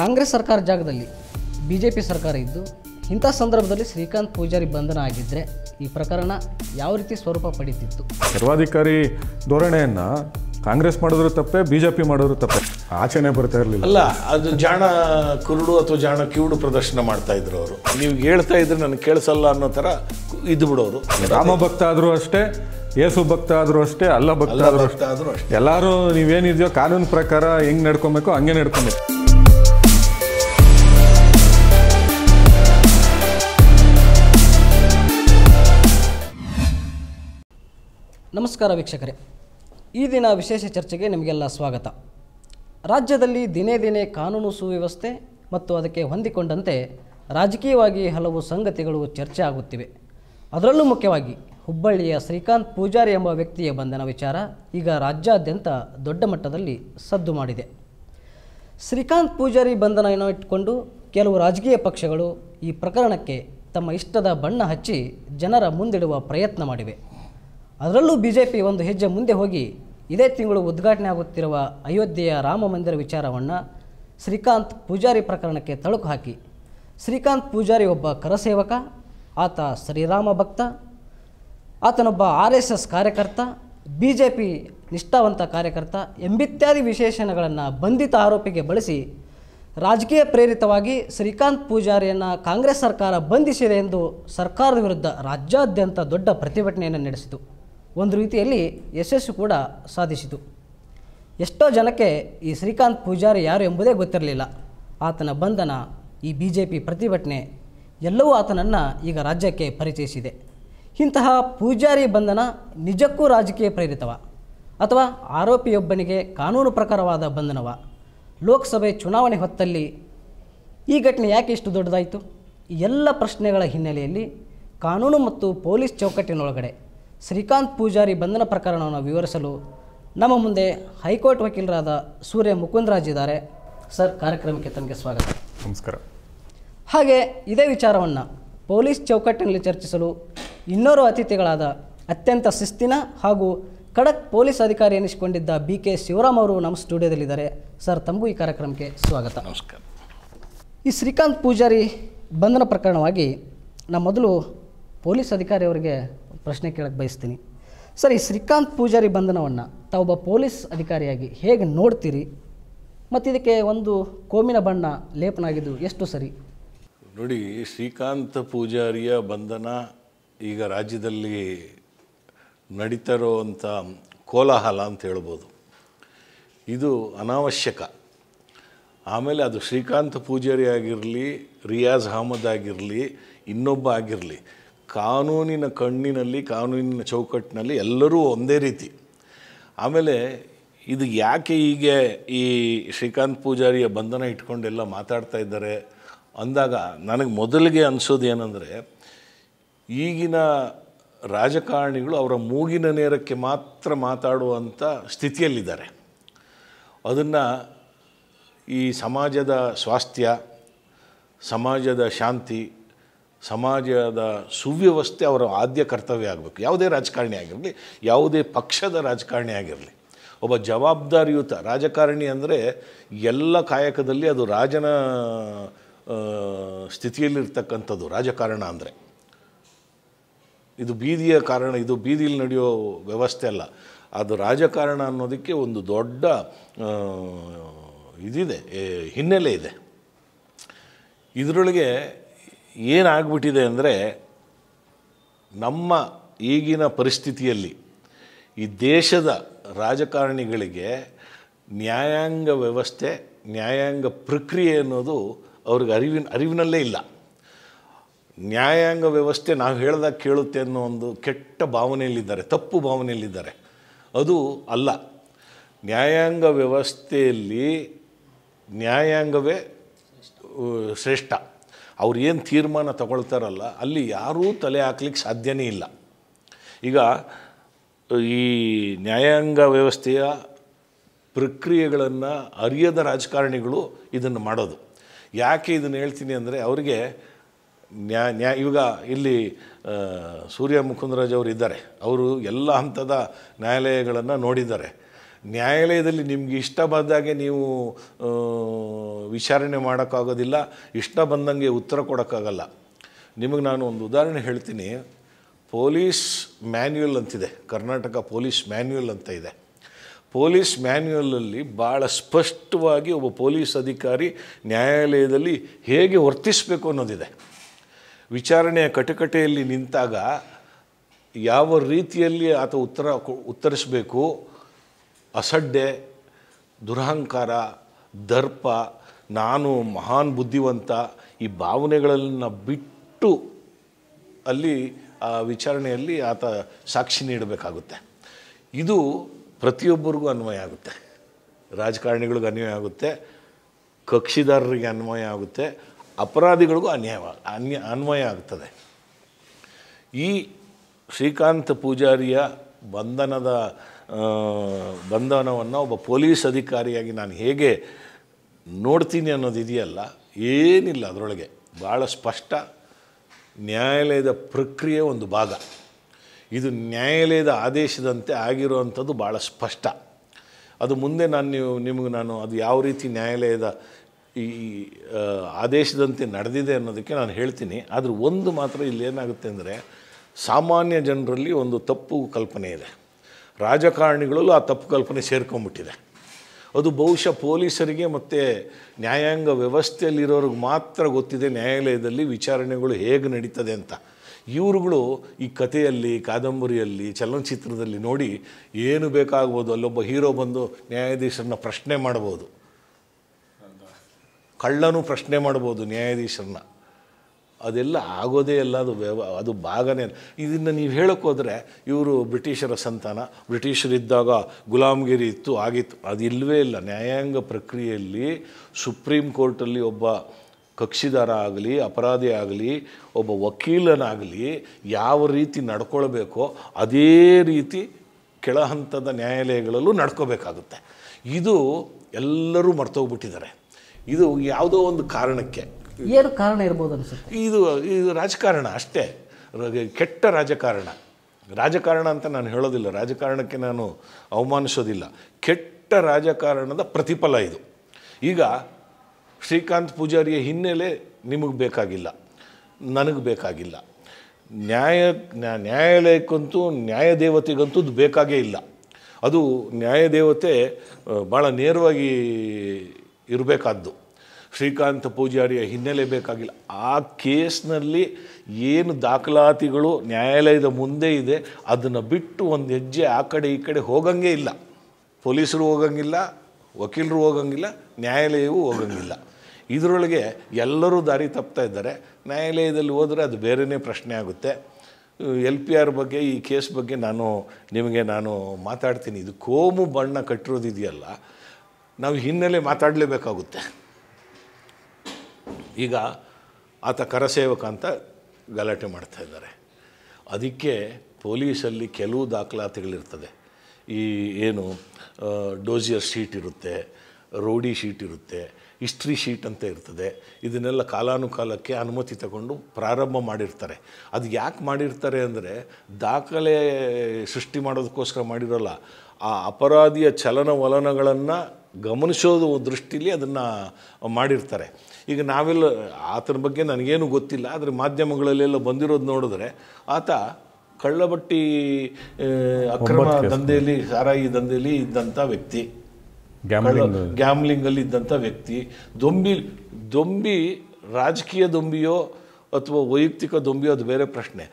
ಕಾಂಗ್ರೆಸ್ ಸರ್ಕಾರ ಜಾಗದಲ್ಲಿ B J P ಸರ್ಕಾರ ಇದ್ದು ಇಂಥ ಸಂದರ್ಭದಲ್ಲಿ ಶ್ರೀಕಾಂತ್ ಪೂಜಾರಿ ಬಂಧನ ಆಗಿದ್ದರೆ ಈ ಪ್ರಕರಣ ಯಾವ ರೀತಿ ಸ್ವರೂಪ ಪಡೀತಿತ್ತು ಸರ್ವಾಧಿಕಾರಿ ಧೋರಣೆಯನ್ನು ಕಾಂಗ್ರೆಸ್ ಮಾಡಿದ್ರು ತಪ್ಪೆ ಬಿಜೆಪಿ ಮಾಡಿದ್ರು ತಪ್ಪೆ ಆಚರಣೆ ಬರ್ತಾ ಇರಲಿಲ್ಲ ಅಲ್ಲ ಅದು ಜಾಣ ಕುರುಡು ಅಥವಾ ಜಾಣ ಕಿವುಡು ಪ್ರದರ್ಶನ ಮಾಡ್ತಾ ಇದ್ರು ಅವರು ನೀವು ಹೇಳ್ತಾ ಇದ್ರೆ ನನಗೆ ಕೇಳಿಸಲ್ಲ ಅನ್ನೋ ಥರ ಇದ್ದು ಬಿಡೋರು ರಾಮ ಭಕ್ತ ಆದರೂ ಅಷ್ಟೇ ಯೇಸು ಭಕ್ತ ಆದರೂ ಅಷ್ಟೇ ಅಲ್ಲ ಭಕ್ತ ಆದರೂ ಅಷ್ಟೇ ಎಲ್ಲರೂ ನೀವೇನಿದೆಯೋ ಕಾನೂನು ಪ್ರಕಾರ ಹೆಂಗೆ ನಡ್ಕೊಬೇಕು ಹಂಗೆ ನಡ್ಕೊಬೇಕು ನಮಸ್ಕಾರ ವೀಕ್ಷಕರೇ ಈ ದಿನ ವಿಶೇಷ ಚರ್ಚೆಗೆ ನಿಮಗೆಲ್ಲ ಸ್ವಾಗತ ರಾಜ್ಯದಲ್ಲಿ ದಿನೇ ದಿನೇ ಕಾನೂನು ಸುವ್ಯವಸ್ಥೆ ಮತ್ತು ಅದಕ್ಕೆ ಹೊಂದಿಕೊಂಡಂತೆ ರಾಜಕೀಯವಾಗಿ ಹಲವು ಸಂಗತಿಗಳು ಚರ್ಚೆ ಆಗುತ್ತಿವೆ ಅದರಲ್ಲೂ ಮುಖ್ಯವಾಗಿ ಹುಬ್ಬಳ್ಳಿಯ ಶ್ರೀಕಾಂತ್ ಪೂಜಾರಿ ಎಂಬ ವ್ಯಕ್ತಿಯ ಬಂಧನ ವಿಚಾರ ಈಗ ರಾಜ್ಯಾದ್ಯಂತ ದೊಡ್ಡ ಮಟ್ಟದಲ್ಲಿ ಸದ್ದು ಮಾಡಿದೆ ಶ್ರೀಕಾಂತ್ ಪೂಜಾರಿ ಬಂಧನ ಇಟ್ಟುಕೊಂಡು ಕೆಲವು ರಾಜಕೀಯ ಪಕ್ಷಗಳು ಈ ಪ್ರಕರಣಕ್ಕೆ ತಮ್ಮ ಇಷ್ಟದ ಬಣ್ಣ ಹಚ್ಚಿ ಜನರ ಮುಂದಿಡುವ ಪ್ರಯತ್ನ ಮಾಡಿವೆ ಅದರಲ್ಲೂ ಬಿ ಜೆ ಪಿ ಒಂದು ಹೆಜ್ಜೆ ಮುಂದೆ ಹೋಗಿ ಇದೇ ತಿಂಗಳು ಉದ್ಘಾಟನೆ ಆಗುತ್ತಿರುವ ಅಯೋಧ್ಯೆಯ ರಾಮ ಮಂದಿರ ವಿಚಾರವನ್ನು ಶ್ರೀಕಾಂತ್ ಪೂಜಾರಿ ಪ್ರಕರಣಕ್ಕೆ ತಳುಕು ಹಾಕಿ ಶ್ರೀಕಾಂತ್ ಪೂಜಾರಿ ಒಬ್ಬ ಕರಸೇವಕ ಆತ ಶ್ರೀರಾಮ ಭಕ್ತ ಆತನೊಬ್ಬ ಆರ್ ಎಸ್ ಎಸ್ ಕಾರ್ಯಕರ್ತ ಬಿ ಜೆ ಪಿ ನಿಷ್ಠಾವಂತ ಕಾರ್ಯಕರ್ತ ಎಂಬಿತ್ಯಾದಿ ವಿಶೇಷಣಗಳನ್ನು ಬಂಧಿತ ಆರೋಪಿಗೆ ಬಳಸಿ ರಾಜಕೀಯ ಪ್ರೇರಿತವಾಗಿ ಶ್ರೀಕಾಂತ್ ಪೂಜಾರಿಯನ್ನು ಕಾಂಗ್ರೆಸ್ ಸರ್ಕಾರ ಬಂಧಿಸಿದೆ ಎಂದು ಸರ್ಕಾರದ ವಿರುದ್ಧ ರಾಜ್ಯಾದ್ಯಂತ ದೊಡ್ಡ ಪ್ರತಿಭಟನೆಯನ್ನು ನಡೆಸಿತು ಒಂದು ರೀತಿಯಲ್ಲಿ ಯಶಸ್ಸು ಕೂಡ ಸಾಧಿಸಿತು ಎಷ್ಟೋ ಜನಕ್ಕೆ ಈ ಶ್ರೀಕಾಂತ್ ಪೂಜಾರಿ ಯಾರು ಎಂಬುದೇ ಗೊತ್ತಿರಲಿಲ್ಲ ಆತನ ಬಂಧನ ಈ ಬಿ ಜೆ ಪಿ ಪ್ರತಿಭಟನೆ ಎಲ್ಲವೂ ಆತನನ್ನು ಈಗ ರಾಜ್ಯಕ್ಕೆ ಪರಿಚಯಿಸಿದೆ ಇಂತಹ ಪೂಜಾರಿ ಬಂಧನ ನಿಜಕ್ಕೂ ರಾಜಕೀಯ ಪ್ರೇರಿತವ ಅಥವಾ ಆರೋಪಿಯೊಬ್ಬನಿಗೆ ಕಾನೂನು ಪ್ರಕಾರವಾದ ಬಂಧನವ ಲೋಕಸಭೆ ಚುನಾವಣೆ ಹೊತ್ತಲ್ಲಿ ಈ ಘಟನೆ ಯಾಕೆ ಇಷ್ಟು ದೊಡ್ಡದಾಯಿತು ಎಲ್ಲ ಪ್ರಶ್ನೆಗಳ ಹಿನ್ನೆಲೆಯಲ್ಲಿ ಕಾನೂನು ಮತ್ತು ಪೊಲೀಸ್ ಚೌಕಟ್ಟಿನೊಳಗಡೆ ಶ್ರೀಕಾಂತ್ ಪೂಜಾರಿ ಬಂಧನ ಪ್ರಕರಣವನ್ನು ವಿವರಿಸಲು ನಮ್ಮ ಮುಂದೆ ಹೈಕೋರ್ಟ್ ವಕೀಲರಾದ ಸೂರ್ಯ ಮುಕುಂದರಾಜ್ ಇದ್ದಾರೆ ಸರ್ ಕಾರ್ಯಕ್ರಮಕ್ಕೆ ತಮಗೆ ಸ್ವಾಗತ ನಮಸ್ಕಾರ ಹಾಗೆ ಇದೇ ವಿಚಾರವನ್ನು ಪೊಲೀಸ್ ಚೌಕಟ್ಟಿನಲ್ಲಿ ಚರ್ಚಿಸಲು ಇನ್ನೋರು ಅತಿಥಿಗಳಾದ ಅತ್ಯಂತ ಶಿಸ್ತಿನ ಹಾಗೂ ಖಡಕ್ ಪೊಲೀಸ್ ಅಧಿಕಾರಿ ಎನಿಸಿಕೊಂಡಿದ್ದ ಬಿ ಕೆ ಶಿವರಾಮ್ ಅವರು ನಮ್ಮ ಸ್ಟುಡಿಯೋದಲ್ಲಿದ್ದಾರೆ ಸರ್ ತಮಗೂ ಈ ಕಾರ್ಯಕ್ರಮಕ್ಕೆ ಸ್ವಾಗತ ನಮಸ್ಕಾರ ಈ ಶ್ರೀಕಾಂತ್ ಪೂಜಾರಿ ಬಂಧನ ಪ್ರಕರಣವಾಗಿ ನಾ ಮೊದಲು ಪೊಲೀಸ್ ಅಧಿಕಾರಿಯವರಿಗೆ ಪ್ರಶ್ನೆ ಕೇಳಕ್ಕೆ ಬಯಸ್ತೀನಿ ಸರಿ ಶ್ರೀಕಾಂತ್ ಪೂಜಾರಿ ಬಂಧನವನ್ನು ತಾವೊಬ್ಬ ಪೊಲೀಸ್ ಅಧಿಕಾರಿಯಾಗಿ ಹೇಗೆ ನೋಡ್ತೀರಿ ಮತ್ತು ಇದಕ್ಕೆ ಒಂದು ಕೋಮಿನ ಬಣ್ಣ ಲೇಪನ ಆಗಿದ್ದು ಎಷ್ಟು ಸರಿ ನೋಡಿ ಶ್ರೀಕಾಂತ್ ಪೂಜಾರಿಯ ಬಂಧನ ಈಗ ರಾಜ್ಯದಲ್ಲಿ ನಡೀತಾ ಕೋಲಾಹಲ ಅಂತ ಹೇಳ್ಬೋದು ಇದು ಅನಾವಶ್ಯಕ ಆಮೇಲೆ ಅದು ಶ್ರೀಕಾಂತ್ ಪೂಜಾರಿ ಆಗಿರಲಿ ರಿಯಾಜ್ ಅಹಮದ್ ಆಗಿರಲಿ ಇನ್ನೊಬ್ಬ ಆಗಿರಲಿ ಕಾನೂನಿನ ಕಣ್ಣಿನಲ್ಲಿ ಕಾನೂನಿನ ಚೌಕಟ್ಟಿನಲ್ಲಿ ಎಲ್ಲರೂ ಒಂದೇ ರೀತಿ ಆಮೇಲೆ ಇದು ಯಾಕೆ ಹೀಗೆ ಈ ಶ್ರೀಕಾಂತ್ ಪೂಜಾರಿಯ ಬಂಧನ ಇಟ್ಕೊಂಡೆಲ್ಲ ಮಾತಾಡ್ತಾ ಇದ್ದಾರೆ ಅಂದಾಗ ನನಗೆ ಮೊದಲಿಗೆ ಅನಿಸೋದು ಏನಂದರೆ ಈಗಿನ ರಾಜಕಾರಣಿಗಳು ಅವರ ಮೂಗಿನ ನೇರಕ್ಕೆ ಮಾತ್ರ ಮಾತಾಡುವಂಥ ಸ್ಥಿತಿಯಲ್ಲಿದ್ದಾರೆ ಅದನ್ನು ಈ ಸಮಾಜದ ಸ್ವಾಸ್ಥ್ಯ ಸಮಾಜದ ಶಾಂತಿ ಸಮಾಜದ ಸುವ್ಯವಸ್ಥೆ ಅವರ ಆದ್ಯ ಕರ್ತವ್ಯ ಆಗಬೇಕು ಯಾವುದೇ ರಾಜಕಾರಣಿ ಆಗಿರಲಿ ಯಾವುದೇ ಪಕ್ಷದ ರಾಜಕಾರಣಿ ಆಗಿರಲಿ ಒಬ್ಬ ಜವಾಬ್ದಾರಿಯುತ ರಾಜಕಾರಣಿ ಅಂದರೆ ಎಲ್ಲ ಕಾಯಕದಲ್ಲಿ ಅದು ರಾಜನ ಸ್ಥಿತಿಯಲ್ಲಿರ್ತಕ್ಕಂಥದ್ದು ರಾಜಕಾರಣ ಅಂದರೆ ಇದು ಬೀದಿಯ ಕಾರಣ ಇದು ಬೀದಿಯಲ್ಲಿ ನಡೆಯೋ ವ್ಯವಸ್ಥೆ ಅಲ್ಲ ಅದು ರಾಜಕಾರಣ ಅನ್ನೋದಕ್ಕೆ ಒಂದು ದೊಡ್ಡ ಇದಿದೆ ಹಿನ್ನೆಲೆ ಇದೆ ಇದರೊಳಗೆ ಏನಾಗ್ಬಿಟ್ಟಿದೆ ಅಂದರೆ ನಮ್ಮ ಈಗಿನ ಪರಿಸ್ಥಿತಿಯಲ್ಲಿ ಈ ದೇಶದ ರಾಜಕಾರಣಿಗಳಿಗೆ ನ್ಯಾಯಾಂಗ ವ್ಯವಸ್ಥೆ ನ್ಯಾಯಾಂಗ ಪ್ರಕ್ರಿಯೆ ಅನ್ನೋದು ಅವ್ರಿಗೆ ಅರಿವಿನ ಅರಿವಿನಲ್ಲೇ ಇಲ್ಲ ನ್ಯಾಯಾಂಗ ವ್ಯವಸ್ಥೆ ನಾವು ಹೇಳ್ದಾಗ ಕೇಳುತ್ತೆ ಅನ್ನೋ ಒಂದು ಕೆಟ್ಟ ಭಾವನೆಯಲ್ಲಿದ್ದಾರೆ ತಪ್ಪು ಭಾವನೆಯಲ್ಲಿದ್ದಾರೆ ಅದು ಅಲ್ಲ ನ್ಯಾಯಾಂಗ ವ್ಯವಸ್ಥೆಯಲ್ಲಿ ನ್ಯಾಯಾಂಗವೇ ಶ್ರೇಷ್ಠ ಅವ್ರು ಏನು ತೀರ್ಮಾನ ತಗೊಳ್ತಾರಲ್ಲ ಅಲ್ಲಿ ಯಾರೂ ತಲೆ ಹಾಕ್ಲಿಕ್ಕೆ ಸಾಧ್ಯನೇ ಇಲ್ಲ ಈಗ ಈ ನ್ಯಾಯಾಂಗ ವ್ಯವಸ್ಥೆಯ ಪ್ರಕ್ರಿಯೆಗಳನ್ನು ಅರಿಯದ ರಾಜಕಾರಣಿಗಳು ಇದನ್ನು ಮಾಡೋದು ಯಾಕೆ ಇದನ್ನು ಹೇಳ್ತೀನಿ ಅಂದರೆ ಅವರಿಗೆ ನ್ಯಾ ನ್ಯಾ ಇವಾಗ ಇಲ್ಲಿ ಸೂರ್ಯ ಮುಕುಂದರಾಜ್ ಅವರು ಇದ್ದಾರೆ ಅವರು ಎಲ್ಲ ಹಂತದ ನ್ಯಾಯಾಲಯಗಳನ್ನು ನೋಡಿದ್ದಾರೆ ನ್ಯಾಯಾಲಯದಲ್ಲಿ ನಿಮಗೆ ಇಷ್ಟ ಬಂದಾಗೆ ನೀವು ವಿಚಾರಣೆ ಮಾಡೋಕ್ಕಾಗೋದಿಲ್ಲ ಇಷ್ಟ ಬಂದಂಗೆ ಉತ್ತರ ಕೊಡೋಕ್ಕಾಗಲ್ಲ ನಿಮಗೆ ನಾನು ಒಂದು ಉದಾಹರಣೆ ಹೇಳ್ತೀನಿ ಪೊಲೀಸ್ ಮ್ಯಾನ್ಯುಯಲ್ ಅಂತಿದೆ ಕರ್ನಾಟಕ ಪೊಲೀಸ್ ಮ್ಯಾನ್ಯುಯಲ್ ಅಂತ ಇದೆ ಪೊಲೀಸ್ ಮ್ಯಾನ್ಯುಯಲಲ್ಲಿ ಭಾಳ ಸ್ಪಷ್ಟವಾಗಿ ಒಬ್ಬ ಪೊಲೀಸ್ ಅಧಿಕಾರಿ ನ್ಯಾಯಾಲಯದಲ್ಲಿ ಹೇಗೆ ವರ್ತಿಸಬೇಕು ಅನ್ನೋದಿದೆ ವಿಚಾರಣೆಯ ಕಟಕಟೆಯಲ್ಲಿ ನಿಂತಾಗ ಯಾವ ರೀತಿಯಲ್ಲಿ ಆತ ಉತ್ತರ ಉತ್ತರಿಸಬೇಕು ಅಸಡ್ಡೆ ದುರಹಂಕಾರ ದರ್ಪ ನಾನು ಮಹಾನ್ ಬುದ್ಧಿವಂತ ಈ ಭಾವನೆಗಳನ್ನು ಬಿಟ್ಟು ಅಲ್ಲಿ ಆ ವಿಚಾರಣೆಯಲ್ಲಿ ಆತ ಸಾಕ್ಷಿ ನೀಡಬೇಕಾಗುತ್ತೆ ಇದು ಪ್ರತಿಯೊಬ್ಬರಿಗೂ ಅನ್ವಯ ಆಗುತ್ತೆ ರಾಜಕಾರಣಿಗಳಿಗೂ ಅನ್ವಯ ಆಗುತ್ತೆ ಕಕ್ಷಿದಾರರಿಗೆ ಅನ್ವಯ ಆಗುತ್ತೆ ಅಪರಾಧಿಗಳಿಗೂ ಅನ್ಯಾಯ ಅನ್ಯ ಅನ್ವಯ ಆಗ್ತದೆ ಈ ಶ್ರೀಕಾಂತ್ ಪೂಜಾರಿಯ ಬಂಧನದ ಬಂಧನವನ್ನು ಒಬ್ಬ ಪೊಲೀಸ್ ಅಧಿಕಾರಿಯಾಗಿ ನಾನು ಹೇಗೆ ನೋಡ್ತೀನಿ ಅನ್ನೋದು ಇದೆಯಲ್ಲ ಏನಿಲ್ಲ ಅದರೊಳಗೆ ಭಾಳ ಸ್ಪಷ್ಟ ನ್ಯಾಯಾಲಯದ ಪ್ರಕ್ರಿಯೆ ಒಂದು ಭಾಗ ಇದು ನ್ಯಾಯಾಲಯದ ಆದೇಶದಂತೆ ಆಗಿರುವಂಥದ್ದು ಭಾಳ ಸ್ಪಷ್ಟ ಅದು ಮುಂದೆ ನಾನು ನೀವು ನಿಮಗೆ ನಾನು ಅದು ಯಾವ ರೀತಿ ನ್ಯಾಯಾಲಯದ ಈ ಆದೇಶದಂತೆ ನಡೆದಿದೆ ಅನ್ನೋದಕ್ಕೆ ನಾನು ಹೇಳ್ತೀನಿ ಆದರೆ ಒಂದು ಮಾತ್ರ ಇಲ್ಲಿ ಏನಾಗುತ್ತೆ ಅಂದರೆ ಸಾಮಾನ್ಯ ಜನರಲ್ಲಿ ಒಂದು ತಪ್ಪು ಕಲ್ಪನೆ ಇದೆ ರಾಜಕಾರಣಿಗಳಲ್ಲೂ ಆ ತಪ್ಪು ಕಲ್ಪನೆ ಸೇರ್ಕೊಂಡ್ಬಿಟ್ಟಿದೆ ಅದು ಬಹುಶಃ ಪೊಲೀಸರಿಗೆ ಮತ್ತು ನ್ಯಾಯಾಂಗ ವ್ಯವಸ್ಥೆಯಲ್ಲಿರೋರಿಗೆ ಮಾತ್ರ ಗೊತ್ತಿದೆ ನ್ಯಾಯಾಲಯದಲ್ಲಿ ವಿಚಾರಣೆಗಳು ಹೇಗೆ ನಡೀತದೆ ಅಂತ ಇವರುಗಳು ಈ ಕಥೆಯಲ್ಲಿ ಕಾದಂಬರಿಯಲ್ಲಿ ಚಲನಚಿತ್ರದಲ್ಲಿ ನೋಡಿ ಏನು ಬೇಕಾಗ್ಬೋದು ಅಲ್ಲೊಬ್ಬ ಹೀರೋ ಬಂದು ನ್ಯಾಯಾಧೀಶರನ್ನ ಪ್ರಶ್ನೆ ಮಾಡ್ಬೋದು ಕಳ್ಳನೂ ಪ್ರಶ್ನೆ ಮಾಡ್ಬೋದು ನ್ಯಾಯಾಧೀಶರನ್ನ ಅದೆಲ್ಲ ಆಗೋದೇ ಇಲ್ಲ ಅದು ವ್ಯವ ಅದು ಭಾಗನೇ ಇದನ್ನು ನೀವು ಹೇಳೋಕ್ಕೋದ್ರೆ ಇವರು ಬ್ರಿಟಿಷರ ಸಂತಾನ ಬ್ರಿಟಿಷರಿದ್ದಾಗ ಗುಲಾಮ್ಗಿರಿ ಇತ್ತು ಆಗಿತ್ತು ಅದು ಇಲ್ಲವೇ ಇಲ್ಲ ನ್ಯಾಯಾಂಗ ಪ್ರಕ್ರಿಯೆಯಲ್ಲಿ ಸುಪ್ರೀಂ ಕೋರ್ಟಲ್ಲಿ ಒಬ್ಬ ಕಕ್ಷಿದಾರ ಆಗಲಿ ಅಪರಾಧಿ ಆಗಲಿ ಒಬ್ಬ ವಕೀಲನಾಗಲಿ ಯಾವ ರೀತಿ ನಡ್ಕೊಳ್ಬೇಕೋ ಅದೇ ರೀತಿ ಕೆಳಹಂತದ ನ್ಯಾಯಾಲಯಗಳಲ್ಲೂ ನಡ್ಕೋಬೇಕಾಗುತ್ತೆ ಇದು ಎಲ್ಲರೂ ಮರ್ತೋಗ್ಬಿಟ್ಟಿದ್ದಾರೆ ಇದು ಯಾವುದೋ ಒಂದು ಕಾರಣಕ್ಕೆ ಏನು ಕಾರಣ ಇರ್ಬೋದು ಅನಿಸುತ್ತೆ ಇದು ಇದು ರಾಜಕಾರಣ ಅಷ್ಟೇ ಕೆಟ್ಟ ರಾಜಕಾರಣ ರಾಜಕಾರಣ ಅಂತ ನಾನು ಹೇಳೋದಿಲ್ಲ ರಾಜಕಾರಣಕ್ಕೆ ನಾನು ಅವಮಾನಿಸೋದಿಲ್ಲ ಕೆಟ್ಟ ರಾಜಕಾರಣದ ಪ್ರತಿಫಲ ಇದು ಈಗ ಶ್ರೀಕಾಂತ್ ಪೂಜಾರಿಯ ಹಿನ್ನೆಲೆ ನಿಮಗೆ ಬೇಕಾಗಿಲ್ಲ ನನಗೆ ಬೇಕಾಗಿಲ್ಲ ನ್ಯಾಯ ನ್ಯಾಯಾಲಯಕ್ಕಂತೂ ನ್ಯಾಯದೇವತೆಗಂತೂ ಬೇಕಾಗೇ ಇಲ್ಲ ಅದು ನ್ಯಾಯದೇವತೆ ಭಾಳ ನೇರವಾಗಿ ಇರಬೇಕಾದ್ದು ಶ್ರೀಕಾಂತ್ ಪೂಜಾರಿಯ ಹಿನ್ನೆಲೆ ಬೇಕಾಗಿಲ್ಲ ಆ ಕೇಸ್ನಲ್ಲಿ ಏನು ದಾಖಲಾತಿಗಳು ನ್ಯಾಯಾಲಯದ ಮುಂದೆ ಇದೆ ಅದನ್ನು ಬಿಟ್ಟು ಒಂದು ಹೆಜ್ಜೆ ಆ ಕಡೆ ಈ ಕಡೆ ಹೋಗಂಗೆ ಇಲ್ಲ ಪೊಲೀಸರು ಹೋಗಂಗಿಲ್ಲ ವಕೀಲರು ಹೋಗಂಗಿಲ್ಲ ನ್ಯಾಯಾಲಯವೂ ಹೋಗಂಗಿಲ್ಲ ಇದರೊಳಗೆ ಎಲ್ಲರೂ ದಾರಿ ತಪ್ತಾ ಇದ್ದಾರೆ ನ್ಯಾಯಾಲಯದಲ್ಲಿ ಹೋದರೆ ಅದು ಬೇರೆಯೇ ಪ್ರಶ್ನೆ ಆಗುತ್ತೆ ಎಲ್ ಪಿ ಆರ್ ಬಗ್ಗೆ ಈ ಕೇಸ್ ಬಗ್ಗೆ ನಾನು ನಿಮಗೆ ನಾನು ಮಾತಾಡ್ತೀನಿ ಇದು ಕೋಮು ಬಣ್ಣ ಕಟ್ಟಿರೋದಿದೆಯಲ್ಲ ನಾವು ಹಿನ್ನೆಲೆ ಮಾತಾಡಲೇಬೇಕಾಗುತ್ತೆ ಈಗ ಆತ ಕರಸೇವಕ ಅಂತ ಗಲಾಟೆ ಮಾಡ್ತಾ ಇದ್ದಾರೆ ಅದಕ್ಕೆ ಪೊಲೀಸಲ್ಲಿ ಕೆಲವು ದಾಖಲಾತಿಗಳಿರ್ತದೆ ಈ ಏನು ಡೋಸಿಯರ್ ಶೀಟ್ ಇರುತ್ತೆ ರೋಡಿ ಶೀಟ್ ಇರುತ್ತೆ ಹಿಸ್ಟ್ರಿ ಶೀಟ್ ಅಂತ ಇರ್ತದೆ ಇದನ್ನೆಲ್ಲ ಕಾಲಾನುಕಾಲಕ್ಕೆ ಅನುಮತಿ ತಗೊಂಡು ಪ್ರಾರಂಭ ಮಾಡಿರ್ತಾರೆ ಅದು ಯಾಕೆ ಮಾಡಿರ್ತಾರೆ ಅಂದರೆ ದಾಖಲೆ ಸೃಷ್ಟಿ ಮಾಡೋದಕ್ಕೋಸ್ಕರ ಮಾಡಿರೋಲ್ಲ ಆ ಅಪರಾಧಿಯ ಚಲನವಲನಗಳನ್ನು ಗಮನಿಸೋದು ದೃಷ್ಟಿಲಿ ಅದನ್ನು ಮಾಡಿರ್ತಾರೆ ಈಗ ನಾವೆಲ್ಲ ಆತನ ಬಗ್ಗೆ ನನಗೇನು ಗೊತ್ತಿಲ್ಲ ಆದರೆ ಮಾಧ್ಯಮಗಳಲ್ಲೆಲ್ಲ ಬಂದಿರೋದು ನೋಡಿದ್ರೆ ಆತ ಕಳ್ಳಬಟ್ಟಿ ಅಕ್ರಮ ದಂಧೆಯಲ್ಲಿ ಸಾರಾಯಿ ದಂಧೆಯಲ್ಲಿ ಇದ್ದಂಥ ವ್ಯಕ್ತಿ ಗ್ಯಾಮ್ಲಿಂಗಲ್ಲಿ ಇದ್ದಂಥ ವ್ಯಕ್ತಿ ದೊಂಬಿ ದೊಂಬಿ ರಾಜಕೀಯ ದೊಂಬಿಯೋ ಅಥವಾ ವೈಯಕ್ತಿಕ ದೊಂಬಿಯೋ ಅದು ಬೇರೆ ಪ್ರಶ್ನೆ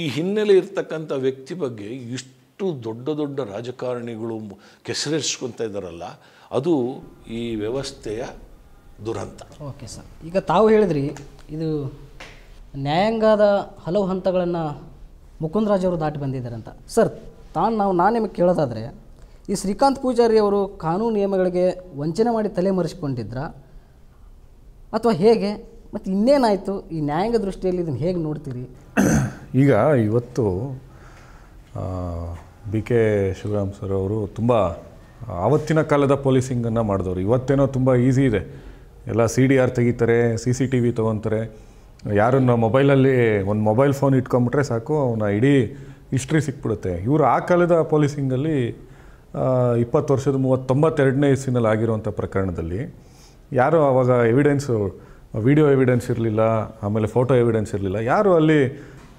ಈ ಹಿನ್ನೆಲೆ ಇರ್ತಕ್ಕಂಥ ವ್ಯಕ್ತಿ ಬಗ್ಗೆ ಇಷ್ಟು ದೊಡ್ಡ ದೊಡ್ಡ ರಾಜಕಾರಣಿಗಳು ಕೆಸರಿಸ್ಕೊತ ಇದ್ದಾರಲ್ಲ ಅದು ಈ ವ್ಯವಸ್ಥೆಯ ದುರಂತ ಓಕೆ ಸರ್ ಈಗ ತಾವು ಹೇಳಿದ್ರಿ ಇದು ನ್ಯಾಯಾಂಗದ ಹಲವು ಹಂತಗಳನ್ನು ಮುಕುಂದರಾಜ್ ಅವರು ದಾಟಿ ಬಂದಿದ್ದಾರೆ ಅಂತ ಸರ್ ತಾನು ನಾವು ನಾನು ನಿಮಗೆ ಕೇಳೋದಾದರೆ ಈ ಶ್ರೀಕಾಂತ್ ಪೂಜಾರಿ ಅವರು ಕಾನೂನು ನಿಯಮಗಳಿಗೆ ವಂಚನೆ ಮಾಡಿ ತಲೆಮರೆಸಿಕೊಂಡಿದ್ರ ಅಥವಾ ಹೇಗೆ ಮತ್ತು ಇನ್ನೇನಾಯಿತು ಈ ನ್ಯಾಯಾಂಗ ದೃಷ್ಟಿಯಲ್ಲಿ ಇದನ್ನು ಹೇಗೆ ನೋಡ್ತೀರಿ ಈಗ ಇವತ್ತು ಬಿ ಕೆ ಶಿವರಾಮ್ ಸರ್ ಅವರು ತುಂಬ ಆವತ್ತಿನ ಕಾಲದ ಪೊಲೀಸಿಂಗನ್ನು ಮಾಡಿದವರು ಇವತ್ತೇನೋ ತುಂಬ ಈಸಿ ಇದೆ ಎಲ್ಲ ಸಿ ಡಿ ಆರ್ ತೆಗಿತಾರೆ ಸಿ ಸಿ ಟಿ ವಿ ತೊಗೊತಾರೆ ಯಾರನ್ನ ಮೊಬೈಲಲ್ಲಿ ಒಂದು ಮೊಬೈಲ್ ಫೋನ್ ಇಟ್ಕೊಂಬಿಟ್ರೆ ಸಾಕು ಅವನ ಇಡೀ ಹಿಸ್ಟ್ರಿ ಸಿಕ್ಬಿಡುತ್ತೆ ಇವರು ಆ ಕಾಲದ ಪೊಲೀಸಿಂಗಲ್ಲಿ ಇಪ್ಪತ್ತು ವರ್ಷದ ಮೂವತ್ತೊಂಬತ್ತೆರಡನೇ ಇಸ್ಸಿನಲ್ಲಿ ಆಗಿರುವಂಥ ಪ್ರಕರಣದಲ್ಲಿ ಯಾರು ಆವಾಗ ಎವಿಡೆನ್ಸು ವಿಡಿಯೋ ಎವಿಡೆನ್ಸ್ ಇರಲಿಲ್ಲ ಆಮೇಲೆ ಫೋಟೋ ಎವಿಡೆನ್ಸ್ ಇರಲಿಲ್ಲ ಯಾರು ಅಲ್ಲಿ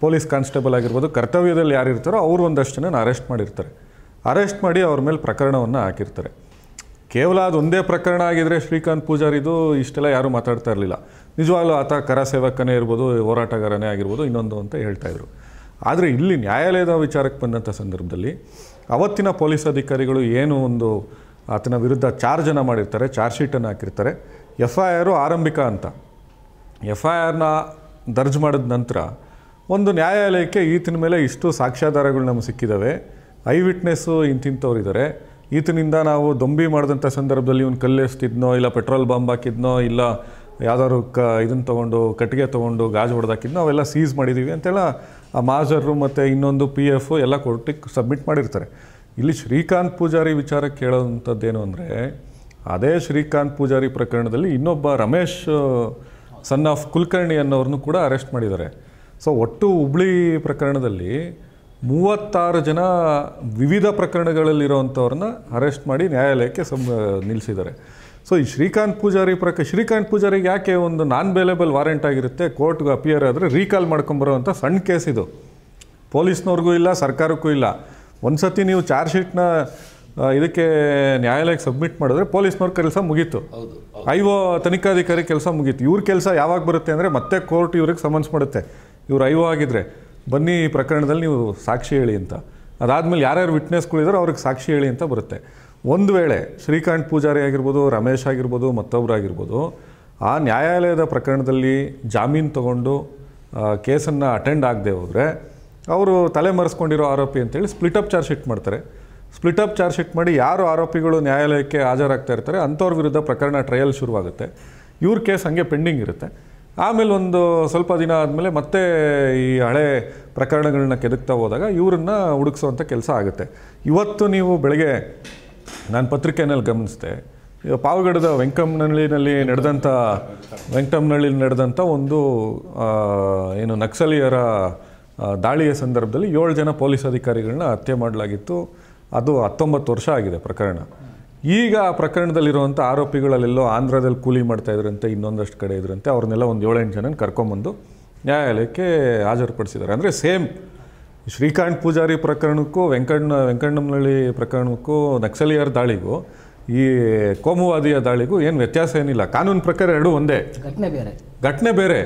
ಪೊಲೀಸ್ ಕಾನ್ಸ್ಟೇಬಲ್ ಆಗಿರ್ಬೋದು ಕರ್ತವ್ಯದಲ್ಲಿ ಯಾರು ಇರ್ತಾರೋ ಅವರು ಒಂದಷ್ಟು ಜನ ಅರೆಸ್ಟ್ ಮಾಡಿರ್ತಾರೆ ಅರೆಸ್ಟ್ ಮಾಡಿ ಅವ್ರ ಮೇಲೆ ಪ್ರಕರಣವನ್ನು ಹಾಕಿರ್ತಾರೆ ಕೇವಲ ಅದು ಒಂದೇ ಪ್ರಕರಣ ಆಗಿದ್ರೆ ಶ್ರೀಕಾಂತ್ ಪೂಜಾರಿದು ಇಷ್ಟೆಲ್ಲ ಯಾರೂ ಮಾತಾಡ್ತಾ ಇರಲಿಲ್ಲ ನಿಜವಾಗ್ಲೂ ಆತ ಕರ ಸೇವಕನೇ ಇರ್ಬೋದು ಹೋರಾಟಗಾರನೇ ಆಗಿರ್ಬೋದು ಇನ್ನೊಂದು ಅಂತ ಹೇಳ್ತಾ ಇದ್ರು ಆದರೆ ಇಲ್ಲಿ ನ್ಯಾಯಾಲಯದ ವಿಚಾರಕ್ಕೆ ಬಂದಂಥ ಸಂದರ್ಭದಲ್ಲಿ ಅವತ್ತಿನ ಪೊಲೀಸ್ ಅಧಿಕಾರಿಗಳು ಏನು ಒಂದು ಆತನ ವಿರುದ್ಧ ಚಾರ್ಜನ್ನು ಮಾಡಿರ್ತಾರೆ ಚಾರ್ಜ್ ಶೀಟನ್ನು ಹಾಕಿರ್ತಾರೆ ಎಫ್ ಐ ಆರು ಆರಂಭಿಕ ಅಂತ ಎಫ್ ಐ ಆರ್ನ ದರ್ಜ್ ಮಾಡಿದ ನಂತರ ಒಂದು ನ್ಯಾಯಾಲಯಕ್ಕೆ ಈತನ ಮೇಲೆ ಇಷ್ಟು ಸಾಕ್ಷ್ಯಾಧಾರಗಳು ನಮಗೆ ಸಿಕ್ಕಿದ್ದಾವೆ ಐ ವಿಟ್ನೆಸ್ಸು ಇಂತಿಂಥವ್ರು ಇದ್ದಾರೆ ಈತನಿಂದ ನಾವು ದೊಂಬಿ ಮಾಡಿದಂಥ ಸಂದರ್ಭದಲ್ಲಿ ಇವನು ಕಲ್ಲೆಸ್ತಿದ್ನೋ ಇಲ್ಲ ಪೆಟ್ರೋಲ್ ಬಾಂಬ್ ಹಾಕಿದ್ನೋ ಇಲ್ಲ ಯಾವ್ದಾದ್ರು ಕ ಇದನ್ನು ತೊಗೊಂಡು ಕಟ್ಟಿಗೆ ತೊಗೊಂಡು ಗಾಜು ಹೊಡೆದಾಕಿದ್ನೋ ಅವೆಲ್ಲ ಸೀಸ್ ಮಾಡಿದ್ದೀವಿ ಅಂತೆಲ್ಲ ಆ ಮಾಜರು ಮತ್ತು ಇನ್ನೊಂದು ಪಿ ಎಫ್ ಎಲ್ಲ ಕೊಟ್ಟಿಗೆ ಸಬ್ಮಿಟ್ ಮಾಡಿರ್ತಾರೆ ಇಲ್ಲಿ ಶ್ರೀಕಾಂತ್ ಪೂಜಾರಿ ವಿಚಾರಕ್ಕೆ ಕೇಳೋವಂಥದ್ದೇನು ಅಂದರೆ ಅದೇ ಶ್ರೀಕಾಂತ್ ಪೂಜಾರಿ ಪ್ರಕರಣದಲ್ಲಿ ಇನ್ನೊಬ್ಬ ರಮೇಶ್ ಸನ್ ಆಫ್ ಕುಲಕರ್ಣಿ ಅನ್ನೋರನ್ನು ಕೂಡ ಅರೆಸ್ಟ್ ಮಾಡಿದ್ದಾರೆ ಸೊ ಒಟ್ಟು ಹುಬ್ಳಿ ಪ್ರಕರಣದಲ್ಲಿ ಮೂವತ್ತಾರು ಜನ ವಿವಿಧ ಪ್ರಕರಣಗಳಲ್ಲಿರುವಂಥವ್ರನ್ನ ಅರೆಸ್ಟ್ ಮಾಡಿ ನ್ಯಾಯಾಲಯಕ್ಕೆ ಸಂ ನಿಲ್ಲಿಸಿದ್ದಾರೆ ಸೊ ಈ ಶ್ರೀಕಾಂತ್ ಪೂಜಾರಿ ಪ್ರಕ ಶ್ರೀಕಾಂತ್ ಪೂಜಾರಿಗೆ ಯಾಕೆ ಒಂದು ನಾನ್ ಬೇಲೇಬಲ್ ವಾರೆಂಟ್ ಆಗಿರುತ್ತೆ ಕೋರ್ಟ್ಗೆ ಅಪಿಯರ್ ಆದರೆ ರೀಕಾಲ್ ಮಾಡ್ಕೊಂಬರೋವಂಥ ಸಣ್ಣ ಕೇಸ್ ಇದು ಪೊಲೀಸ್ನವ್ರಿಗೂ ಇಲ್ಲ ಸರ್ಕಾರಕ್ಕೂ ಇಲ್ಲ ಒಂದು ಸತಿ ನೀವು ಚಾರ್ಜ್ ಶೀಟ್ನ ಇದಕ್ಕೆ ನ್ಯಾಯಾಲಯಕ್ಕೆ ಸಬ್ಮಿಟ್ ಮಾಡಿದ್ರೆ ಪೊಲೀಸ್ನವ್ರ ಕೆಲಸ ಮುಗೀತು ಐಒ ತನಿಖಾಧಿಕಾರಿ ಕೆಲಸ ಮುಗೀತು ಇವ್ರ ಕೆಲಸ ಯಾವಾಗ ಬರುತ್ತೆ ಅಂದರೆ ಮತ್ತೆ ಕೋರ್ಟ್ ಇವ್ರಿಗೆ ಸಮನ್ಸ್ ಮಾಡುತ್ತೆ ಇವ್ರು ಐಒ ಆಗಿದ್ರೆ ಬನ್ನಿ ಈ ಪ್ರಕರಣದಲ್ಲಿ ನೀವು ಸಾಕ್ಷಿ ಹೇಳಿ ಅಂತ ಅದಾದಮೇಲೆ ಯಾರ್ಯಾರು ವಿಟ್ನೆಸ್ಗಳಿದಾರೋ ಅವ್ರಿಗೆ ಸಾಕ್ಷಿ ಹೇಳಿ ಅಂತ ಬರುತ್ತೆ ಒಂದು ವೇಳೆ ಶ್ರೀಕಾಂತ್ ಪೂಜಾರಿ ಆಗಿರ್ಬೋದು ರಮೇಶ್ ಆಗಿರ್ಬೋದು ಮತ್ತೊಬ್ಬರಾಗಿರ್ಬೋದು ಆ ನ್ಯಾಯಾಲಯದ ಪ್ರಕರಣದಲ್ಲಿ ಜಾಮೀನು ತಗೊಂಡು ಕೇಸನ್ನು ಅಟೆಂಡ್ ಆಗದೆ ಹೋದರೆ ಅವರು ತಲೆಮರೆಸ್ಕೊಂಡಿರೋ ಆರೋಪಿ ಅಂತೇಳಿ ಸ್ಪ್ಲಿಟ್ ಅಪ್ ಚಾರ್ಜ್ ಶೀಟ್ ಮಾಡ್ತಾರೆ ಸ್ಪ್ಲಿಟ್ ಅಪ್ ಚಾರ್ಜ್ ಶೀಟ್ ಮಾಡಿ ಯಾರು ಆರೋಪಿಗಳು ನ್ಯಾಯಾಲಯಕ್ಕೆ ಹಾಜರಾಗ್ತಾ ಇರ್ತಾರೆ ಅಂಥವ್ರ ವಿರುದ್ಧ ಪ್ರಕರಣ ಟ್ರಯಲ್ ಶುರುವಾಗುತ್ತೆ ಇವ್ರ ಕೇಸ್ ಹಾಗೆ ಪೆಂಡಿಂಗ್ ಇರುತ್ತೆ ಆಮೇಲೆ ಒಂದು ಸ್ವಲ್ಪ ದಿನ ಆದಮೇಲೆ ಮತ್ತೆ ಈ ಹಳೆ ಪ್ರಕರಣಗಳನ್ನ ಕೆದಕ್ತಾ ಹೋದಾಗ ಇವರನ್ನ ಹುಡುಕ್ಸೋವಂಥ ಕೆಲಸ ಆಗುತ್ತೆ ಇವತ್ತು ನೀವು ಬೆಳಗ್ಗೆ ನಾನು ಪತ್ರಿಕೆಯಲ್ಲಿ ಗಮನಿಸಿದೆ ಪಾವಗಡದ ವೆಂಕಮ್ನಹಳ್ಳಿನಲ್ಲಿ ನಡೆದಂಥ ವೆಂಕಟಮ್ನಹಳ್ಳಿಲಿ ನಡೆದಂಥ ಒಂದು ಏನು ನಕ್ಸಲೀಯರ ದಾಳಿಯ ಸಂದರ್ಭದಲ್ಲಿ ಏಳು ಜನ ಪೊಲೀಸ್ ಅಧಿಕಾರಿಗಳನ್ನ ಹತ್ಯೆ ಮಾಡಲಾಗಿತ್ತು ಅದು ಹತ್ತೊಂಬತ್ತು ವರ್ಷ ಆಗಿದೆ ಪ್ರಕರಣ ಈಗ ಆ ಪ್ರಕರಣದಲ್ಲಿರುವಂಥ ಆರೋಪಿಗಳಲ್ಲೆಲ್ಲೋ ಆಂಧ್ರದಲ್ಲಿ ಕೂಲಿ ಮಾಡ್ತಾ ಇದ್ರಂತೆ ಇನ್ನೊಂದಷ್ಟು ಕಡೆ ಇದ್ರಂತೆ ಅವ್ರನ್ನೆಲ್ಲ ಒಂದು ಏಳೆಂಟು ಜನನ ಕರ್ಕೊಂಬಂದು ನ್ಯಾಯಾಲಯಕ್ಕೆ ಹಾಜರುಪಡಿಸಿದ್ದಾರೆ ಅಂದರೆ ಸೇಮ್ ಶ್ರೀಕಾಂತ್ ಪೂಜಾರಿ ಪ್ರಕರಣಕ್ಕೂ ವೆಂಕಣ್ಣ ವೆಂಕಣ್ಣಮಳ್ಳಿ ಪ್ರಕರಣಕ್ಕೂ ನಕ್ಸಲಿಯರ್ ದಾಳಿಗೂ ಈ ಕೋಮುವಾದಿಯ ದಾಳಿಗೂ ಏನು ವ್ಯತ್ಯಾಸ ಏನಿಲ್ಲ ಕಾನೂನು ಪ್ರಕಾರ ಎರಡು ಒಂದೇ ಘಟನೆ ಬೇರೆ ಘಟನೆ ಬೇರೆ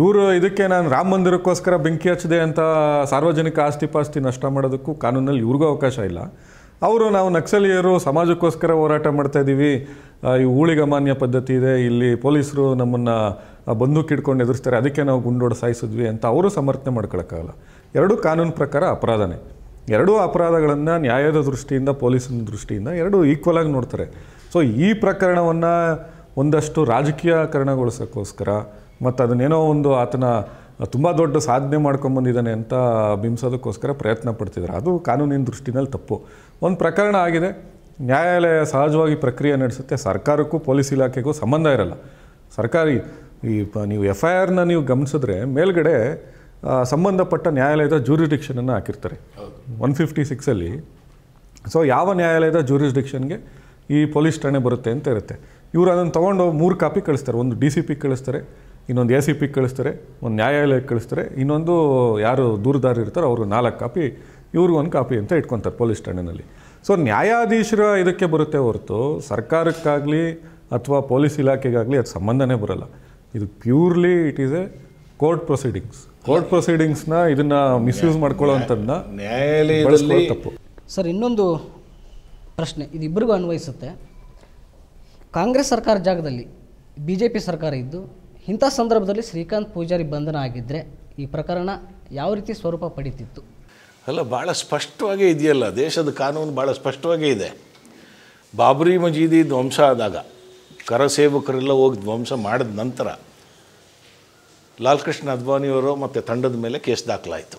ಇವರು ಇದಕ್ಕೆ ನಾನು ರಾಮ ಮಂದಿರಕ್ಕೋಸ್ಕರ ಬೆಂಕಿ ಹಚ್ಚಿದೆ ಅಂತ ಸಾರ್ವಜನಿಕ ಆಸ್ತಿ ಪಾಸ್ತಿ ನಷ್ಟ ಮಾಡೋದಕ್ಕೂ ಕಾನೂನಲ್ಲಿ ಇವ್ರಿಗೂ ಅವಕಾಶ ಇಲ್ಲ ಅವರು ನಾವು ನಕ್ಸಲೀಯರು ಸಮಾಜಕ್ಕೋಸ್ಕರ ಹೋರಾಟ ಮಾಡ್ತಾ ಇದ್ದೀವಿ ಈ ಊಳಿಗಮಾನ್ಯ ಪದ್ಧತಿ ಇದೆ ಇಲ್ಲಿ ಪೊಲೀಸರು ನಮ್ಮನ್ನು ಬಂದೂಕ್ ಇಟ್ಕೊಂಡು ಎದುರಿಸ್ತಾರೆ ಅದಕ್ಕೆ ನಾವು ಗುಂಡೋಡ ಸಾಯಿಸಿದ್ವಿ ಅಂತ ಅವರು ಸಮರ್ಥನೆ ಮಾಡ್ಕೊಳಕ್ಕಾಗಲ್ಲ ಎರಡೂ ಕಾನೂನು ಪ್ರಕಾರ ಅಪರಾಧನೇ ಎರಡೂ ಅಪರಾಧಗಳನ್ನು ನ್ಯಾಯದ ದೃಷ್ಟಿಯಿಂದ ಪೊಲೀಸಿನ ದೃಷ್ಟಿಯಿಂದ ಎರಡೂ ಈಕ್ವಲಾಗಿ ಆಗಿ ನೋಡ್ತಾರೆ ಸೊ ಈ ಪ್ರಕರಣವನ್ನು ಒಂದಷ್ಟು ರಾಜಕೀಯಕರಣಗೊಳಿಸೋಕ್ಕೋಸ್ಕರ ಮತ್ತು ಅದನ್ನೇನೋ ಒಂದು ಆತನ ತುಂಬ ದೊಡ್ಡ ಸಾಧನೆ ಮಾಡ್ಕೊಂಬಂದಿದ್ದಾನೆ ಅಂತ ಬಿಂಬಿಸೋದಕ್ಕೋಸ್ಕರ ಪ್ರಯತ್ನ ಪಡ್ತಿದ್ದಾರೆ ಅದು ಕಾನೂನಿನ ದೃಷ್ಟಿನಲ್ಲಿ ತಪ್ಪು ಒಂದು ಪ್ರಕರಣ ಆಗಿದೆ ನ್ಯಾಯಾಲಯ ಸಹಜವಾಗಿ ಪ್ರಕ್ರಿಯೆ ನಡೆಸುತ್ತೆ ಸರ್ಕಾರಕ್ಕೂ ಪೊಲೀಸ್ ಇಲಾಖೆಗೂ ಸಂಬಂಧ ಇರಲ್ಲ ಸರ್ಕಾರಿ ಈ ನೀವು ಎಫ್ ಐ ಆರ್ನ ನೀವು ಗಮನಿಸಿದ್ರೆ ಮೇಲ್ಗಡೆ ಸಂಬಂಧಪಟ್ಟ ನ್ಯಾಯಾಲಯದ ಜೂರಿಡಿಕ್ಷನನ್ನು ಹಾಕಿರ್ತಾರೆ ಒನ್ ಫಿಫ್ಟಿ ಸಿಕ್ಸಲ್ಲಿ ಸೊ ಯಾವ ನ್ಯಾಯಾಲಯದ ಜೂರಿಸ್ಡಿಕ್ಷನ್ಗೆ ಈ ಪೊಲೀಸ್ ಠಾಣೆ ಬರುತ್ತೆ ಅಂತ ಇರುತ್ತೆ ಇವರು ಅದನ್ನು ತೊಗೊಂಡು ಮೂರು ಕಾಪಿ ಕಳಿಸ್ತಾರೆ ಒಂದು ಡಿ ಸಿ ಪಿ ಕಳಿಸ್ತಾರೆ ಇನ್ನೊಂದು ಎ ಸಿ ಪಿ ಕಳಿಸ್ತಾರೆ ಒಂದು ನ್ಯಾಯಾಲಯಕ್ಕೆ ಕಳಿಸ್ತಾರೆ ಇನ್ನೊಂದು ಯಾರು ದೂರದಾರಿ ಇರ್ತಾರೋ ಅವರು ನಾಲ್ಕು ಕಾಪಿ ಒಂದು ಕಾಪಿ ಅಂತ ಇಟ್ಕೊತಾರೆ ಪೊಲೀಸ್ ಠಾಣೆಯಲ್ಲಿ ಸೊ ನ್ಯಾಯಾಧೀಶರ ಇದಕ್ಕೆ ಬರುತ್ತೆ ಹೊರತು ಸರ್ಕಾರಕ್ಕಾಗಲಿ ಅಥವಾ ಪೊಲೀಸ್ ಇಲಾಖೆಗಾಗಲಿ ಅದು ಸಂಬಂಧನೇ ಬರಲ್ಲ ಇದು purely it is a court proceedings ಕೋರ್ಟ್ ಪ್ರೊಸೀಡಿಂಗ್ಸ್ನ ಇದನ್ನ ಮಿಸ್ಯೂಸ್ ಮಾಡ್ಕೊಳ್ಳೋವಂಥದ್ದನ್ನ ನ್ಯಾಯಾಲಯ ತಪ್ಪು ಸರ್ ಇನ್ನೊಂದು ಪ್ರಶ್ನೆ ಇದು ಇಬ್ಬರಿಗೂ ಅನ್ವಯಿಸುತ್ತೆ ಕಾಂಗ್ರೆಸ್ ಸರ್ಕಾರ ಜಾಗದಲ್ಲಿ ಬಿ ಜೆ ಪಿ ಸರ್ಕಾರ ಇದ್ದು ಇಂಥ ಸಂದರ್ಭದಲ್ಲಿ ಶ್ರೀಕಾಂತ್ ಪೂಜಾರಿ ಬಂಧನ ಆಗಿದ್ದರೆ ಈ ಪ್ರಕರಣ ಯಾವ ರೀತಿ ಸ್ವರೂಪ ಪಡೀತಿತ್ತು ಅಲ್ಲ ಭಾಳ ಸ್ಪಷ್ಟವಾಗೇ ಇದೆಯಲ್ಲ ದೇಶದ ಕಾನೂನು ಭಾಳ ಸ್ಪಷ್ಟವಾಗೇ ಇದೆ ಬಾಬ್ರಿ ಮಜೀದಿ ಧ್ವಂಸ ಆದಾಗ ಕರಸೇವಕರೆಲ್ಲ ಹೋಗಿ ಧ್ವಂಸ ಮಾಡಿದ ನಂತರ ಲಾಲ್ಕೃಷ್ಣ ಅದ್ವಾನಿಯವರು ಮತ್ತು ತಂಡದ ಮೇಲೆ ಕೇಸ್ ದಾಖಲಾಯಿತು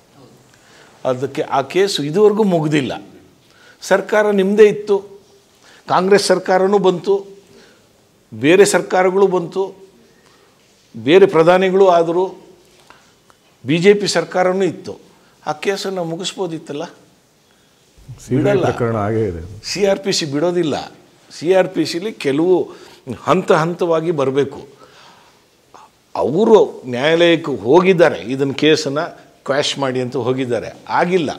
ಅದಕ್ಕೆ ಆ ಕೇಸು ಇದುವರೆಗೂ ಮುಗ್ದಿಲ್ಲ ಸರ್ಕಾರ ನಿಮ್ಮದೇ ಇತ್ತು ಕಾಂಗ್ರೆಸ್ ಸರ್ಕಾರವೂ ಬಂತು ಬೇರೆ ಸರ್ಕಾರಗಳು ಬಂತು ಬೇರೆ ಪ್ರಧಾನಿಗಳು ಆದರೂ ಬಿ ಜೆ ಪಿ ಸರ್ಕಾರವೂ ಇತ್ತು ಆ ಕೇಸನ್ನು ಮುಗಿಸ್ಬೋದಿತ್ತಲ್ಲ ಪ್ರಕರಣ ಸಿ ಆರ್ ಪಿ ಸಿ ಬಿಡೋದಿಲ್ಲ ಸಿ ಆರ್ ಪಿ ಸಿಲಿ ಕೆಲವು ಹಂತ ಹಂತವಾಗಿ ಬರಬೇಕು ಅವರು ನ್ಯಾಯಾಲಯಕ್ಕೆ ಹೋಗಿದ್ದಾರೆ ಇದನ್ನು ಕೇಸನ್ನು ಕ್ವಾಶ್ ಮಾಡಿ ಅಂತ ಹೋಗಿದ್ದಾರೆ ಆಗಿಲ್ಲ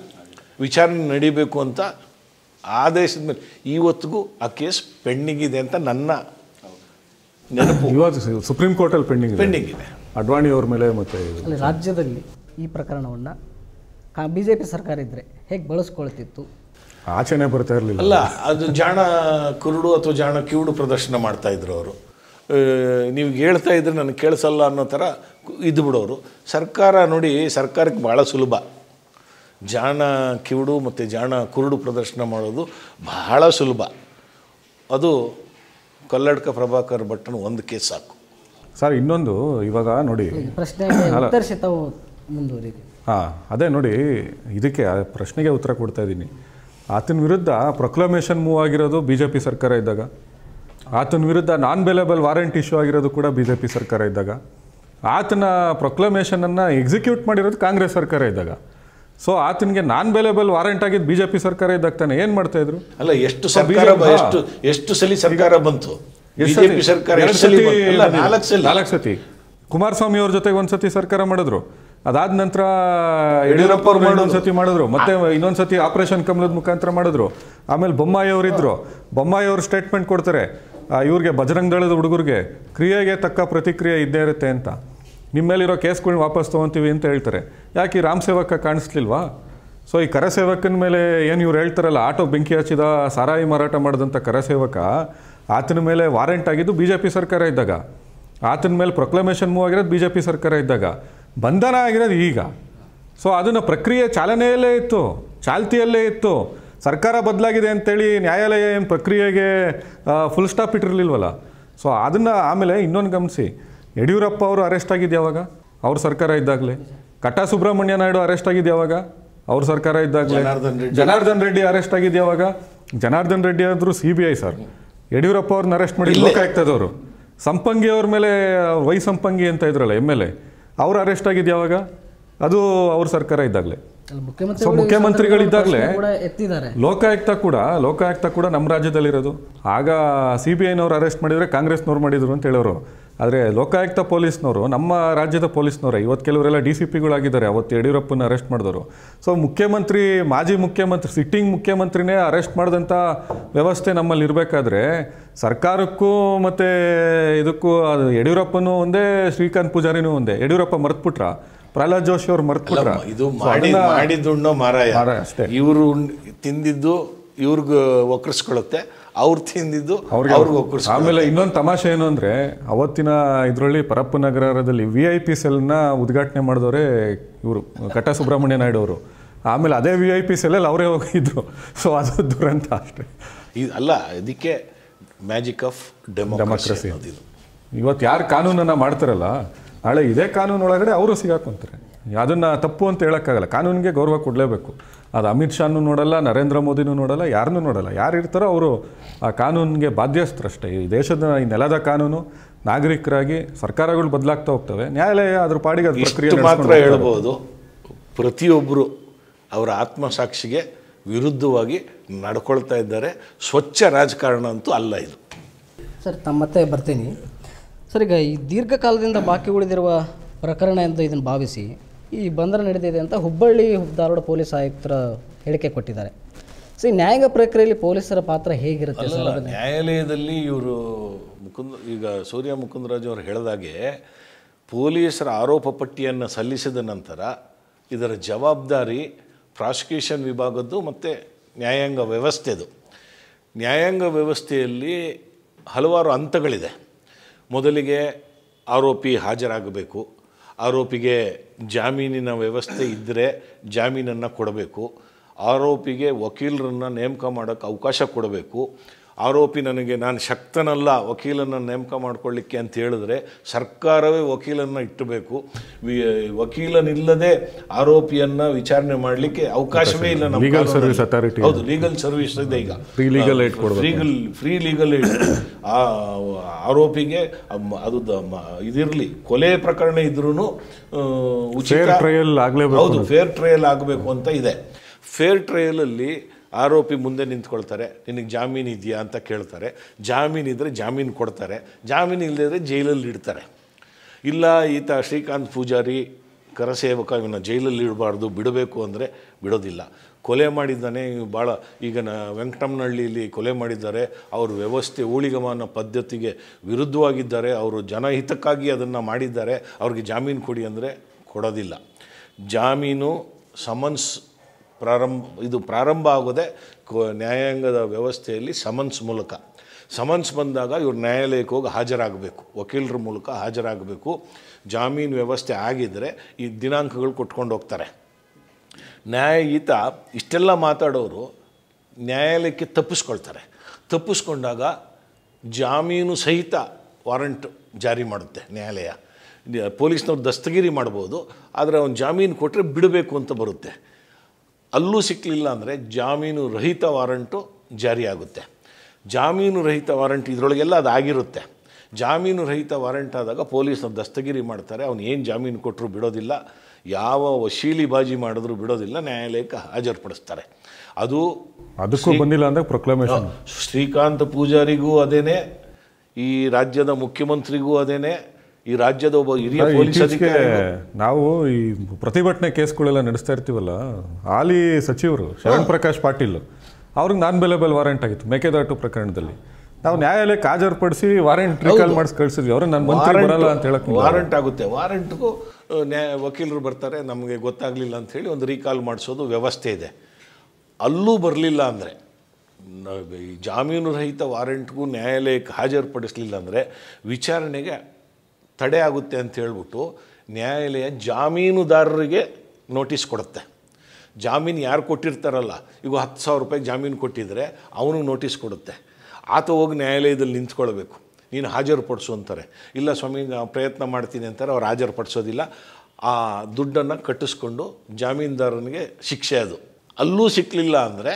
ವಿಚಾರಣೆ ನಡೀಬೇಕು ಅಂತ ಆದೇಶದ ಮೇಲೆ ಇವತ್ತಿಗೂ ಆ ಕೇಸ್ ಪೆಂಡಿಂಗ್ ಇದೆ ಅಂತ ನನ್ನ ನೆನಪು ಇವತ್ತು ಸುಪ್ರೀಂ ಕೋರ್ಟಲ್ಲಿ ಪೆಂಡಿಂಗ್ ಪೆಂಡಿಂಗ್ ಇದೆ ಅಡ್ವಾಣಿ ಅವ್ರ ಮೇಲೆ ಮತ್ತೆ ರಾಜ್ಯದಲ್ಲಿ ಈ ಪ್ರಕರಣವನ್ನು ಕಾ ಬಿ ಜೆ ಪಿ ಸರ್ಕಾರ ಇದ್ರೆ ಹೇಗೆ ಬಳಸ್ಕೊಳ್ತಿತ್ತು ಆಚರಣೆ ಬರ್ತಾ ಇರಲಿಲ್ಲ ಅಲ್ಲ ಅದು ಜಾಣ ಕುರುಡು ಅಥವಾ ಜಾಣ ಕಿವುಡು ಪ್ರದರ್ಶನ ಮಾಡ್ತಾ ಇದ್ರು ಅವರು ನೀವು ಹೇಳ್ತಾ ಇದ್ರೆ ನನಗೆ ಕೇಳಿಸಲ್ಲ ಅನ್ನೋ ಥರ ಇದ್ದು ಬಿಡೋರು ಸರ್ಕಾರ ನೋಡಿ ಸರ್ಕಾರಕ್ಕೆ ಭಾಳ ಸುಲಭ ಜಾಣ ಕಿವುಡು ಮತ್ತು ಜಾಣ ಕುರುಡು ಪ್ರದರ್ಶನ ಮಾಡೋದು ಬಹಳ ಸುಲಭ ಅದು ಕಲ್ಲಡ್ಕ ಪ್ರಭಾಕರ್ ಭಟ್ಟನ ಒಂದು ಕೇಸ್ ಸಾಕು ಸರ್ ಇನ್ನೊಂದು ಇವಾಗ ನೋಡಿ ಪ್ರಶ್ನೆ ಮುಂದುವರಿದೆ ಹಾಂ ಅದೇ ನೋಡಿ ಇದಕ್ಕೆ ಪ್ರಶ್ನೆಗೆ ಉತ್ತರ ಕೊಡ್ತಾ ಇದ್ದೀನಿ ಆತನ ವಿರುದ್ಧ ಪ್ರೊಕ್ಲಮೇಷನ್ ಮೂವ್ ಆಗಿರೋದು ಬಿ ಜೆ ಪಿ ಸರ್ಕಾರ ಇದ್ದಾಗ ಆತನ ವಿರುದ್ಧ ನಾನ್ ಬೆಲೆಬಲ್ ವಾರಂಟ್ ಇಶ್ಯೂ ಆಗಿರೋದು ಕೂಡ ಬಿ ಜೆ ಪಿ ಸರ್ಕಾರ ಇದ್ದಾಗ ಆತನ ಪ್ರೊಕ್ಲಮೇಷನನ್ನು ಎಕ್ಸಿಕ್ಯೂಟ್ ಮಾಡಿರೋದು ಕಾಂಗ್ರೆಸ್ ಸರ್ಕಾರ ಇದ್ದಾಗ ಸೊ ಆತನಿಗೆ ನಾನ್ ಬೆಲೆಬಲ್ ವಾರಂಟ್ ಆಗಿದ್ದು ಬಿ ಜೆ ಪಿ ಸರ್ಕಾರ ಇದ್ದಾಗ ತಾನೆ ಏನು ಮಾಡ್ತಾ ಇದ್ರು ಅಲ್ಲ ಎಷ್ಟು ಎಷ್ಟು ಎಷ್ಟು ಸಲ ಸರ್ಕಾರ ಬಂತು ಸರ್ಕಾರ ನಾಲ್ಕು ಸತಿ ಕುಮಾರಸ್ವಾಮಿ ಅವ್ರ ಜೊತೆಗೆ ಒಂದ್ಸತಿ ಸರ್ಕಾರ ಮಾಡಿದ್ರು ಅದಾದ ನಂತರ ಯಡಿಯೂರಪ್ಪ ಸತಿ ಮಾಡಿದ್ರು ಮತ್ತೆ ಇನ್ನೊಂದ್ಸತಿ ಆಪರೇಷನ್ ಕಮಲದ ಮುಖಾಂತರ ಮಾಡಿದ್ರು ಆಮೇಲೆ ಬೊಮ್ಮಾಯಿ ಅವರಿದ್ರು ಬೊಮ್ಮಾಯಿ ಅವರು ಸ್ಟೇಟ್ಮೆಂಟ್ ಕೊಡ್ತಾರೆ ಇವ್ರಿಗೆ ಬಜರಂಗ್ ದಳದ ಹುಡುಗರಿಗೆ ಕ್ರಿಯೆಗೆ ತಕ್ಕ ಪ್ರತಿಕ್ರಿಯೆ ಇದ್ದೇ ಇರುತ್ತೆ ಅಂತ ನಿಮ್ಮ ಮೇಲಿರೋ ಕೇಸ್ಗಳನ್ನ ವಾಪಸ್ ತೊಗೊತೀವಿ ಅಂತ ಹೇಳ್ತಾರೆ ಯಾಕೆ ಈ ರಾಮ್ ಸೇವಕ ಕಾಣಿಸ್ಲಿಲ್ವಾ ಸೊ ಈ ಕರಸೇವಕನ ಮೇಲೆ ಏನು ಇವ್ರು ಹೇಳ್ತಾರಲ್ಲ ಆಟೋ ಬೆಂಕಿ ಹಚ್ಚಿದ ಸಾರಾಯಿ ಮಾರಾಟ ಮಾಡಿದಂಥ ಕರಸೇವಕ ಆತನ ಮೇಲೆ ವಾರೆಂಟ್ ಆಗಿದ್ದು ಬಿ ಜೆ ಪಿ ಸರ್ಕಾರ ಇದ್ದಾಗ ಆತನ ಮೇಲೆ ಪ್ರೊಕ್ಲಮೇಷನ್ ಮೂವ್ ಆಗಿರೋದು ಬಿ ಜೆ ಪಿ ಸರ್ಕಾರ ಇದ್ದಾಗ ಬಂಧನ ಆಗಿರೋದು ಈಗ ಸೊ ಅದನ್ನು ಪ್ರಕ್ರಿಯೆ ಚಾಲನೆಯಲ್ಲೇ ಇತ್ತು ಚಾಲ್ತಿಯಲ್ಲೇ ಇತ್ತು ಸರ್ಕಾರ ಬದಲಾಗಿದೆ ಅಂತೇಳಿ ನ್ಯಾಯಾಲಯ ಏನು ಪ್ರಕ್ರಿಯೆಗೆ ಫುಲ್ ಸ್ಟಾಪ್ ಇಟ್ಟಿರಲಿಲ್ವಲ್ಲ ಸೊ ಅದನ್ನು ಆಮೇಲೆ ಇನ್ನೊಂದು ಗಮನಿಸಿ ಯಡಿಯೂರಪ್ಪ ಅವರು ಅರೆಸ್ಟ್ ಆಗಿದ್ದು ಯಾವಾಗ ಅವ್ರ ಸರ್ಕಾರ ಇದ್ದಾಗಲೇ ಕಟ್ಟಾ ಸುಬ್ರಹ್ಮಣ್ಯ ನಾಯ್ಡು ಅರೆಸ್ಟ್ ಆಗಿದ್ದು ಯಾವಾಗ ಅವ್ರ ಸರ್ಕಾರ ಇದ್ದಾಗಲೇ ಜನಾರ್ದನ್ ರೆಡ್ಡಿ ಅರೆಸ್ಟ್ ಆಗಿದ್ದು ಯಾವಾಗ ಜನಾರ್ದನ್ ರೆಡ್ಡಿ ಆದರೂ C B I sir Yediyurappa ಅವ್ರನ್ನ ಅರೆಸ್ಟ್ ಮಾಡಿ ಲೋಕಾಯುಕ್ತದವರು ಸಂಪಂಗಿ ಅವ್ರ ಮೇಲೆ ವೈ ಸಂಪಂಗಿ ಅಂತ ಇದ್ರಲ್ಲ ಎಮ್ ಎಲ್ ಎ ಅವ್ರು ಅರೆಸ್ಟ್ ಆಗಿದ್ದು ಯಾವಾಗ ಅದು ಅವ್ರ ಸರ್ಕಾರ ಇದ್ದಾಗಲೇ ಸೊ ಮುಖ್ಯಮಂತ್ರಿಗಳಿದ್ದಾಗಲೇ ಲೋಕಾಯುಕ್ತ ಕೂಡ ಲೋಕಾಯುಕ್ತ ಕೂಡ ನಮ್ಮ ರಾಜ್ಯದಲ್ಲಿರೋದು ಆಗ ಸಿ ಬಿ ಐನವ್ರು ಅರೆಸ್ಟ್ ಮಾಡಿದರೆ ಕಾಂಗ್ರೆಸ್ನವ್ರು ಮಾಡಿದ್ರು ಅಂತ ಹೇಳೋರು ಆದರೆ ಲೋಕಾಯುಕ್ತ ಪೊಲೀಸ್ನವರು ನಮ್ಮ ರಾಜ್ಯದ ಪೊಲೀಸ್ನವರೇ ಇವತ್ತು ಕೆಲವರೆಲ್ಲ ಡಿ ಸಿ ಪಿಗಳಾಗಿದ್ದಾರೆ ಅವತ್ತು ಯಡಿಯೂರಪ್ಪನ ಅರೆಸ್ಟ್ ಮಾಡಿದವರು ಸೊ ಮುಖ್ಯಮಂತ್ರಿ ಮಾಜಿ ಮುಖ್ಯಮಂತ್ರಿ ಸಿಟ್ಟಿಂಗ್ ಮುಖ್ಯಮಂತ್ರಿನೇ ಅರೆಸ್ಟ್ ಮಾಡಿದಂಥ ವ್ಯವಸ್ಥೆ ನಮ್ಮಲ್ಲಿ ಇರಬೇಕಾದ್ರೆ ಸರ್ಕಾರಕ್ಕೂ ಮತ್ತು ಇದಕ್ಕೂ ಅದು ಯಡಿಯೂರಪ್ಪನೂ ಒಂದೇ ಶ್ರೀಕಾಂತ್ ಪೂಜಾರಿನೂ ಒಂದೇ ಯಡಿಯೂರಪ್ಪ ಮರೆತ್ಬಿಟ್ರಾ ಪ್ರಹ್ಲಾದ್ ಜೋಶಿ ಅವ್ರು ಮರೆತ್ಬಿಟ್ರ ಇದು ಮಾಡಿದ್ದುಣ್ಣೋ ಮಾರಾಯ ಅಷ್ಟೇ ಇವರು ತಿಂದಿದ್ದು ಇವ್ರಿಗೆ ಒಕ್ಕರಿಸ್ಕೊಳ್ಳುತ್ತೆ ಅವ್ರು ತಿಂದಿದ್ದು ಅವ್ರಿಗೆ ಆಮೇಲೆ ಇನ್ನೊಂದು ತಮಾಷೆ ಏನು ಅಂದರೆ ಅವತ್ತಿನ ಇದರಲ್ಲಿ ಪರಪ್ಪು ನಗರದಲ್ಲಿ ವಿ ಐ ಪಿ ಸೆಲ್ನ ಉದ್ಘಾಟನೆ ಮಾಡಿದವರೇ ಇವರು ಘಟ ಸುಬ್ರಹ್ಮಣ್ಯ ನಾಯ್ಡು ಅವರು ಆಮೇಲೆ ಅದೇ ವಿ ಐ ಪಿ ಸೆಲ್ಲಲ್ಲಿ ಅವರೇ ಹೋಗಿದ್ರು ಸೊ ಅದು ದುರಂತ ಅಷ್ಟೇ ಇದು ಅಲ್ಲ ಇದಕ್ಕೆ ಮ್ಯಾಜಿಕ್ ಆಫ್ ಡೆಮೋಕ್ರಸಿ ಇವತ್ತು ಯಾರು ಕಾನೂನನ್ನು ಮಾಡ್ತಾರಲ್ಲ ನಾಳೆ ಇದೇ ಒಳಗಡೆ ಅವರು ಸಿಗಾಕೊಂತಾರೆ ಅದನ್ನು ತಪ್ಪು ಅಂತ ಹೇಳೋಕ್ಕಾಗಲ್ಲ ಕಾನೂನಿಗೆ ಗೌರವ ಕೊಡಲೇಬೇಕು ಅದು ಅಮಿತ್ ಶಾನೂ ನೋಡಲ್ಲ ನರೇಂದ್ರ ಮೋದಿನೂ ನೋಡಲ್ಲ ಯಾರನ್ನು ನೋಡಲ್ಲ ಯಾರು ಇರ್ತಾರೋ ಅವರು ಆ ಕಾನೂನಿಗೆ ಬಾಧ್ಯಸ್ಥರಷ್ಟೇ ಈ ದೇಶದ ಈ ನೆಲದ ಕಾನೂನು ನಾಗರಿಕರಾಗಿ ಸರ್ಕಾರಗಳು ಬದಲಾಗ್ತಾ ಹೋಗ್ತವೆ ನ್ಯಾಯಾಲಯ ಅದ್ರ ಪಾಡಿಗೆ ಅದು ಪ್ರಕ್ರಿಯೆ ಮಾತ್ರ ಹೇಳ್ಬೋದು ಪ್ರತಿಯೊಬ್ಬರು ಅವರ ಆತ್ಮಸಾಕ್ಷಿಗೆ ವಿರುದ್ಧವಾಗಿ ನಡ್ಕೊಳ್ತಾ ಇದ್ದಾರೆ ಸ್ವಚ್ಛ ರಾಜಕಾರಣ ಅಂತೂ ಅಲ್ಲ ಇದು ಸರ್ ತಮ್ಮ ಮತ್ತೆ ಬರ್ತೀನಿ ಸರ್ ಈಗ ಈ ದೀರ್ಘಕಾಲದಿಂದ ಬಾಕಿ ಉಳಿದಿರುವ ಪ್ರಕರಣ ಅಂತ ಇದನ್ನು ಭಾವಿಸಿ ಈ ಬಂಧನ ನಡೆದಿದೆ ಅಂತ ಹುಬ್ಬಳ್ಳಿ ಧಾರವಾಡ ಪೊಲೀಸ್ ಆಯುಕ್ತರ ಹೇಳಿಕೆ ಕೊಟ್ಟಿದ್ದಾರೆ ಸೊ ಈ ನ್ಯಾಯಾಂಗ ಪ್ರಕ್ರಿಯೆಯಲ್ಲಿ ಪೊಲೀಸರ ಪಾತ್ರ ಹೇಗಿರುತ್ತೆ ನ್ಯಾಯಾಲಯದಲ್ಲಿ ಇವರು ಮುಕುಂದ ಈಗ ಸೂರ್ಯ ಮುಕುಂದರಾಜ್ ಅವರು ಹೇಳಿದಾಗೆ ಪೊಲೀಸರ ಆರೋಪ ಪಟ್ಟಿಯನ್ನು ಸಲ್ಲಿಸಿದ ನಂತರ ಇದರ ಜವಾಬ್ದಾರಿ ಪ್ರಾಸಿಕ್ಯೂಷನ್ ವಿಭಾಗದ್ದು ಮತ್ತು ನ್ಯಾಯಾಂಗ ವ್ಯವಸ್ಥೆದು ನ್ಯಾಯಾಂಗ ವ್ಯವಸ್ಥೆಯಲ್ಲಿ ಹಲವಾರು ಹಂತಗಳಿದೆ ಮೊದಲಿಗೆ ಆರೋಪಿ ಹಾಜರಾಗಬೇಕು ಆರೋಪಿಗೆ ಜಾಮೀನಿನ ವ್ಯವಸ್ಥೆ ಇದ್ದರೆ ಜಾಮೀನನ್ನು ಕೊಡಬೇಕು ಆರೋಪಿಗೆ ವಕೀಲರನ್ನು ನೇಮಕ ಮಾಡೋಕ್ಕೆ ಅವಕಾಶ ಕೊಡಬೇಕು ಆರೋಪಿ ನನಗೆ ನಾನು ಶಕ್ತನಲ್ಲ ವಕೀಲನ್ನು ನೇಮಕ ಮಾಡಿಕೊಳ್ಳಿಕ್ಕೆ ಅಂತ ಹೇಳಿದ್ರೆ ಸರ್ಕಾರವೇ ವಕೀಲನ್ನು ಇಟ್ಟಬೇಕು ವಕೀಲನಿಲ್ಲದೆ ಆರೋಪಿಯನ್ನು ವಿಚಾರಣೆ ಮಾಡಲಿಕ್ಕೆ ಅವಕಾಶವೇ ಇಲ್ಲ ನಮ್ಮ ಲೀಗಲ್ ಸರ್ವಿಸ್ ಅಥಾರಿಟಿ ಹೌದು ಲೀಗಲ್ ಸರ್ವಿಸ್ ಇದೆ ಈಗ free legal aid legal free legal aid ಆರೋಪಿಗೆ ಅದು ಇದಿರಲಿ ಕೊಲೆ ಪ್ರಕರಣ ಇದ್ರೂ ಉಚಿತ ಟ್ರಯಲ್ ಆಗಲೇಬೇಕು ಹೌದು ಫೇರ್ ಟ್ರಯಲ್ ಆಗಬೇಕು ಅಂತ ಇದೆ ಫೇರ್ ಟ್ರಯಲಲ್ಲಿ ಆರೋಪಿ ಮುಂದೆ ನಿಂತ್ಕೊಳ್ತಾರೆ ನಿನಗೆ ಜಾಮೀನು ಇದೆಯಾ ಅಂತ ಕೇಳ್ತಾರೆ ಜಾಮೀನು ಇದ್ದರೆ ಜಾಮೀನು ಕೊಡ್ತಾರೆ ಜಾಮೀನು ಇಲ್ಲದಿದ್ದರೆ ಜೈಲಲ್ಲಿ ಇಡ್ತಾರೆ ಇಲ್ಲ ಈತ ಶ್ರೀಕಾಂತ್ ಪೂಜಾರಿ ಕರಸೇವಕ ಇವನ್ನ ಜೈಲಲ್ಲಿ ಇಡಬಾರ್ದು ಬಿಡಬೇಕು ಅಂದರೆ ಬಿಡೋದಿಲ್ಲ ಕೊಲೆ ಮಾಡಿದ್ದಾನೆ ಇವು ಭಾಳ ಈಗ ನ ವೆಂಕಟಮ್ಮನಹಳ್ಳಿಯಲ್ಲಿ ಕೊಲೆ ಮಾಡಿದ್ದಾರೆ ಅವ್ರ ವ್ಯವಸ್ಥೆ ಊಳಿಗಮಾನ ಪದ್ಧತಿಗೆ ವಿರುದ್ಧವಾಗಿದ್ದಾರೆ ಅವರು ಜನಹಿತಕ್ಕಾಗಿ ಅದನ್ನು ಮಾಡಿದ್ದಾರೆ ಅವ್ರಿಗೆ ಜಾಮೀನು ಕೊಡಿ ಅಂದರೆ ಕೊಡೋದಿಲ್ಲ ಜಾಮೀನು ಸಮನ್ಸ್ ಪ್ರಾರಂಭ ಇದು ಪ್ರಾರಂಭ ಆಗೋದೇ ನ್ಯಾಯಾಂಗದ ವ್ಯವಸ್ಥೆಯಲ್ಲಿ ಸಮನ್ಸ್ ಮೂಲಕ ಸಮನ್ಸ್ ಬಂದಾಗ ಇವರು ನ್ಯಾಯಾಲಯಕ್ಕೆ ಹೋಗಿ ಹಾಜರಾಗಬೇಕು ವಕೀಲರ ಮೂಲಕ ಹಾಜರಾಗಬೇಕು ಜಾಮೀನು ವ್ಯವಸ್ಥೆ ಆಗಿದ್ದರೆ ಈ ದಿನಾಂಕಗಳು ಕೊಟ್ಕೊಂಡು ಹೋಗ್ತಾರೆ ನ್ಯಾಯಯುತ ಇಷ್ಟೆಲ್ಲ ಮಾತಾಡೋರು ನ್ಯಾಯಾಲಯಕ್ಕೆ ತಪ್ಪಿಸ್ಕೊಳ್ತಾರೆ ತಪ್ಪಿಸ್ಕೊಂಡಾಗ ಜಾಮೀನು ಸಹಿತ ವಾರಂಟ್ ಜಾರಿ ಮಾಡುತ್ತೆ ನ್ಯಾಯಾಲಯ ಪೊಲೀಸ್ನವ್ರು ದಸ್ತಗಿರಿ ಮಾಡ್ಬೋದು ಆದರೆ ಅವ್ನು ಜಾಮೀನು ಕೊಟ್ಟರೆ ಬಿಡಬೇಕು ಅಂತ ಬರುತ್ತೆ ಅಲ್ಲೂ ಸಿಕ್ಕಲಿಲ್ಲ ಅಂದರೆ ಜಾಮೀನು ರಹಿತ ವಾರಂಟು ಜಾರಿಯಾಗುತ್ತೆ ಜಾಮೀನು ರಹಿತ ವಾರಂಟ್ ಇದರೊಳಗೆಲ್ಲ ಆಗಿರುತ್ತೆ ಜಾಮೀನು ರಹಿತ ವಾರಂಟ್ ಆದಾಗ ಪೊಲೀಸ್ನ ದಸ್ತಗಿರಿ ಮಾಡ್ತಾರೆ ಅವನು ಏನು ಜಾಮೀನು ಕೊಟ್ಟರು ಬಿಡೋದಿಲ್ಲ ಯಾವ ವಶೀಲಿ ಬಾಜಿ ಮಾಡಿದ್ರು ಬಿಡೋದಿಲ್ಲ ನ್ಯಾಯಾಲಯಕ್ಕೆ ಹಾಜರುಪಡಿಸ್ತಾರೆ ಅದು ಅದಕ್ಕೂ ಬಂದಿಲ್ಲ ಅಂದಾಗ ಪ್ರೊಕ್ಲಮೇಷನ್ ಶ್ರೀಕಾಂತ್ ಪೂಜಾರಿಗೂ ಅದೇನೇ ಈ ರಾಜ್ಯದ ಮುಖ್ಯಮಂತ್ರಿಗೂ ಅದೇನೇ ಈ ರಾಜ್ಯದ ಒಬ್ಬ ಹಿರಿಯ ಪೊಲೀಸ್ ನಾವು ಈ ಪ್ರತಿಭಟನೆ ಕೇಸ್ಗಳೆಲ್ಲ ನಡೆಸ್ತಾ ಇರ್ತೀವಲ್ಲ ಹಾಲಿ ಸಚಿವರು ಶರಣ್ ಪ್ರಕಾಶ್ ಪಾಟೀಲ್ ಅವ್ರಿಗೆ ನಾನ್ ಬೆಲೆಬಲ್ ವಾರೆಂಟ್ ಆಗಿತ್ತು ಮೇಕೆದಾಟು ಪ್ರಕರಣದಲ್ಲಿ ನಾವು ನ್ಯಾಯಾಲಯಕ್ಕೆ ಹಾಜರುಪಡಿಸಿ ವಾರೆಂಟ್ ರಿಕಾಲ್ ಮಾಡಿಸಿ ಕಳಿಸಿದ್ವಿ ಅವ್ರಿಗೆ ನಾನು ಮಂತ್ರಿ ಬರಲ್ಲ ಅಂತ ಹೇಳಕ್ ವಾರೆಂಟ್ ಆಗುತ್ತೆ ವಾರೆಂಟ್ಗೂ ನ್ಯಾಯ ವಕೀಲರು ಬರ್ತಾರೆ ನಮಗೆ ಗೊತ್ತಾಗಲಿಲ್ಲ ಅಂತ ಹೇಳಿ ಒಂದು ರೀಕಾಲ್ ಮಾಡಿಸೋದು ವ್ಯವಸ್ಥೆ ಇದೆ ಅಲ್ಲೂ ಬರಲಿಲ್ಲ ಅಂದರೆ ಜಾಮೀನು ರಹಿತ ವಾರೆಂಟ್ಗೂ ನ್ಯಾಯಾಲಯಕ್ಕೆ ಹಾಜರ್ಪಡಿಸಲಿಲ್ಲ ಅಂದರೆ ವಿಚಾರಣೆಗೆ ತಡೆ ಆಗುತ್ತೆ ಅಂತ ಹೇಳ್ಬಿಟ್ಟು ನ್ಯಾಯಾಲಯ ಜಾಮೀನುದಾರರಿಗೆ ನೋಟಿಸ್ ಕೊಡುತ್ತೆ ಜಾಮೀನು ಯಾರು ಕೊಟ್ಟಿರ್ತಾರಲ್ಲ ಈಗ ಹತ್ತು ಸಾವಿರ ರೂಪಾಯಿ ಜಾಮೀನು ಕೊಟ್ಟಿದ್ರೆ ಅವನಿಗೆ ನೋಟಿಸ್ ಕೊಡುತ್ತೆ ಆತ ಹೋಗಿ ನ್ಯಾಯಾಲಯದಲ್ಲಿ ನಿಂತ್ಕೊಳ್ಬೇಕು ನೀನು ಪಡಿಸು ಅಂತಾರೆ ಇಲ್ಲ ಸ್ವಾಮಿ ಪ್ರಯತ್ನ ಮಾಡ್ತೀನಿ ಅಂತಾರೆ ಅವ್ರು ಹಾಜರು ಪಡಿಸೋದಿಲ್ಲ ಆ ದುಡ್ಡನ್ನು ಕಟ್ಟಿಸ್ಕೊಂಡು ಜಾಮೀನ್ದಾರನಿಗೆ ಶಿಕ್ಷೆ ಅದು ಅಲ್ಲೂ ಸಿಕ್ಕಲಿಲ್ಲ ಅಂದರೆ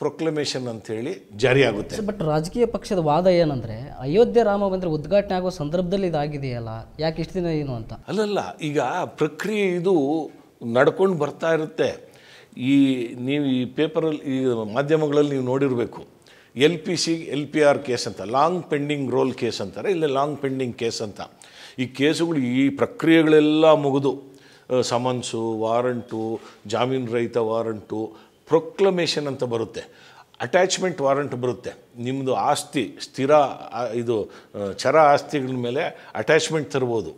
ಪ್ರೊಕ್ಲಮೇಷನ್ ಅಂತೇಳಿ ಜಾರಿಯಾಗುತ್ತೆ ಬಟ್ ರಾಜಕೀಯ ಪಕ್ಷದ ವಾದ ಏನಂದರೆ ಅಯೋಧ್ಯೆ ರಾಮ ಮಂದಿರ ಉದ್ಘಾಟನೆ ಆಗುವ ಸಂದರ್ಭದಲ್ಲಿ ಇದಾಗಿದೆಯಲ್ಲ ಯಾಕೆ ಇಷ್ಟು ದಿನ ಏನು ಅಂತ ಅಲ್ಲಲ್ಲ ಈಗ ಪ್ರಕ್ರಿಯೆ ಇದು ನಡ್ಕೊಂಡು ಬರ್ತಾ ಇರುತ್ತೆ ಈ ನೀವು ಈ ಪೇಪರಲ್ಲಿ ಈ ಮಾಧ್ಯಮಗಳಲ್ಲಿ ನೀವು ನೋಡಿರಬೇಕು L P C L P R case ಅಂತ ಲಾಂಗ್ ಪೆಂಡಿಂಗ್ ರೋಲ್ ಕೇಸ್ ಅಂತಾರೆ ಇಲ್ಲ ಲಾಂಗ್ ಪೆಂಡಿಂಗ್ ಕೇಸ್ ಅಂತ ಈ ಕೇಸುಗಳು ಈ ಪ್ರಕ್ರಿಯೆಗಳೆಲ್ಲ ಮುಗಿದು ಸಮನ್ಸು ವಾರಂಟು ಜಾಮೀನು ರಹಿತ ವಾರಂಟು ಪ್ರೊಕ್ಲಮೇಷನ್ ಅಂತ ಬರುತ್ತೆ ಅಟ್ಯಾಚ್ಮೆಂಟ್ ವಾರಂಟ್ ಬರುತ್ತೆ ನಿಮ್ಮದು ಆಸ್ತಿ ಸ್ಥಿರ ಇದು ಚರ ಆಸ್ತಿಗಳ ಮೇಲೆ ಅಟ್ಯಾಚ್ಮೆಂಟ್ ತರ್ಬೋದು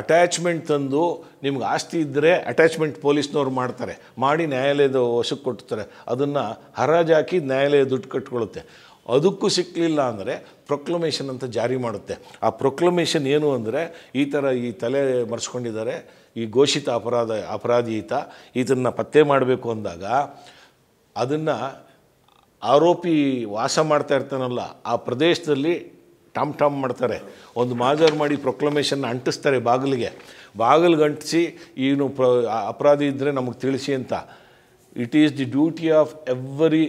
ಅಟ್ಯಾಚ್ಮೆಂಟ್ ತಂದು ನಿಮ್ಗೆ ಆಸ್ತಿ ಇದ್ದರೆ ಅಟ್ಯಾಚ್ಮೆಂಟ್ ಪೊಲೀಸ್ನವ್ರು ಮಾಡ್ತಾರೆ ಮಾಡಿ ನ್ಯಾಯಾಲಯದ ವಶಕ್ಕೆ ಕೊಡ್ತಾರೆ ಅದನ್ನು ಹರಾಜಾಕಿ ನ್ಯಾಯಾಲಯ ದುಡ್ಡು ಕಟ್ಕೊಳ್ಳುತ್ತೆ ಅದಕ್ಕೂ ಸಿಕ್ಕಲಿಲ್ಲ ಅಂದರೆ ಪ್ರೊಕ್ಲಮೇಷನ್ ಅಂತ ಜಾರಿ ಮಾಡುತ್ತೆ ಆ ಪ್ರೊಕ್ಲಮೇಷನ್ ಏನು ಅಂದರೆ ಈ ಥರ ಈ ತಲೆ ಮರೆಸ್ಕೊಂಡಿದ್ದಾರೆ ಈ ಘೋಷಿತ ಅಪರಾಧ ಈತ ಇದನ್ನು ಪತ್ತೆ ಮಾಡಬೇಕು ಅಂದಾಗ ಅದನ್ನು ಆರೋಪಿ ವಾಸ ಮಾಡ್ತಾ ಇರ್ತಾನಲ್ಲ ಆ ಪ್ರದೇಶದಲ್ಲಿ ಟಮ್ ಟಾಮ್ ಮಾಡ್ತಾರೆ ಒಂದು ಮಾಜರ್ ಮಾಡಿ ಪ್ರೊಕ್ಲಮೇಷನ್ ಅಂಟಿಸ್ತಾರೆ ಬಾಗಿಲಿಗೆ ಬಾಗಿಲ್ಗೆ ಅಂಟಿಸಿ ಏನು ಪ್ರ ಅಪರಾಧಿ ಇದ್ದರೆ ನಮಗೆ ತಿಳಿಸಿ ಅಂತ it is the duty of every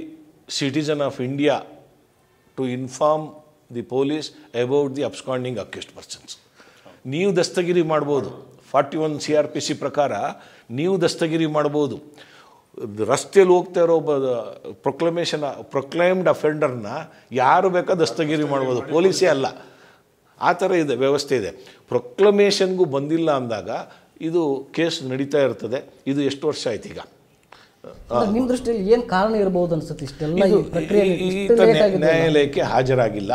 citizen of India to inform the police about the absconding accused persons ನೀವು ದಸ್ತಗಿರಿ ಮಾಡ್ಬೋದು forty one C R P C ಪ್ರಕಾರ ನೀವು ದಸ್ತಗಿರಿ ಮಾಡ್ಬೋದು ರಸ್ತೆಯಲ್ಲಿ ಹೋಗ್ತಾ ಇರೋ ಒಬ್ಬ ಪ್ರೊಕ್ಲಮೇಷನ್ ಪ್ರೊಕ್ಲೈಮ್ಡ್ ಅಫೆಂಡರ್ನ ಯಾರು ಬೇಕಾದ ದಸ್ತಗಿರಿ ಮಾಡ್ಬೋದು ಪೊಲೀಸೇ ಅಲ್ಲ ಆ ಥರ ಇದೆ ವ್ಯವಸ್ಥೆ ಇದೆ ಪ್ರೊಕ್ಲಮೇಷನ್ಗೂ ಬಂದಿಲ್ಲ ಅಂದಾಗ ಇದು ಕೇಸ್ ನಡೀತಾ ಇರ್ತದೆ ಇದು ಎಷ್ಟು ವರ್ಷ ಆಯ್ತು ಈಗ ನಿಮ್ಮ ದೃಷ್ಟಿಯಲ್ಲಿ ಏನು ಕಾರಣ ಇರಬಹುದು ಅನ್ಸುತ್ತೆ ಇಷ್ಟೆಲ್ಲ ನ್ಯಾಯಾಲಯಕ್ಕೆ ಹಾಜರಾಗಿಲ್ಲ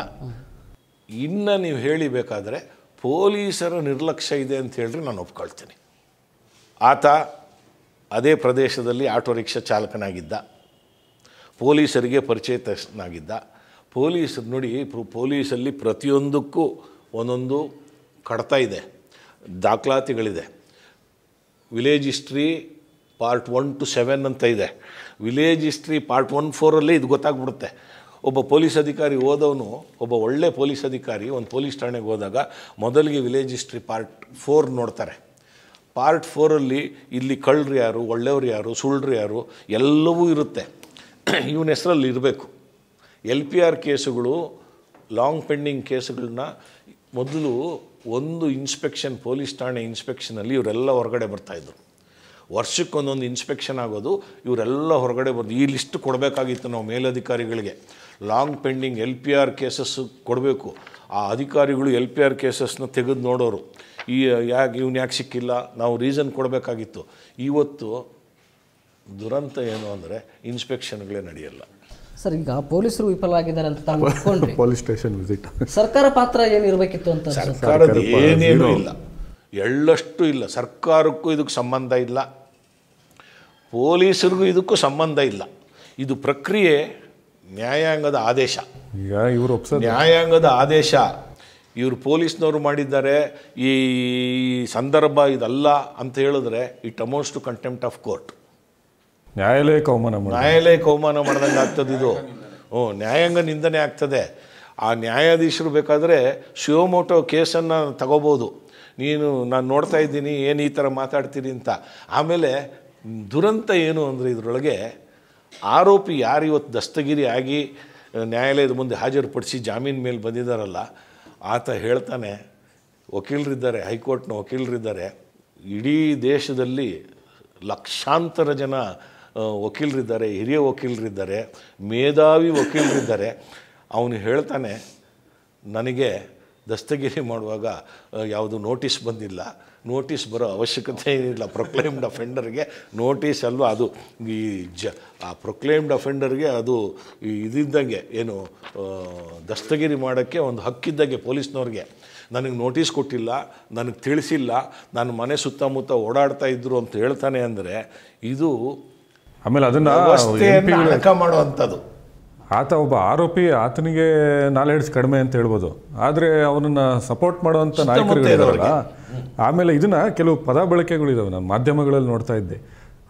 ಇನ್ನು ನೀವು ಹೇಳಿಬೇಕಾದ್ರೆ ಪೊಲೀಸರ ನಿರ್ಲಕ್ಷ್ಯ ಇದೆ ಅಂತ ಹೇಳಿದ್ರೆ ನಾನು ಒಪ್ಕೊಳ್ತೀನಿ ಆತ ಅದೇ ಪ್ರದೇಶದಲ್ಲಿ ಆಟೋ ರಿಕ್ಷಾ ಚಾಲಕನಾಗಿದ್ದ ಪೊಲೀಸರಿಗೆ ಪರಿಚಯತನಾಗಿದ್ದ ಪೊಲೀಸ್ ನೋಡಿ ಪೊಲೀಸಲ್ಲಿ ಪ್ರತಿಯೊಂದಕ್ಕೂ ಒಂದೊಂದು ಕಡತ ಇದೆ ದಾಖಲಾತಿಗಳಿದೆ village history part one two seven ಅಂತ ಇದೆ ವಿಲೇಜ್ ಹಿಸ್ಟ್ರಿ ಪಾರ್ಟ್ ಒನ್ ಫೋರಲ್ಲೇ ಇದು ಗೊತ್ತಾಗ್ಬಿಡುತ್ತೆ ಒಬ್ಬ ಪೊಲೀಸ್ ಅಧಿಕಾರಿ ಹೋದವನು ಒಬ್ಬ ಒಳ್ಳೆ ಪೊಲೀಸ್ ಅಧಿಕಾರಿ ಒಂದು ಪೊಲೀಸ್ ಠಾಣೆಗೆ ಹೋದಾಗ ಮೊದಲಿಗೆ ವಿಲೇಜ್ ಹಿಸ್ಟ್ರಿ ಪಾರ್ಟ್ ಫೋರ್ ನೋಡ್ತಾರೆ ಪಾರ್ಟ್ ಫೋರಲ್ಲಿ ಇಲ್ಲಿ ಕಳ್ಳರು ಯಾರು ಒಳ್ಳೆಯವ್ರು ಯಾರು ಸುಳ್ಳರು ಯಾರು ಎಲ್ಲವೂ ಇರುತ್ತೆ ಇವನ ಹೆಸರಲ್ಲಿ ಇರಬೇಕು ಎಲ್ ಪಿ ಆರ್ ಕೇಸುಗಳು ಲಾಂಗ್ ಪೆಂಡಿಂಗ್ ಕೇಸುಗಳನ್ನ ಮೊದಲು ಒಂದು ಇನ್ಸ್ಪೆಕ್ಷನ್ ಪೊಲೀಸ್ ಠಾಣೆ ಇನ್ಸ್ಪೆಕ್ಷನಲ್ಲಿ ಇವರೆಲ್ಲ ಹೊರಗಡೆ ಬರ್ತಾಯಿದ್ರು ವರ್ಷಕ್ಕೊಂದೊಂದು ಇನ್ಸ್ಪೆಕ್ಷನ್ ಆಗೋದು ಇವರೆಲ್ಲ ಹೊರಗಡೆ ಬರೋದು ಈ ಲಿಸ್ಟ್ ಕೊಡಬೇಕಾಗಿತ್ತು ನಾವು ಮೇಲಧಿಕಾರಿಗಳಿಗೆ long pending L P R cases ಕೊಡಬೇಕು ಆ ಅಧಿಕಾರಿಗಳು ಎಲ್ ಪಿ ಆರ್ ಕೇಸಸ್ನ ತೆಗೆದು ನೋಡೋರು ಈ ಯಾಕೆ ಇವ್ನು ಯಾಕೆ ಸಿಕ್ಕಿಲ್ಲ ನಾವು ರೀಸನ್ ಕೊಡಬೇಕಾಗಿತ್ತು ಇವತ್ತು ದುರಂತ ಏನು ಅಂದರೆ ಇನ್ಸ್ಪೆಕ್ಷನ್ಗಳೇ ನಡೆಯಲ್ಲ ಸರ್ ಈಗ ಪೊಲೀಸರು ವಿಫಲ ಆಗಿದ್ದಾರೆ ಅಂತ ತಾವು ಪೊಲೀಸ್ ಸ್ಟೇಷನ್ ವಿಸಿಟ್ ಸರ್ಕಾರ ಪಾತ್ರ ಏನಿರಬೇಕಿತ್ತು ಅಂತ ಸರ್ಕಾರದ ಏನೇನೂ ಇಲ್ಲ ಎಳ್ಳಷ್ಟು ಇಲ್ಲ ಸರ್ಕಾರಕ್ಕೂ ಇದಕ್ಕೆ ಸಂಬಂಧ ಇಲ್ಲ ಪೊಲೀಸರಿಗೂ ಇದಕ್ಕೂ ಸಂಬಂಧ ಇಲ್ಲ ಇದು ಪ್ರಕ್ರಿಯೆ ನ್ಯಾಯಾಂಗದ ಆದೇಶ ಈಗ ಇವರು ನ್ಯಾಯಾಂಗದ ಆದೇಶ ಇವರು ಪೊಲೀಸ್ನವರು ಮಾಡಿದ್ದಾರೆ ಈ ಸಂದರ್ಭ ಇದಲ್ಲ ಅಂತ ಹೇಳಿದ್ರೆ it amounts to contempt of court ನ್ಯಾಯಾಲಯಕ್ಕೆ ಅವಮಾನ ನ್ಯಾಯಾಲಯಕ್ಕೆ ಅವಮಾನ ಮಾಡಿದಂಗೆ ಆಗ್ತದೆ ಇದು ಹ್ಞೂ ನ್ಯಾಯಾಂಗ ನಿಂದನೆ ಆಗ್ತದೆ ಆ ನ್ಯಾಯಾಧೀಶರು ಬೇಕಾದರೆ ಶಿವಮೊಟೋ ಕೇಸನ್ನು ತಗೋಬೋದು ನೀನು ನಾನು ನೋಡ್ತಾ ಇದ್ದೀನಿ ಏನು ಈ ಥರ ಮಾತಾಡ್ತೀನಿ ಅಂತ ಆಮೇಲೆ ದುರಂತ ಏನು ಅಂದರೆ ಇದರೊಳಗೆ ಆರೋಪಿ ಯಾರು ಇವತ್ತು ದಸ್ತಗಿರಿ ಆಗಿ ನ್ಯಾಯಾಲಯದ ಮುಂದೆ ಹಾಜರುಪಡಿಸಿ ಜಾಮೀನು ಮೇಲೆ ಬಂದಿದ್ದಾರಲ್ಲ ಆತ ಹೇಳ್ತಾನೆ ವಕೀಲರಿದ್ದಾರೆ ಹೈಕೋರ್ಟ್ನ ವಕೀಲರಿದ್ದಾರೆ ಇಡೀ ದೇಶದಲ್ಲಿ ಲಕ್ಷಾಂತರ ಜನ ವಕೀಲರಿದ್ದಾರೆ ಹಿರಿಯ ವಕೀಲರಿದ್ದಾರೆ ಮೇಧಾವಿ ವಕೀಲರಿದ್ದಾರೆ ಅವನು ಹೇಳ್ತಾನೆ ನನಗೆ ದಸ್ತಗಿರಿ ಮಾಡುವಾಗ ಯಾವುದು ನೋಟಿಸ್ ಬಂದಿಲ್ಲ ನೋಟಿಸ್ ಬರೋ ಅವಶ್ಯಕತೆ ಏನಿಲ್ಲ ಪ್ರೊಕ್ಲೇಮ್ಡ್ ಅಫೆಂಡರ್ಗೆ ನೋಟಿಸ್ ಅಲ್ವಾ ಅದು ಈ ಜ ಆ ಪ್ರೊಕ್ಲೇಮ್ಡ್ ಅಫೆಂಡರ್ಗೆ ಅದು ಇದಿದ್ದಂಗೆ ಏನು ದಸ್ತಗಿರಿ ಮಾಡೋಕ್ಕೆ ಒಂದು ಹಕ್ಕಿದ್ದಂಗೆ ಪೊಲೀಸ್ನವ್ರಿಗೆ ನನಗೆ ನೋಟಿಸ್ ಕೊಟ್ಟಿಲ್ಲ ನನಗೆ ತಿಳಿಸಿಲ್ಲ ನಾನು ಮನೆ ಸುತ್ತಮುತ್ತ ಓಡಾಡ್ತಾ ಇದ್ರು ಅಂತ ಹೇಳ್ತಾನೆ ಅಂದರೆ ಇದು ಆಮೇಲೆ ಅದನ್ನು ಮಾಡುವಂಥದ್ದು ಆತ ಒಬ್ಬ ಆರೋಪಿ ಆತನಿಗೆ ನಾಲೆಡ್ಸ್ ಕಡಿಮೆ ಅಂತ ಹೇಳ್ಬೋದು ಆದರೆ ಅವನನ್ನು ಸಪೋರ್ಟ್ ಮಾಡುವಂಥ ನಾಯಕರು ಆಮೇಲೆ ಇದನ್ನ ಕೆಲವು ಪದ ಬಳಕೆಗಳಿದಾವೆ ನಾನು ಮಾಧ್ಯಮಗಳಲ್ಲಿ ನೋಡ್ತಾ ಇದ್ದೆ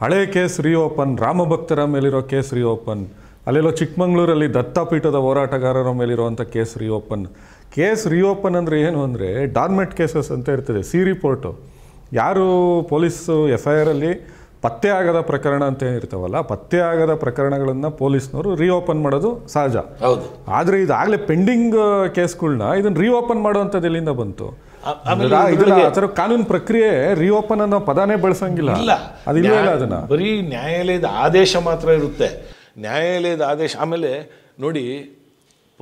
ಹಳೆ ಕೇಸ್ ರಿಓಪನ್ ಭಕ್ತರ ಮೇಲಿರೋ ಕೇಸ್ ರಿಓಪನ್ ಅಲ್ಲೆಲ್ಲೋ ಚಿಕ್ಕಮಂಗ್ಳೂರಲ್ಲಿ ದತ್ತಪೀಠದ ಹೋರಾಟಗಾರರ ಮೇಲಿರುವಂಥ ಕೇಸ್ ರಿಓಪನ್ ಕೇಸ್ ರಿಓಪನ್ ಅಂದರೆ ಏನು ಅಂದರೆ ಡಾರ್ಮೆಟ್ ಕೇಸಸ್ ಅಂತ ಇರ್ತದೆ ಸಿ ರಿಪೋರ್ಟು ಯಾರು ಪೊಲೀಸು ಎಫ್ ಐ ಅಲ್ಲಿ ಪತ್ತೆ ಆಗದ ಪ್ರಕರಣ ಅಂತ ಏನಿರ್ತಾವಲ್ಲ ಪತ್ತೆ ಆಗದ ಪ್ರಕರಣಗಳನ್ನು ಪೊಲೀಸ್ನವರು ರಿಓಪನ್ ಮಾಡೋದು ಸಹಜ ಹೌದು ಆದರೆ ಇದಾಗಲೇ ಪೆಂಡಿಂಗ್ ಕೇಸ್ಗಳನ್ನ ಇದನ್ನು ರಿಓಪನ್ ಮಾಡೋವಂಥದ್ದು ಎಲ್ಲಿಂದ ಬಂತು ಕಾನೂನು ಪ್ರಕ್ರಿಯೆ ರಿಓಪನ್ ಅನ್ನೋ ಪದಾನೇ ಬಳಸಂಗಿಲ್ಲ ಇಲ್ಲ ಅದನ್ನ ಬರೀ ನ್ಯಾಯಾಲಯದ ಆದೇಶ ಮಾತ್ರ ಇರುತ್ತೆ ನ್ಯಾಯಾಲಯದ ಆದೇಶ ಆಮೇಲೆ ನೋಡಿ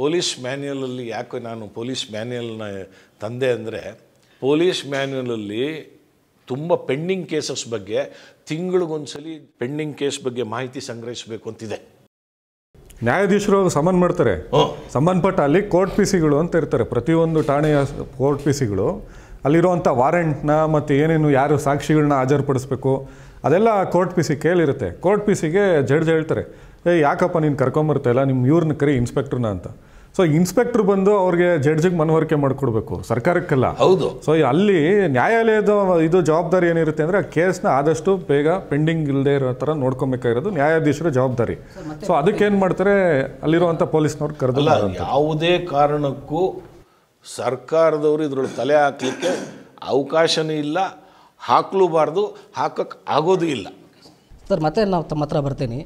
ಪೊಲೀಸ್ ಮ್ಯಾನ್ಯಲಲ್ಲಿ ಯಾಕೆ ನಾನು ಪೊಲೀಸ್ ಮ್ಯಾನ್ಯಲ್ನ ತಂದೆ ಅಂದರೆ ಪೊಲೀಸ್ ಮ್ಯಾನ್ಯಲಲ್ಲಿ ತುಂಬ ಪೆಂಡಿಂಗ್ ಕೇಸಸ್ ಬಗ್ಗೆ ತಿಂಗಳಿಗೊಂದ್ಸಲಿ ಪೆಂಡಿಂಗ್ ಕೇಸ್ ಬಗ್ಗೆ ಮಾಹಿತಿ ಸಂಗ್ರಹಿಸಬೇಕು ಅಂತಿದೆ ನ್ಯಾಯಾಧೀಶರು ಸಮನ್ ಮಾಡ್ತಾರೆ ಸಂಬಂಧಪಟ್ಟ ಅಲ್ಲಿ ಕೋರ್ಟ್ ಪಿ ಸಿಗಳು ಅಂತ ಇರ್ತಾರೆ ಪ್ರತಿಯೊಂದು ಠಾಣೆಯ ಕೋರ್ಟ್ ಪಿ ಸಿಗಳು ಅಲ್ಲಿರುವಂಥ ವಾರೆಂಟ್ನ ಮತ್ತು ಏನೇನು ಯಾರು ಸಾಕ್ಷಿಗಳನ್ನ ಹಾಜರುಪಡಿಸ್ಬೇಕು ಅದೆಲ್ಲ ಕೋರ್ಟ್ ಪಿ ಸಿ ಕೇಳಿರುತ್ತೆ ಕೋರ್ಟ್ ಪಿ ಸಿಗೆ ಜಡ್ಜ್ ಹೇಳ್ತಾರೆ ಏ ಯಾಕಪ್ಪ ನೀನು ಕರ್ಕೊಂಬರ್ತಾ ಇಲ್ಲ ನಿಮ್ಮ ಇವ್ರನ್ನ ಕರಿ ಇನ್ಸ್ಪೆಕ್ಟ್ರನ್ನ ಅಂತ ಸೊ ಇನ್ಸ್ಪೆಕ್ಟರ್ ಬಂದು ಅವ್ರಿಗೆ ಜಡ್ಜಿಗೆ ಮನವರಿಕೆ ಮಾಡಿಕೊಡ್ಬೇಕು ಸರ್ಕಾರಕ್ಕೆಲ್ಲ ಹೌದು ಸೊ ಅಲ್ಲಿ ನ್ಯಾಯಾಲಯದ ಇದು ಜವಾಬ್ದಾರಿ ಏನಿರುತ್ತೆ ಅಂದರೆ ಕೇಸ್ನ ಆದಷ್ಟು ಬೇಗ ಪೆಂಡಿಂಗ್ ಇಲ್ಲದೆ ಇರೋ ಥರ ನೋಡ್ಕೊಬೇಕಾಗಿರೋದು ನ್ಯಾಯಾಧೀಶರ ಜವಾಬ್ದಾರಿ ಸೊ ಅದಕ್ಕೇನು ಮಾಡ್ತಾರೆ ಅಲ್ಲಿರುವಂಥ ಪೊಲೀಸ್ನವ್ರು ಕರೆದಲ್ಲ ಯಾವುದೇ ಕಾರಣಕ್ಕೂ ಸರ್ಕಾರದವರು ಇದ್ರೊಳಗೆ ತಲೆ ಹಾಕಲಿಕ್ಕೆ ಅವಕಾಶನೂ ಇಲ್ಲ ಹಾಕಲೂಬಾರ್ದು ಹಾಕಕ್ಕೆ ಆಗೋದು ಇಲ್ಲ ಸರ್ ಮತ್ತೆ ನಾವು ತಮ್ಮ ಹತ್ರ ಬರ್ತೀನಿ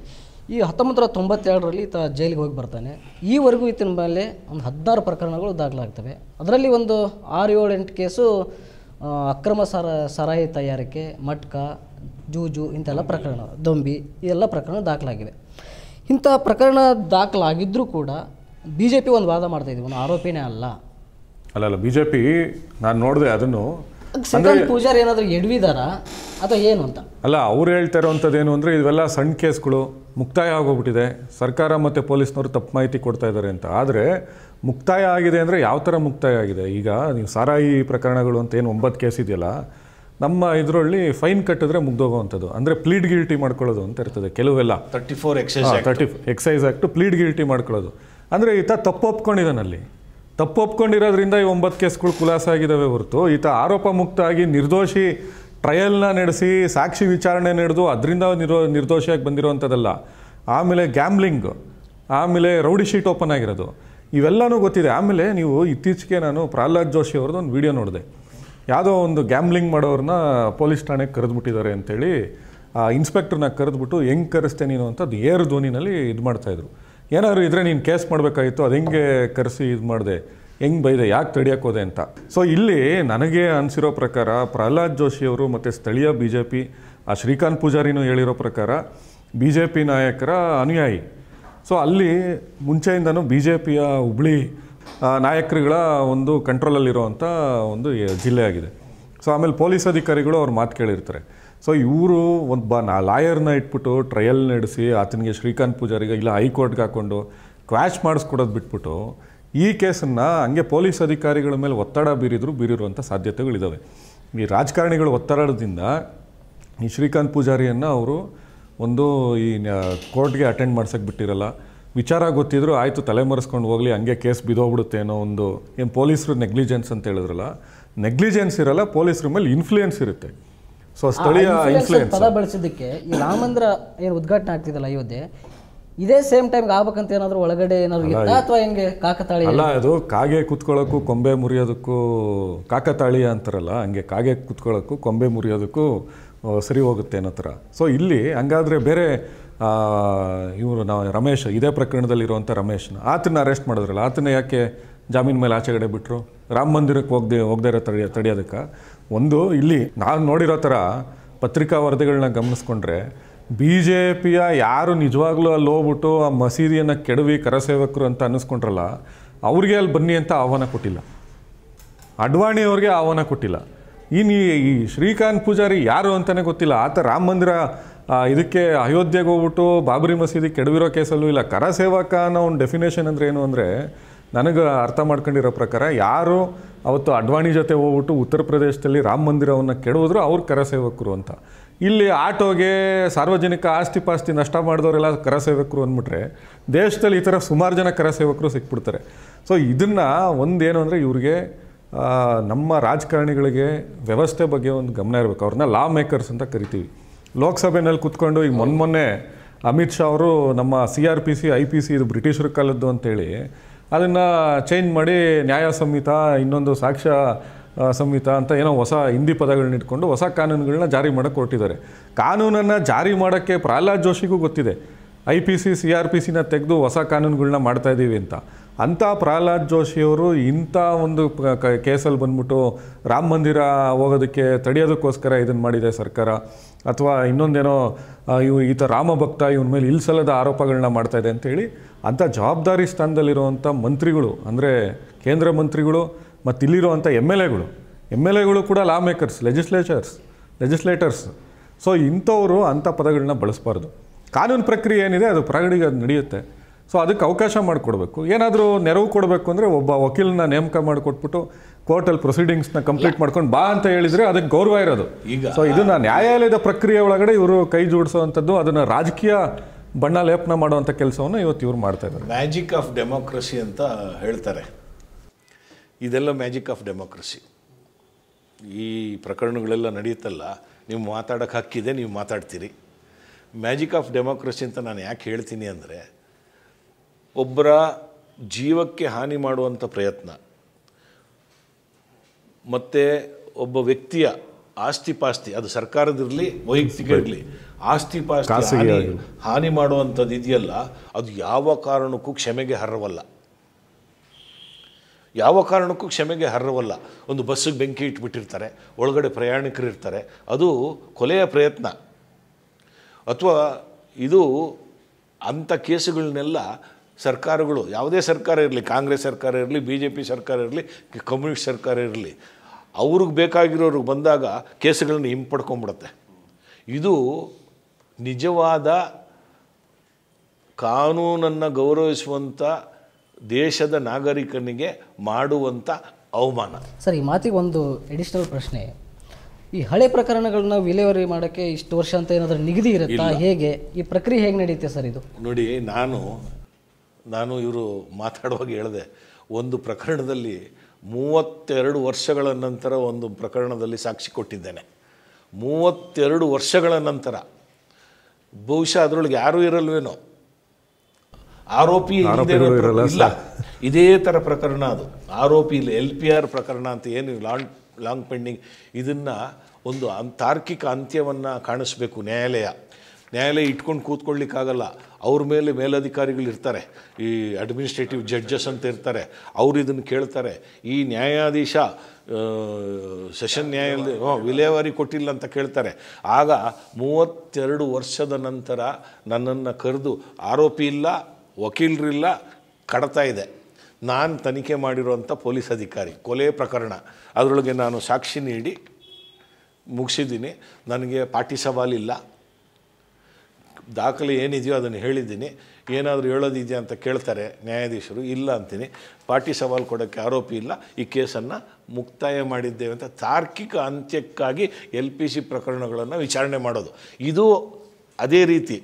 ಈ ಹತ್ತೊಂಬತ್ತು ನೂರ ತೊಂಬತ್ತೆರಡರಲ್ಲಿ ಈತ ಜೈಲಿಗೆ ಹೋಗಿ ಬರ್ತಾನೆ ಈವರೆಗೂ ಈತನ ಮೇಲೆ ಒಂದು ಹದಿನಾರು ಪ್ರಕರಣಗಳು ದಾಖಲಾಗ್ತವೆ ಅದರಲ್ಲಿ ಒಂದು ಆರು ಏಳು ಎಂಟು ಕೇಸು ಅಕ್ರಮ ಸರ ಸರಾಯಿ ತಯಾರಿಕೆ ಮಟ್ಕ ಜೂಜು ಇಂಥೆಲ್ಲ ಪ್ರಕರಣ ದೊಂಬಿ ಇದೆಲ್ಲ ಪ್ರಕರಣ ದಾಖಲಾಗಿವೆ ಇಂಥ ಪ್ರಕರಣ ದಾಖಲಾಗಿದ್ದರೂ ಕೂಡ ಬಿ ಜೆ ಪಿ ಒಂದು ವಾದ ಮಾಡ್ತಾ ಒಂದು ಆರೋಪಿನೇ ಅಲ್ಲ ಅಲ್ಲ ಅಲ್ಲ ಬಿ ಜೆ ಪಿ ನಾನು ನೋಡಿದೆ ಅದನ್ನು ಶ್ರೀಕಾಂತ್ ಪೂಜಾರಿ ಏನಾದರೂ ಎಡವಿದಾರಾ ಅಥವಾ ಏನು ಅಂತ ಅಲ್ಲ ಅವ್ರು ಹೇಳ್ತಾ ಇರೋವಂಥದ್ದು ಏನು ಅಂದರೆ ಇವೆಲ್ಲ ಸಣ್ಣ ಕೇಸ್ಗಳು ಮುಕ್ತಾಯ ಆಗೋಗ್ಬಿಟ್ಟಿದೆ ಸರ್ಕಾರ ಮತ್ತು ಪೊಲೀಸ್ನವರು ತಪ್ಪು ಮಾಹಿತಿ ಕೊಡ್ತಾ ಇದ್ದಾರೆ ಅಂತ ಆದರೆ ಮುಕ್ತಾಯ ಆಗಿದೆ ಅಂದರೆ ಯಾವ ಥರ ಮುಕ್ತಾಯ ಆಗಿದೆ ಈಗ ನೀವು ಸಾರಾಯಿ ಪ್ರಕರಣಗಳು ಅಂತ ಏನು ಒಂಬತ್ತು ಕೇಸ್ ಇದೆಯಲ್ಲ ನಮ್ಮ ಇದರಲ್ಲಿ ಫೈನ್ ಕಟ್ಟಿದ್ರೆ ಮುಗ್ದೋಗುವಂಥದ್ದು ಅಂದರೆ ಪ್ಲೀಡ್ ಗಿಲ್ಟಿ ಮಾಡ್ಕೊಳ್ಳೋದು ಅಂತ ಇರ್ತದೆ ಕೆಲವೆಲ್ಲ thirty four excise thirty excise act plead guilty ಮಾಡ್ಕೊಳ್ಳೋದು ಅಂದರೆ ಈತ ತಪ್ಪು ಒಪ್ಕೊಂಡಿದ್ದಾನಲ್ಲಿ ತಪ್ಪು ಒಪ್ಕೊಂಡಿರೋದ್ರಿಂದ ಈ ಒಂಬತ್ತು ಕೇಸ್ಗಳು ಖುಲಾಸ ಆಗಿದ್ದಾವೆ ಹೊರತು ಈತ ಆರೋಪ ಮುಕ್ತ ಆಗಿ ನಿರ್ದೋಷಿ ಟ್ರಯಲ್ನ ನಡೆಸಿ ಸಾಕ್ಷಿ ವಿಚಾರಣೆ ನಡೆದು ಅದರಿಂದ ನಿರೋ ನಿರ್ದೋಷಿಯಾಗಿ ಬಂದಿರೋವಂಥದ್ದಲ್ಲ ಆಮೇಲೆ ಗ್ಯಾಮ್ಲಿಂಗ್ ಆಮೇಲೆ ರೌಡಿ ಶೀಟ್ ಓಪನ್ ಆಗಿರೋದು ಇವೆಲ್ಲನೂ ಗೊತ್ತಿದೆ ಆಮೇಲೆ ನೀವು ಇತ್ತೀಚೆಗೆ ನಾನು ಪ್ರಹ್ಲಾದ್ ಜೋಶಿ ಅವ್ರದ್ದು ಒಂದು ವಿಡಿಯೋ ನೋಡಿದೆ ಯಾವುದೋ ಒಂದು ಗ್ಯಾಮ್ಲಿಂಗ್ ಮಾಡೋರನ್ನ ಪೊಲೀಸ್ ಠಾಣೆಗೆ ಕರೆದುಬಿಟ್ಟಿದ್ದಾರೆ ಅಂತೇಳಿ ಆ ಇನ್ಸ್ಪೆಕ್ಟರ್ನ ಕರೆದುಬಿಟ್ಟು ಹೆಂಗೆ ಕರೆಸ್ತೆ ನೀನು ಅಂತ ಅದು ಏರ್ ಧ್ವನಿನಲ್ಲಿ ಇದು ಮಾಡ್ತಾಯಿದ್ರು ಏನಾದರೂ ಇದ್ರೆ ನೀನು ಕೇಸ್ ಮಾಡಬೇಕಾಗಿತ್ತು ಅದು ಹೆಂಗೆ ಕರೆಸಿ ಇದು ಮಾಡಿದೆ ಹೆಂಗೆ ಬೈದೆ ಯಾಕೆ ತಡಿಯೋಕ್ಕೋದೆ ಅಂತ ಸೊ ಇಲ್ಲಿ ನನಗೆ ಅನಿಸಿರೋ ಪ್ರಕಾರ ಪ್ರಹ್ಲಾದ್ ಜೋಶಿಯವರು ಮತ್ತು ಸ್ಥಳೀಯ ಬಿ ಜೆ ಪಿ ಆ ಶ್ರೀಕಾಂತ್ ಪೂಜಾರಿನೂ ಹೇಳಿರೋ ಪ್ರಕಾರ ಬಿ ಜೆ ಪಿ ನಾಯಕರ ಅನುಯಾಯಿ ಸೊ ಅಲ್ಲಿ ಮುಂಚೆಯಿಂದನೂ ಬಿ ಜೆ ಪಿಯ ಹುಬ್ಳಿ ನಾಯಕರುಗಳ ಒಂದು ಕಂಟ್ರೋಲಲ್ಲಿರುವಂಥ ಒಂದು ಜಿಲ್ಲೆಯಾಗಿದೆ ಸೊ ಆಮೇಲೆ ಪೊಲೀಸ್ ಅಧಿಕಾರಿಗಳು ಅವ್ರು ಮಾತು ಕೇಳಿರ್ತಾರೆ ಸೊ ಇವರು ಒಂದು ಬ ನಾ ಲಾಯರ್ನ ಇಟ್ಬಿಟ್ಟು ಟ್ರಯಲ್ ನಡೆಸಿ ಆತನಿಗೆ ಶ್ರೀಕಾಂತ್ ಪೂಜಾರಿಗೆ ಇಲ್ಲ ಹೈಕೋರ್ಟ್ಗೆ ಹಾಕ್ಕೊಂಡು ಕ್ವಾಶ್ ಮಾಡಿಸ್ಕೊಡೋದು ಬಿಟ್ಬಿಟ್ಟು ಈ ಕೇಸನ್ನು ಹಂಗೆ ಪೊಲೀಸ್ ಅಧಿಕಾರಿಗಳ ಮೇಲೆ ಒತ್ತಡ ಬೀರಿದ್ರು ಬೀರಿರುವಂಥ ಸಾಧ್ಯತೆಗಳಿದ್ದಾವೆ ಈ ರಾಜಕಾರಣಿಗಳ ಒತ್ತಡದಿಂದ ಈ ಶ್ರೀಕಾಂತ್ ಪೂಜಾರಿಯನ್ನು ಅವರು ಒಂದು ಈ ಕೋರ್ಟ್ಗೆ ಅಟೆಂಡ್ ಮಾಡ್ಸೋಕ್ಕೆ ಬಿಟ್ಟಿರಲ್ಲ ವಿಚಾರ ಗೊತ್ತಿದ್ರು ಆಯಿತು ತಲೆಮರೆಸ್ಕೊಂಡು ಹೋಗ್ಲಿ ಹೋಗಲಿ ಹಂಗೆ ಕೇಸ್ ಬಿದ್ದೋಗ್ಬಿಡುತ್ತೆ ಅನ್ನೋ ಒಂದು ಏನು ಪೊಲೀಸರು ನೆಗ್ಲಿಜೆನ್ಸ್ ಅಂತ ಹೇಳಿದ್ರಲ್ಲ ನೆಗ್ಲಿಜೆನ್ಸ್ ಇರಲ್ಲ ಪೊಲೀಸರ ಮೇಲೆ ಇನ್ಫ್ಲೂಯೆನ್ಸ್ ಇರುತ್ತೆ ಸೊ ಸ್ಥಳೀಯ ಇನ್ಫ್ಲೂಯೆನ್ಸ್ ಬಳಸಿದ್ದಕ್ಕೆ ಈ ರಾಮಂದ್ರ ಏನು ಉದ್ಘಾಟನೆ ಆಗ್ತಿದ್ದಲ್ಲ ಅಯೋಧ್ಯೆ ಇದೇ ಸೇಮ್ ಟೈಮ್ ಆಗ್ಬೇಕಂತ ಏನಾದ್ರೂ ಒಳಗಡೆ ಏನಾದ್ರು ಅಥವಾ ಹೆಂಗೆ ಕಾಕತಾಳಿ ಅಲ್ಲ ಅದು ಕಾಗೆ ಕುತ್ಕೊಳ್ಳೋಕ್ಕೂ ಕೊಂಬೆ ಮುರಿಯೋದಕ್ಕೂ ಕಾಕತಾಳಿ ಅಂತಾರಲ್ಲ ಹಂಗೆ ಕಾಗೆ ಕುತ್ಕೊಳ್ಳೋಕ್ಕೂ ಕೊಂಬೆ ಮುರಿಯೋದಕ್ಕೂ ಸರಿ ಹೋಗುತ್ತೆ ಅನ್ನೋ ಥರ ಸೊ ಇಲ್ಲಿ ಹಂಗಾದರೆ ಬೇರೆ ಇವರು ನಾವು ರಮೇಶ್ ಇದೇ ಪ್ರಕರಣದಲ್ಲಿರುವಂಥ ರಮೇಶ್ನ ಆತನ ಅರೆಸ್ಟ್ ಮಾಡಿದ್ರಲ್ಲ ಆತನ ಯಾಕೆ ಜಾಮೀನ್ ಮೇಲೆ ಆಚೆಗಡೆ ಬಿಟ್ಟರು ರಾಮ ಮಂದಿರಕ್ಕೆ ಹೋಗದೆ ಹೋಗ್ದೇ ಇರೋ ತಡೆ ತಡೆಯೋದಕ್ಕೆ ಒಂದು ಇಲ್ಲಿ ನಾನು ನೋಡಿರೋ ಥರ ಪತ್ರಿಕಾ ವರದಿಗಳನ್ನ ಗಮನಿಸ್ಕೊಂಡ್ರೆ ಬಿ ಜೆ ಪಿಯ ಯಾರು ನಿಜವಾಗ್ಲೂ ಅಲ್ಲಿ ಹೋಗ್ಬಿಟ್ಟು ಆ ಮಸೀದಿಯನ್ನು ಕೆಡವಿ ಕರಸೇವಕರು ಅಂತ ಅನ್ನಿಸ್ಕೊಂಡ್ರಲ್ಲ ಅವ್ರಿಗೆ ಅಲ್ಲಿ ಬನ್ನಿ ಅಂತ ಆಹ್ವಾನ ಕೊಟ್ಟಿಲ್ಲ ಅಡ್ವಾಣಿ ಅವ್ರಿಗೆ ಆಹ್ವಾನ ಕೊಟ್ಟಿಲ್ಲ ಇನ್ನು ಈ ಶ್ರೀಕಾಂತ್ ಪೂಜಾರಿ ಯಾರು ಅಂತಲೇ ಗೊತ್ತಿಲ್ಲ ಆತ ರಾಮ ಮಂದಿರ ಇದಕ್ಕೆ ಅಯೋಧ್ಯೆಗೆ ಹೋಗ್ಬಿಟ್ಟು ಬಾಬರಿ ಮಸೀದಿ ಕೆಡವಿರೋ ಕೇಸಲ್ಲೂ ಇಲ್ಲ ಕರಸೇವಕ ಅನ್ನೋ ಒಂದು ಡೆಫಿನೇಷನ್ ಅಂದರೆ ಏನು ಅಂದರೆ ನನಗೆ ಅರ್ಥ ಮಾಡ್ಕೊಂಡಿರೋ ಪ್ರಕಾರ ಯಾರು ಅವತ್ತು ಅಡ್ವಾಣಿ ಜೊತೆ ಹೋಗ್ಬಿಟ್ಟು ಉತ್ತರ ಪ್ರದೇಶದಲ್ಲಿ ರಾಮ ಮಂದಿರವನ್ನು ಕೆಡುವುದ್ರು ಅವ್ರು ಕರಸೇವಕರು ಅಂತ ಇಲ್ಲಿ ಆಟೋಗೆ ಸಾರ್ವಜನಿಕ ಆಸ್ತಿ ಪಾಸ್ತಿ ನಷ್ಟ ಮಾಡಿದವರೆಲ್ಲ ಸೇವಕರು ಅಂದ್ಬಿಟ್ರೆ ದೇಶದಲ್ಲಿ ಈ ಥರ ಸುಮಾರು ಜನ ಸೇವಕರು ಸಿಕ್ಬಿಡ್ತಾರೆ ಸೊ ಇದನ್ನು ಒಂದೇನು ಅಂದರೆ ಇವ್ರಿಗೆ ನಮ್ಮ ರಾಜಕಾರಣಿಗಳಿಗೆ ವ್ಯವಸ್ಥೆ ಬಗ್ಗೆ ಒಂದು ಗಮನ ಇರಬೇಕು ಅವ್ರನ್ನ ಲಾ ಮೇಕರ್ಸ್ ಅಂತ ಕರಿತೀವಿ ಲೋಕಸಭೆಯಲ್ಲಿ ಕುತ್ಕೊಂಡು ಈಗ ಮೊನ್ನೆ ಮೊನ್ನೆ ಅಮಿತ್ ಶಾ ಅವರು ನಮ್ಮ C R P C I P C ಇದು ಬ್ರಿಟಿಷರ ಕಾಲದ್ದು ಅಂತೇಳಿ ಅದನ್ನು ಚೇಂಜ್ ಮಾಡಿ ನ್ಯಾಯ ಸಂಹಿತ ಇನ್ನೊಂದು ಸಾಕ್ಷ್ಯ ಸಂಹಿತ ಅಂತ ಏನೋ ಹೊಸ ಹಿಂದಿ ಪದಗಳನ್ನ ಇಟ್ಕೊಂಡು ಹೊಸ ಕಾನೂನುಗಳನ್ನ ಜಾರಿ ಮಾಡಕ್ಕೆ ಹೊರಟಿದ್ದಾರೆ ಕಾನೂನನ್ನು ಜಾರಿ ಮಾಡೋಕ್ಕೆ ಪ್ರಹ್ಲಾದ್ ಜೋಶಿಗೂ ಗೊತ್ತಿದೆ I P C C R P ಸಿನ ತೆಗೆದು ಹೊಸ ಕಾನೂನುಗಳನ್ನ ಮಾಡ್ತಾ ಇದ್ದೀವಿ ಅಂತ ಅಂಥ ಪ್ರಹ್ಲಾದ್ ಜೋಶಿಯವರು ಇಂಥ ಒಂದು ಕೇಸಲ್ಲಿ ಬಂದ್ಬಿಟ್ಟು ರಾಮ ಮಂದಿರ ಹೋಗೋದಕ್ಕೆ ತಡೆಯೋದಕ್ಕೋಸ್ಕರ ಇದನ್ನು ಮಾಡಿದೆ ಸರ್ಕಾರ ಅಥವಾ ಇನ್ನೊಂದೇನೋ ಇವು ಥರ ರಾಮ ಭಕ್ತ ಇವನ ಮೇಲೆ ಇಲ್ಸಲದ ಆರೋಪಗಳನ್ನ ಮಾಡ್ತಾ ಇದೆ ಹೇಳಿ ಅಂಥ ಜವಾಬ್ದಾರಿ ಸ್ಥಾನದಲ್ಲಿರುವಂಥ ಮಂತ್ರಿಗಳು ಅಂದರೆ ಕೇಂದ್ರ ಮಂತ್ರಿಗಳು ಮತ್ತು ಇಲ್ಲಿರುವಂಥ ಎಮ್ ಎಲ್ ಎಗಳು ಎಮ್ ಎಲ್ ಎಗಳು ಕೂಡ law makers legislatures legislators so ಇಂಥವರು ಅಂಥ ಪದಗಳನ್ನ ಬಳಸ್ಬಾರ್ದು ಕಾನೂನು ಪ್ರಕ್ರಿಯೆ ಏನಿದೆ ಅದು ಪ್ರಗಡಿಗೆ ಅದು ನಡೆಯುತ್ತೆ ಸೊ ಅದಕ್ಕೆ ಅವಕಾಶ ಮಾಡಿಕೊಡ್ಬೇಕು ಏನಾದರೂ ನೆರವು ಕೊಡಬೇಕು ಅಂದರೆ ಒಬ್ಬ ವಕೀಲನ ನೇಮಕ ಮಾಡಿಕೊಟ್ಬಿಟ್ಟು ಕೋರ್ಟಲ್ಲಿ ಪ್ರೊಸೀಡಿಂಗ್ಸ್ನ ಕಂಪ್ಲೀಟ್ ಮಾಡ್ಕೊಂಡು ಬಾ ಅಂತ ಹೇಳಿದರೆ ಅದಕ್ಕೆ ಗೌರವ ಇರೋದು ಈಗ ಸೊ ಇದನ್ನು ನ್ಯಾಯಾಲಯದ ಪ್ರಕ್ರಿಯೆ ಒಳಗಡೆ ಇವರು ಕೈ ಜೋಡಿಸೋವಂಥದ್ದು ಅದನ್ನು ರಾಜಕೀಯ ಬಣ್ಣ ಲೇಪನ ಮಾಡುವಂಥ ಕೆಲಸವನ್ನು ಇವತ್ತು ಇವ್ರು ಮಾಡ್ತಾ ಇದ್ದಾರೆ ಮ್ಯಾಜಿಕ್ ಆಫ್ ಡೆಮೋಕ್ರಸಿ ಅಂತ ಹೇಳ್ತಾರೆ ಇದೆಲ್ಲ ಮ್ಯಾಜಿಕ್ ಆಫ್ ಡೆಮೋಕ್ರಸಿ ಈ ಪ್ರಕರಣಗಳೆಲ್ಲ ನಡೆಯುತ್ತಲ್ಲ ನೀವು ಮಾತಾಡೋಕೆ ಹಕ್ಕಿದೆ ನೀವು ಮಾತಾಡ್ತೀರಿ ಮ್ಯಾಜಿಕ್ ಆಫ್ ಡೆಮೋಕ್ರಸಿ ಅಂತ ನಾನು ಯಾಕೆ ಹೇಳ್ತೀನಿ ಅಂದರೆ ಒಬ್ಬರ ಜೀವಕ್ಕೆ ಹಾನಿ ಮಾಡುವಂಥ ಪ್ರಯತ್ನ ಮತ್ತು ಒಬ್ಬ ವ್ಯಕ್ತಿಯ ಆಸ್ತಿ ಪಾಸ್ತಿ ಅದು ಸರ್ಕಾರದಿರಲಿ ವೈಯಕ್ತಿಕ ಇರಲಿ ಆಸ್ತಿ ಪಾಸ್ತಿ ಹಾನಿ ಮಾಡುವಂಥದ್ದು ಇದೆಯಲ್ಲ ಅದು ಯಾವ ಕಾರಣಕ್ಕೂ ಕ್ಷಮೆಗೆ ಹರವಲ್ಲ ಯಾವ ಕಾರಣಕ್ಕೂ ಕ್ಷಮೆಗೆ ಹರವಲ್ಲ ಒಂದು ಬಸ್ಸಿಗೆ ಬೆಂಕಿ ಇಟ್ಬಿಟ್ಟಿರ್ತಾರೆ ಒಳಗಡೆ ಪ್ರಯಾಣಿಕರು ಇರ್ತಾರೆ ಅದು ಕೊಲೆಯ ಪ್ರಯತ್ನ ಅಥವಾ ಇದು ಅಂಥ ಕೇಸುಗಳನ್ನೆಲ್ಲ ಸರ್ಕಾರಗಳು ಯಾವುದೇ ಸರ್ಕಾರ ಇರಲಿ ಕಾಂಗ್ರೆಸ್ ಸರ್ಕಾರ ಇರಲಿ ಬಿ ಜೆ ಪಿ ಸರ್ಕಾರ ಇರಲಿ ಕಮ್ಯುನಿಸ್ಟ್ ಸರ್ಕಾರ ಇರಲಿ ಅವ್ರಿಗೆ ಬೇಕಾಗಿರೋರಿಗೆ ಬಂದಾಗ ಕೇಸುಗಳನ್ನ ಹಿಂಪಡ್ಕೊಂಬಿಡುತ್ತೆ ಇದು ನಿಜವಾದ ಕಾನೂನನ್ನು ಗೌರವಿಸುವಂಥ ದೇಶದ ನಾಗರಿಕನಿಗೆ ಮಾಡುವಂಥ ಅವಮಾನ ಸರ್ ಈ ಮಾತಿಗೆ ಒಂದು ಎಡಿಷನಲ್ ಪ್ರಶ್ನೆ ಈ ಹಳೆ ಪ್ರಕರಣಗಳನ್ನ ವಿಲೇವರಿ ಮಾಡೋಕ್ಕೆ ಇಷ್ಟು ವರ್ಷ ಅಂತ ಏನಾದರೂ ನಿಗದಿ ಇರುತ್ತಾ ಹೇಗೆ ಈ ಪ್ರಕ್ರಿಯೆ ಹೇಗೆ ನಡೆಯುತ್ತೆ ಸರ್ ಇದು ನೋಡಿ ನಾನು ನಾನು ಇವರು ಮಾತಾಡುವಾಗ ಹೇಳಿದೆ ಒಂದು ಪ್ರಕರಣದಲ್ಲಿ ಮೂವತ್ತೆರಡು ವರ್ಷಗಳ ನಂತರ ಒಂದು ಪ್ರಕರಣದಲ್ಲಿ ಸಾಕ್ಷಿ ಕೊಟ್ಟಿದ್ದೇನೆ ಮೂವತ್ತೆರಡು ವರ್ಷಗಳ ನಂತರ ಬಹುಶಃ ಅದರೊಳಗೆ ಯಾರೂ ಇರಲ್ವೇನೋ ಆರೋಪಿ ಇಲ್ಲ ಇದೇ ಥರ ಪ್ರಕರಣ ಅದು ಆರೋಪಿ ಇಲ್ಲ ಎಲ್ ಪಿ ಆರ್ ಪ್ರಕರಣ ಅಂತ ಏನು ಲಾಂಗ್ ಲಾಂಗ್ ಪೆಂಡಿಂಗ್ ಇದನ್ನು ಒಂದು ತಾರ್ಕಿಕ ಅಂತ್ಯವನ್ನು ಕಾಣಿಸ್ಬೇಕು ನ್ಯಾಯಾಲಯ ನ್ಯಾಯಾಲಯ ಇಟ್ಕೊಂಡು ಕೂತ್ಕೊಳ್ಳಿಕ್ಕಾಗಲ್ಲ ಅವ್ರ ಮೇಲೆ ಮೇಲಧಿಕಾರಿಗಳು ಇರ್ತಾರೆ ಈ ಅಡ್ಮಿನಿಸ್ಟ್ರೇಟಿವ್ ಜಡ್ಜಸ್ ಅಂತ ಇರ್ತಾರೆ ಅವರು ಇದನ್ನು ಕೇಳ್ತಾರೆ ಈ ನ್ಯಾಯಾಧೀಶ ಸೆಷನ್ ನ್ಯಾಯಾಲಯ ವಿಲೇವಾರಿ ಕೊಟ್ಟಿಲ್ಲ ಅಂತ ಕೇಳ್ತಾರೆ ಆಗ ಮೂವತ್ತೆರಡು ವರ್ಷದ ನಂತರ ನನ್ನನ್ನು ಕರೆದು ಆರೋಪಿ ಇಲ್ಲ ವಕೀಲರಿಲ್ಲ ಕಡತಾ ಇದೆ ನಾನು ತನಿಖೆ ಮಾಡಿರುವಂಥ ಪೊಲೀಸ್ ಅಧಿಕಾರಿ ಕೊಲೆ ಪ್ರಕರಣ ಅದರೊಳಗೆ ನಾನು ಸಾಕ್ಷಿ ನೀಡಿ ಮುಗಿಸಿದ್ದೀನಿ ನನಗೆ ಪಾಟಿ ಸವಾಲಿಲ್ಲ ದಾಖಲೆ ಏನಿದೆಯೋ ಅದನ್ನು ಹೇಳಿದ್ದೀನಿ ಏನಾದರೂ ಹೇಳೋದಿದೆಯಾ ಅಂತ ಕೇಳ್ತಾರೆ ನ್ಯಾಯಾಧೀಶರು ಇಲ್ಲ ಅಂತೀನಿ ಪಾಟಿ ಸವಾಲು ಕೊಡೋಕ್ಕೆ ಆರೋಪಿ ಇಲ್ಲ ಈ ಕೇಸನ್ನು ಮುಕ್ತಾಯ ಮಾಡಿದ್ದೇವೆ ಅಂತ ತಾರ್ಕಿಕ ಅಂತ್ಯಕ್ಕಾಗಿ ಎಲ್ ಪಿ ಸಿ ಪ್ರಕರಣಗಳನ್ನು ವಿಚಾರಣೆ ಮಾಡೋದು ಇದು ಅದೇ ರೀತಿ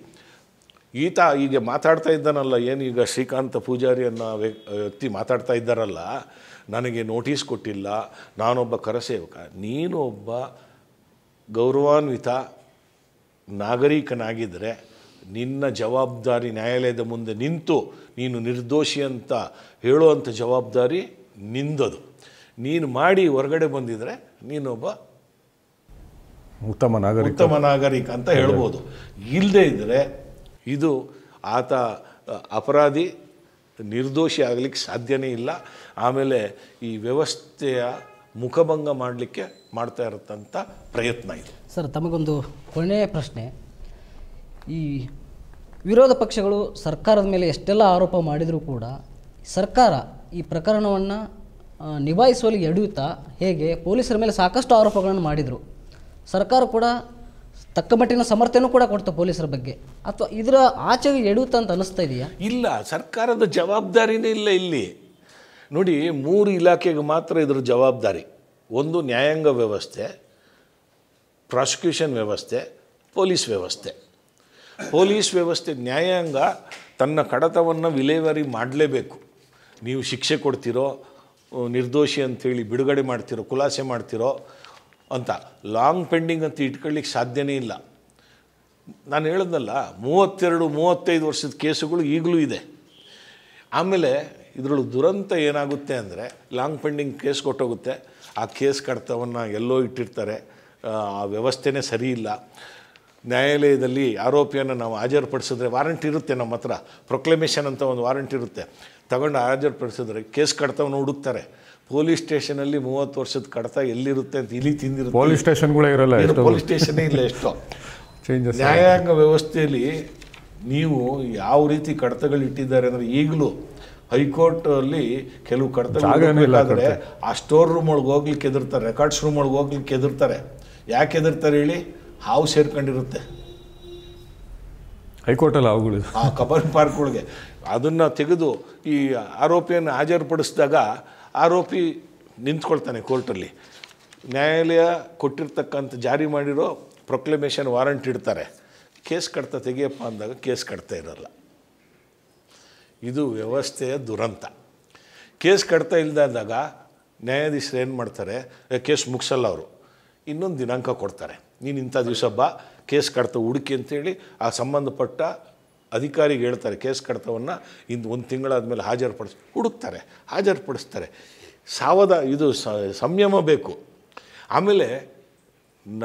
ಈತ ಈಗ ಮಾತಾಡ್ತಾ ಇದ್ದಾನಲ್ಲ ಏನೀಗ ಶ್ರೀಕಾಂತ ಪೂಜಾರಿ ಅನ್ನೋ ವ್ಯಕ್ತಿ ಮಾತಾಡ್ತಾ ಇದ್ದಾರಲ್ಲ ನನಗೆ ನೋಟಿಸ್ ಕೊಟ್ಟಿಲ್ಲ ನಾನೊಬ್ಬ ಕರಸೇವಕ ನೀನು ಒಬ್ಬ ಗೌರವಾನ್ವಿತ ನಾಗರಿಕನಾಗಿದ್ದರೆ ನಿನ್ನ ಜವಾಬ್ದಾರಿ ನ್ಯಾಯಾಲಯದ ಮುಂದೆ ನಿಂತು ನೀನು ನಿರ್ದೋಷಿ ಅಂತ ಹೇಳುವಂಥ ಜವಾಬ್ದಾರಿ ನಿಂದದು ನೀನು ಮಾಡಿ ಹೊರಗಡೆ ಬಂದಿದ್ರೆ ನೀನೊಬ್ಬ ಉತ್ತಮ ನಾಗರಿಕ ಉತ್ತಮ ನಾಗರಿಕ ಅಂತ ಹೇಳ್ಬೋದು ಇಲ್ಲದೇ ಇದ್ದರೆ ಇದು ಆತ ಅಪರಾಧಿ ನಿರ್ದೋಷಿ ಆಗಲಿಕ್ಕೆ ಸಾಧ್ಯವೇ ಇಲ್ಲ ಆಮೇಲೆ ಈ ವ್ಯವಸ್ಥೆಯ ಮುಖಭಂಗ ಮಾಡಲಿಕ್ಕೆ ಮಾಡ್ತಾ ಇರತ್ತಂಥ ಪ್ರಯತ್ನ ಇದೆ ಸರ್ ತಮಗೊಂದು ಕೊನೆಯ ಪ್ರಶ್ನೆ ಈ ವಿರೋಧ ಪಕ್ಷಗಳು ಸರ್ಕಾರದ ಮೇಲೆ ಎಷ್ಟೆಲ್ಲ ಆರೋಪ ಮಾಡಿದರೂ ಕೂಡ ಸರ್ಕಾರ ಈ ಪ್ರಕರಣವನ್ನು ನಿಭಾಯಿಸುವಲ್ಲಿ ಎಡೆಯುತ್ತಾ ಹೇಗೆ ಪೊಲೀಸರ ಮೇಲೆ ಸಾಕಷ್ಟು ಆರೋಪಗಳನ್ನು ಮಾಡಿದರು ಸರ್ಕಾರ ಕೂಡ ತಕ್ಕ ಮಟ್ಟಿನ ಸಮರ್ಥನೂ ಕೂಡ ಕೊಡ್ತ ಪೊಲೀಸರ ಬಗ್ಗೆ ಅಥವಾ ಇದರ ಆಚೆಗೆ ಎಡುತ್ತೆ ಅಂತ ಅನಿಸ್ತಾ ಇದೆಯಾ ಇಲ್ಲ ಸರ್ಕಾರದ ಜವಾಬ್ದಾರಿನೇ ಇಲ್ಲ ಇಲ್ಲಿ ನೋಡಿ ಮೂರು ಇಲಾಖೆಗೆ ಮಾತ್ರ ಇದರ ಜವಾಬ್ದಾರಿ ಒಂದು ನ್ಯಾಯಾಂಗ ವ್ಯವಸ್ಥೆ ಪ್ರಾಸಿಕ್ಯೂಷನ್ ವ್ಯವಸ್ಥೆ ಪೊಲೀಸ್ ವ್ಯವಸ್ಥೆ ಪೊಲೀಸ್ ವ್ಯವಸ್ಥೆ ನ್ಯಾಯಾಂಗ ತನ್ನ ಕಡತವನ್ನು ವಿಲೇವಾರಿ ಮಾಡಲೇಬೇಕು ನೀವು ಶಿಕ್ಷೆ ಕೊಡ್ತೀರೋ ನಿರ್ದೋಷಿ ಅಂಥೇಳಿ ಬಿಡುಗಡೆ ಮಾಡ್ತಿರೋ ಖುಲಾಸೆ ಮಾಡ್ತಿರೋ ಅಂತ ಲಾಂಗ್ ಪೆಂಡಿಂಗ್ ಅಂತ ಇಟ್ಕೊಳ್ಳಿಕ್ಕೆ ಸಾಧ್ಯನೇ ಇಲ್ಲ ನಾನು ಹೇಳಿದ್ನಲ್ಲ ಮೂವತ್ತೆರಡು ಮೂವತ್ತೈದು ವರ್ಷದ ಕೇಸುಗಳು ಈಗಲೂ ಇದೆ ಆಮೇಲೆ ಇದರೊಳಗೆ ದುರಂತ ಏನಾಗುತ್ತೆ ಅಂದರೆ ಲಾಂಗ್ ಪೆಂಡಿಂಗ್ ಕೇಸ್ ಕೊಟ್ಟೋಗುತ್ತೆ ಆ ಕೇಸ್ ಕಡತವನ್ನು ಎಲ್ಲೋ ಇಟ್ಟಿರ್ತಾರೆ ಆ ವ್ಯವಸ್ಥೆನೇ ಸರಿ ಇಲ್ಲ ನ್ಯಾಯಾಲಯದಲ್ಲಿ ಆರೋಪಿಯನ್ನು ನಾವು ಹಾಜರುಪಡಿಸಿದ್ರೆ ವಾರಂಟ್ ಇರುತ್ತೆ ನಮ್ಮ ಹತ್ರ ಪ್ರೊಕ್ಲೆಮೇಷನ್ ಅಂತ ಒಂದು ವಾರಂಟ್ ಇರುತ್ತೆ ತಗೊಂಡು ಹಾಜರುಪಡಿಸಿದ್ರೆ ಕೇಸ್ ಕಡ್ತವನ್ನು ಹುಡುಕ್ತಾರೆ ಪೊಲೀಸ್ ಸ್ಟೇಷನಲ್ಲಿ ಮೂವತ್ತು ವರ್ಷದ ಕಡತ ಎಲ್ಲಿರುತ್ತೆ ಅಂತ ಇಲ್ಲಿ ತಿಂದಿರುತ್ತೆ ಪೊಲೀಸ್ ಸ್ಟೇಷನ್ಗಳೇ ಇರಲ್ಲ ಪೊಲೀಸ್ ಸ್ಟೇಷನ್ ಇಲ್ಲ ಎಷ್ಟೋ ನ್ಯಾಯಾಂಗ ವ್ಯವಸ್ಥೆಯಲ್ಲಿ ನೀವು ಯಾವ ರೀತಿ ಕಡತಗಳು ಇಟ್ಟಿದ್ದಾರೆ ಅಂದ್ರೆ ಈಗಲೂ ಹೈಕೋರ್ಟ್ ಅಲ್ಲಿ ಕೆಲವು ಕಡತಗಳಾದರೆ ಆ ಸ್ಟೋರ್ ರೂಮ್ ಒಳಗೆ ಹೋಗ್ಲಿಕ್ಕೆ ಎದುರ್ತಾರೆ ರೆಕಾರ್ಡ್ಸ್ ರೂಮ್ ಒಳಗೆ ಹೋಗ್ಲಿಕ್ಕೆ ಎದುರ್ತಾರೆ ಯಾಕೆ ಎದುರ್ತಾರೆ ಹೇಳಿ ಹಾವು ಸೇರ್ಕೊಂಡಿರುತ್ತೆ ಹೈಕೋರ್ಟಲ್ಲಿ ಹಾವುಗಳು ಆ ಪಾರ್ಕ್ ಪಾರ್ಕ್ಗಳಿಗೆ ಅದನ್ನ ತೆಗೆದು ಈ ಆರೋಪಿಯನ್ನು ಹಾಜರುಪಡಿಸಿದಾಗ ಆರೋಪಿ ನಿಂತ್ಕೊಳ್ತಾನೆ ಕೋರ್ಟಲ್ಲಿ ನ್ಯಾಯಾಲಯ ಕೊಟ್ಟಿರ್ತಕ್ಕಂಥ ಜಾರಿ ಮಾಡಿರೋ ಪ್ರೊಕ್ಲಮೇಷನ್ ವಾರಂಟ್ ಇಡ್ತಾರೆ ಕೇಸ್ ಕಡ್ತ ತೆಗಿಯಪ್ಪ ಅಂದಾಗ ಕೇಸ್ ಕಟ್ತಾ ಇರಲ್ಲ ಇದು ವ್ಯವಸ್ಥೆಯ ದುರಂತ ಕೇಸ್ ಕಡ್ತಾ ಇಲ್ಲದಾದಾಗ ನ್ಯಾಯಾಧೀಶರು ಏನು ಮಾಡ್ತಾರೆ ಕೇಸ್ ಮುಗಿಸಲ್ಲ ಅವರು ಇನ್ನೊಂದು ದಿನಾಂಕ ಕೊಡ್ತಾರೆ ನೀನು ಇಂಥ ದಿವಸ ಬಾ ಕೇಸ್ ಕಡ್ತ ಹುಡುಕಿ ಅಂತೇಳಿ ಆ ಸಂಬಂಧಪಟ್ಟ ಅಧಿಕಾರಿಗೆ ಹೇಳ್ತಾರೆ ಕೇಸ್ ಕಡತವನ್ನು ಇಂದು ಒಂದು ತಿಂಗಳಾದಮೇಲೆ ಹಾಜರುಪಡಿಸಿ ಹುಡುಕ್ತಾರೆ ಹಾಜರುಪಡಿಸ್ತಾರೆ ಸಾವದ ಇದು ಸಂಯಮ ಬೇಕು ಆಮೇಲೆ ನ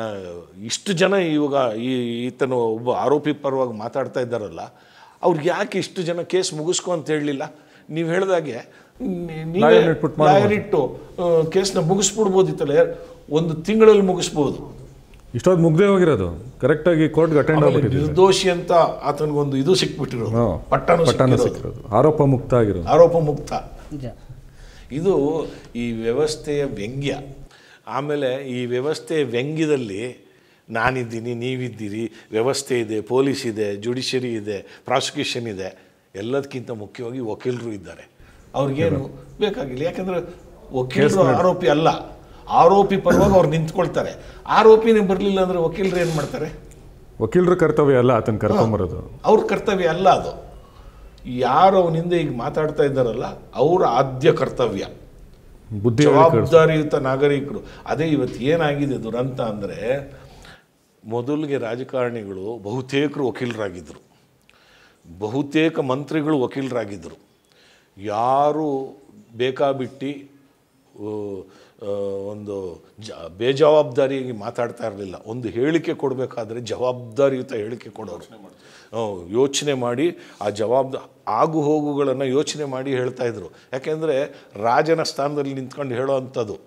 ಇಷ್ಟು ಜನ ಇವಾಗ ಈ ಈತನು ಒಬ್ಬ ಆರೋಪಿ ಪರವಾಗಿ ಮಾತಾಡ್ತಾ ಇದ್ದಾರಲ್ಲ ಅವ್ರಿಗೆ ಯಾಕೆ ಇಷ್ಟು ಜನ ಕೇಸ್ ಮುಗಿಸ್ಕೊ ಅಂತ ಹೇಳಲಿಲ್ಲ ನೀವು ಹೇಳಿದಾಗೆ ನೀವೇ ಇಟ್ಟು ಕೇಸ್ನ ಮುಗಿಸ್ಬಿಡ್ಬೋದಿತ್ತಲ್ಲ ಒಂದು ತಿಂಗಳಲ್ಲಿ ಮುಗಿಸ್ಬೋದು ಇಷ್ಟೊಂದು ಮುಗ್ದೇ ಹೋಗಿರೋದು ಕರೆಕ್ಟಾಗಿ ಕೋರ್ಟ್ಗೆ ಅಟೆಂಡ್ ಆಗಿರೋದು ನಿರ್ದೋಷಿ ಅಂತ ಆತನಗೊಂದು ಇದು ಸಿಕ್ಬಿಟ್ಟಿರೋದು ಪಟ್ಟಣ ಪಟ್ಟಣ ಸಿಕ್ಕಿರೋದು ಆರೋಪ ಮುಕ್ತ ಆಗಿರೋದು ಆರೋಪ ಮುಕ್ತ ಇದು ಈ ವ್ಯವಸ್ಥೆಯ ವ್ಯಂಗ್ಯ ಆಮೇಲೆ ಈ ವ್ಯವಸ್ಥೆ ವ್ಯಂಗ್ಯದಲ್ಲಿ ನಾನಿದ್ದೀನಿ ನೀವಿದ್ದೀರಿ ವ್ಯವಸ್ಥೆ ಇದೆ ಪೊಲೀಸ್ ಇದೆ ಜುಡಿಷರಿ ಇದೆ ಪ್ರಾಸಿಕ್ಯೂಷನ್ ಇದೆ ಎಲ್ಲದಕ್ಕಿಂತ ಮುಖ್ಯವಾಗಿ ವಕೀಲರು ಇದ್ದಾರೆ ಅವ್ರಿಗೇನು ಬೇಕಾಗಿಲ್ಲ ಯಾಕಂದರೆ ವಕೀಲರು ಆರೋಪಿ ಅಲ್ಲ ಆರೋಪಿ ಪರವಾಗಿ ಅವ್ರು ನಿಂತ್ಕೊಳ್ತಾರೆ ಆರೋಪಿನೇ ಬರಲಿಲ್ಲ ಅಂದ್ರೆ ವಕೀಲರು ಏನು ಮಾಡ್ತಾರೆ ವಕೀಲರ ಕರ್ತವ್ಯ ಅಲ್ಲ ಆತನ ಕರ್ಕೊಂಬರೋದು ಅವ್ರ ಕರ್ತವ್ಯ ಅಲ್ಲ ಅದು ಯಾರು ಅವನಿಂದ ಈಗ ಮಾತಾಡ್ತಾ ಇದ್ದಾರಲ್ಲ ಅವರ ಆದ್ಯ ಕರ್ತವ್ಯ ಬುದ್ಧಿ ಜವಾಬ್ದಾರಿಯುತ ನಾಗರಿಕರು ಅದೇ ಇವತ್ತು ಏನಾಗಿದೆ ದುರಂತ ಅಂದರೆ ಮೊದಲಿಗೆ ರಾಜಕಾರಣಿಗಳು ಬಹುತೇಕರು ವಕೀಲರಾಗಿದ್ದರು ಬಹುತೇಕ ಮಂತ್ರಿಗಳು ವಕೀಲರಾಗಿದ್ದರು ಯಾರು ಬೇಕಾಬಿಟ್ಟು ಒಂದು ಜ ಬೇಜವಾಬ್ದಾರಿಯಾಗಿ ಮಾತಾಡ್ತಾ ಇರಲಿಲ್ಲ ಒಂದು ಹೇಳಿಕೆ ಕೊಡಬೇಕಾದ್ರೆ ಜವಾಬ್ದಾರಿಯುತ ಹೇಳಿಕೆ ಕೊಡೋರು ಯೋಚನೆ ಮಾಡಿ ಆ ಜವಾಬ್ದ ಆಗು ಹೋಗುಗಳನ್ನು ಯೋಚನೆ ಮಾಡಿ ಹೇಳ್ತಾಯಿದ್ರು ಯಾಕೆಂದರೆ ರಾಜನ ಸ್ಥಾನದಲ್ಲಿ ನಿಂತ್ಕೊಂಡು ಹೇಳೋ ಅಂಥದ್ದು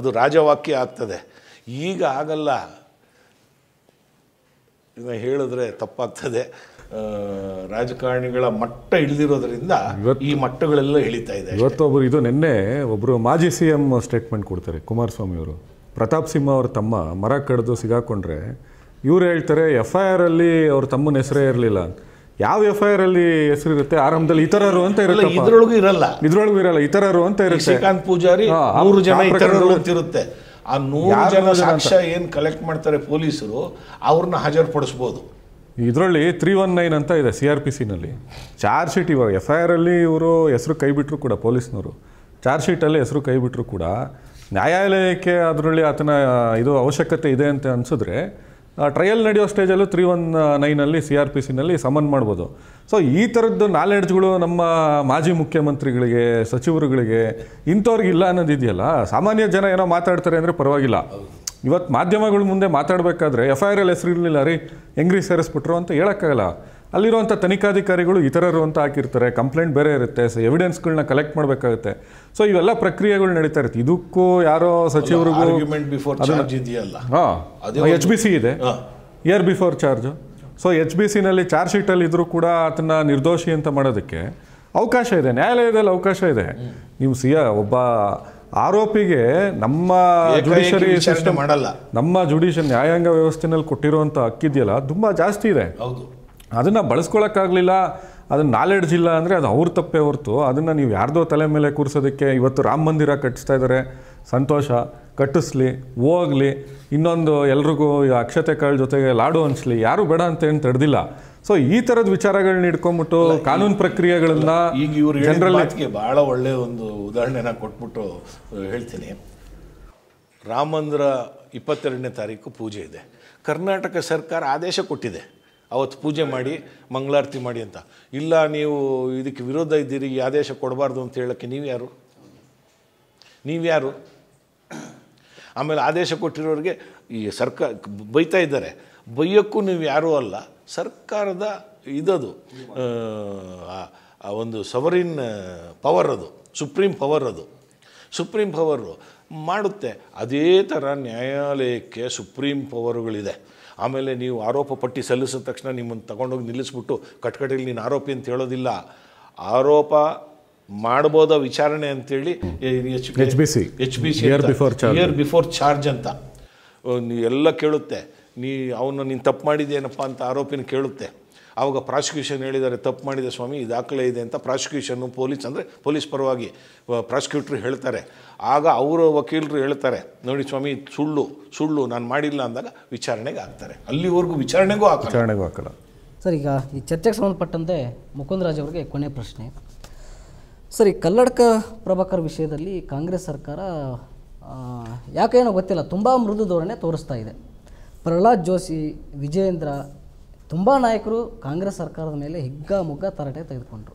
ಅದು ರಾಜವಾಕ್ಯ ಆಗ್ತದೆ ಈಗ ಆಗಲ್ಲ ಇದನ್ನು ಹೇಳಿದ್ರೆ ತಪ್ಪಾಗ್ತದೆ ರಾಜಕಾರಣಿಗಳ ಮಟ್ಟ ಇಳಿದಿರೋದ್ರಿಂದ ಈ ಮಟ್ಟಗಳೆಲ್ಲ ಇಳಿತಾ ಇದೆ ಇವತ್ತೊಬ್ಬರು ಇದು ನಿನ್ನೆ ಒಬ್ರು ಮಾಜಿ ಸಿ ಎಂ ಸ್ಟೇಟ್ಮೆಂಟ್ ಕೊಡ್ತಾರೆ ಕುಮಾರಸ್ವಾಮಿ ಅವರು ಪ್ರತಾಪ್ ಸಿಂಹ ಅವ್ರ ತಮ್ಮ ಮರ ಕಡಿದು ಸಿಗಾಕೊಂಡ್ರೆ ಇವ್ರು ಹೇಳ್ತಾರೆ ಎಫ್ ಐ ಆರ್ ಅಲ್ಲಿ ಅವ್ರ ತಮ್ಮನ ಹೆಸರೇ ಇರಲಿಲ್ಲ ಯಾವ ಎಫ್ ಐ ಆರ್ ಅಲ್ಲಿ ಇರುತ್ತೆ ಆರಂಭದಲ್ಲಿ ಇತರರು ಅಂತ ಇರಲ್ಲ ಇದ್ರೊಳಗೂ ಇರಲ್ಲ ಇದ್ರೊಳಗೂ ಇರಲ್ಲ ಇತರರು ಅಂತ ಇರುತ್ತೆ ಶ್ರೀಕಾಂತ್ ಪೂಜಾರಿ ಮೂರು ಜನ ಇತರರು ಇರುತ್ತೆ ಆ ನೂರು ಜನ ಸಾಕ್ಷ್ಯ ಏನು ಕಲೆಕ್ಟ್ ಮಾಡ್ತಾರೆ ಪೊಲೀಸರು ಅವ್ರನ್ನ ಹಾಜರುಪಡಿಸ್ಬೋದು ಇದರಲ್ಲಿ ತ್ರೀ ಒನ್ ನೈನ್ ಅಂತ ಇದೆ ಸಿ ಆರ್ ಪಿ ಸಿನಲ್ಲಿ ಚಾರ್ಜ್ ಶೀಟ್ ಇವಾಗ ಎಫ್ ಐ ಆರಲ್ಲಿ ಇವರು ಹೆಸರು ಕೈ ಕೂಡ ಪೊಲೀಸ್ನವರು ಚಾರ್ಜ್ ಶೀಟಲ್ಲಿ ಹೆಸರು ಕೈ ಕೂಡ ನ್ಯಾಯಾಲಯಕ್ಕೆ ಅದರಲ್ಲಿ ಆತನ ಇದು ಅವಶ್ಯಕತೆ ಇದೆ ಅಂತ ಅನಿಸಿದ್ರೆ ಟ್ರಯಲ್ ನಡೆಯೋ ಸ್ಟೇಜಲ್ಲೂ ತ್ರೀ ಒನ್ ನೈನಲ್ಲಿ ಸಿ ಆರ್ ಪಿ ಸಿನಲ್ಲಿ ಸಮನ್ ಮಾಡ್ಬೋದು ಸೊ ಈ ಥರದ್ದು ನಾಲೆಡ್ಜ್ಗಳು ನಮ್ಮ ಮಾಜಿ ಮುಖ್ಯಮಂತ್ರಿಗಳಿಗೆ ಸಚಿವರುಗಳಿಗೆ ಇಲ್ಲ ಅನ್ನೋದಿದೆಯಲ್ಲ ಸಾಮಾನ್ಯ ಜನ ಏನೋ ಮಾತಾಡ್ತಾರೆ ಅಂದರೆ ಪರವಾಗಿಲ್ಲ ಇವತ್ತು ಮಾಧ್ಯಮಗಳ ಮುಂದೆ ಮಾತಾಡಬೇಕಾದ್ರೆ ಎಫ್ ಐ ಆರ್ ಎಲ್ ಹೆಸರು ಇರಲಿಲ್ಲ ರೀ ಹೆಂಗ್ರಿ ಸೇರಿಸ್ಬಿಟ್ರು ಅಂತ ಹೇಳೋಕ್ಕಾಗಲ್ಲ ಅಲ್ಲಿರುವಂಥ ತನಿಖಾಧಿಕಾರಿಗಳು ಇತರರು ಅಂತ ಹಾಕಿರ್ತಾರೆ ಕಂಪ್ಲೇಂಟ್ ಬೇರೆ ಇರುತ್ತೆ ಸೊ ಎವಿಡೆನ್ಸ್ಗಳನ್ನ ಕಲೆಕ್ಟ್ ಮಾಡಬೇಕಾಗುತ್ತೆ ಸೊ ಇವೆಲ್ಲ ಪ್ರಕ್ರಿಯೆಗಳು ನಡೀತಾ ಇರುತ್ತೆ ಇದಕ್ಕೂ ಯಾರೋ ಸಚಿವರಿಗೂ ಹಾಂ ಎಚ್ ಬಿ ಸಿ ಇದೆ hear before charge so H B ಸಿನಲ್ಲಿ ಚಾರ್ಜ್ ಶೀಟಲ್ಲಿ ಇದ್ದರೂ ಕೂಡ ಅದನ್ನು ನಿರ್ದೋಷಿ ಅಂತ ಮಾಡೋದಕ್ಕೆ ಅವಕಾಶ ಇದೆ ನ್ಯಾಯಾಲಯದಲ್ಲಿ ಅವಕಾಶ ಇದೆ ನೀವು ಸಿಯ ಒಬ್ಬ ಆರೋಪಿಗೆ ನಮ್ಮ ಜುಡಿಷರಿ ಸಿಸ್ಟಮ್ ಮಾಡಲ್ಲ ನಮ್ಮ ಜುಡಿಷರಿ ನ್ಯಾಯಾಂಗ ವ್ಯವಸ್ಥೆನಲ್ಲಿ ಕೊಟ್ಟಿರುವಂಥ ಹಕ್ಕಿದೆಯಲ್ಲ ತುಂಬ ಜಾಸ್ತಿ ಇದೆ ಹೌದು ಅದನ್ನು ಅದನ್ನ ನಾಲೆಡ್ಜ್ ಇಲ್ಲ ಅಂದರೆ ಅದು ಅವ್ರ ತಪ್ಪೇ ಹೊರತು ಅದನ್ನ ನೀವು ಯಾರ್ದೋ ತಲೆ ಮೇಲೆ ಕೂರಿಸೋದಕ್ಕೆ ಇವತ್ತು ರಾಮ ಮಂದಿರ ಕಟ್ಟಿಸ್ತಾ ಇದ್ದಾರೆ ಸಂತೋಷ ಕಟ್ಟಿಸ್ಲಿ ಹೋಗ್ಲಿ ಇನ್ನೊಂದು ಎಲ್ರಿಗೂ ಅಕ್ಷತೆ ಕಾಳು ಜೊತೆಗೆ ಲಾಡು ಹಂಚ್ಲಿ ಯಾರು ಬೇಡ ಅಂತ ಏನು ತಡೆದಿಲ್ಲ ಸೊ ಈ ತರದ ವಿಚಾರಗಳನ್ನ ಇಟ್ಕೊಂಡ್ಬಿಟ್ಟು ಕಾನೂನು ಪ್ರಕ್ರಿಯೆಗಳನ್ನ ಈಗ ಇವರು ಜನರಲ್ಲಿ ಬಹಳ ಒಳ್ಳೆಯ ಒಂದು ಉದಾಹರಣೆನ ಕೊಟ್ಬಿಟ್ಟು ಹೇಳ್ತೀನಿ ರಾಮಂದ್ರ ಇಪ್ಪತ್ತೆರಡನೇ ತಾರೀಕು ಪೂಜೆ ಇದೆ ಕರ್ನಾಟಕ ಸರ್ಕಾರ ಆದೇಶ ಕೊಟ್ಟಿದೆ ಅವತ್ತು ಪೂಜೆ ಮಾಡಿ ಮಂಗಳಾರತಿ ಮಾಡಿ ಅಂತ ಇಲ್ಲ ನೀವು ಇದಕ್ಕೆ ವಿರೋಧ ಇದ್ದೀರಿ ಈ ಆದೇಶ ಕೊಡಬಾರ್ದು ಅಂತ ಹೇಳೋಕ್ಕೆ ನೀವ್ಯಾರು ನೀವ್ಯಾರು ಆಮೇಲೆ ಆದೇಶ ಕೊಟ್ಟಿರೋರಿಗೆ ಈ ಸರ್ಕಾರ ಬೈತಾ ಇದ್ದಾರೆ ಬೈಯೋಕ್ಕೂ ನೀವು ಯಾರೂ ಅಲ್ಲ ಸರ್ಕಾರದ ಇದದು ಆ ಒಂದು ಸವರಿನ್ ಪವರ್ ಅದು ಸುಪ್ರೀಂ ಪವರ್ ಅದು ಸುಪ್ರೀಂ ಪವರು ಮಾಡುತ್ತೆ ಅದೇ ಥರ ನ್ಯಾಯಾಲಯಕ್ಕೆ ಸುಪ್ರೀಂ ಪವರುಗಳಿದೆ ಆಮೇಲೆ ನೀವು ಆರೋಪ ಪಟ್ಟಿ ಸಲ್ಲಿಸಿದ ತಕ್ಷಣ ನಿಮ್ಮನ್ನು ತಗೊಂಡೋಗಿ ನಿಲ್ಲಿಸ್ಬಿಟ್ಟು ಕಟ್ಕಟೆಯಲ್ಲಿ ನೀನು ಆರೋಪಿ ಅಂತ ಹೇಳೋದಿಲ್ಲ ಆರೋಪ ಮಾಡ್ಬೋದ ವಿಚಾರಣೆ ಅಂತೇಳಿ H B C H B C hear before charge ಅಂತ ಎಲ್ಲ ಕೇಳುತ್ತೆ ನೀ ಅವನು ನೀನು ತಪ್ಪು ಮಾಡಿದೆಯೇನಪ್ಪ ಅಂತ ಆರೋಪಿನ ಕೇಳುತ್ತೆ ಆವಾಗ ಪ್ರಾಸಿಕ್ಯೂಷನ್ ಹೇಳಿದ್ದಾರೆ ತಪ್ಪು ಮಾಡಿದೆ ಸ್ವಾಮಿ ಇದು ದಾಖಲೆ ಇದೆ ಅಂತ ಪ್ರಾಸಿಕ್ಯೂಷನ್ನು ಪೊಲೀಸ್ ಅಂದರೆ ಪೊಲೀಸ್ ಪರವಾಗಿ ಪ್ರಾಸಿಕ್ಯೂಟ್ರು ಹೇಳ್ತಾರೆ ಆಗ ಅವರ ವಕೀಲರು ಹೇಳ್ತಾರೆ ನೋಡಿ ಸ್ವಾಮಿ ಸುಳ್ಳು ಸುಳ್ಳು ನಾನು ಮಾಡಿಲ್ಲ ಅಂದಾಗ ವಿಚಾರಣೆಗೆ ಆಗ್ತಾರೆ ಅಲ್ಲಿವರೆಗೂ ವಿಚಾರಣೆಗೂ ವಿಚಾರಣೆಗೂ ಹಾಕಲ್ಲ ಸರ್ ಈಗ ಈ ಚರ್ಚೆಗೆ ಸಂಬಂಧಪಟ್ಟಂತೆ ಮುಕುಂದರಾಜ್ ಅವರಿಗೆ ಕೊನೆ ಪ್ರಶ್ನೆ ಸರಿ ಕಲ್ಲಡಕ ಕಲ್ಲಡ್ಕ ಪ್ರಭಾಕರ್ ವಿಷಯದಲ್ಲಿ ಕಾಂಗ್ರೆಸ್ ಸರ್ಕಾರ ಯಾಕೇನೋ ಗೊತ್ತಿಲ್ಲ ತುಂಬ ಮೃದು ಧೋರಣೆ ತೋರಿಸ್ತಾ ಇದೆ ಪ್ರಹ್ಲಾದ್ ಜೋಶಿ ವಿಜಯೇಂದ್ರ ತುಂಬ ನಾಯಕರು ಕಾಂಗ್ರೆಸ್ ಸರ್ಕಾರದ ಮೇಲೆ ಮುಗ್ಗ ತರಾಟೆ ತೆಗೆದುಕೊಂಡ್ರು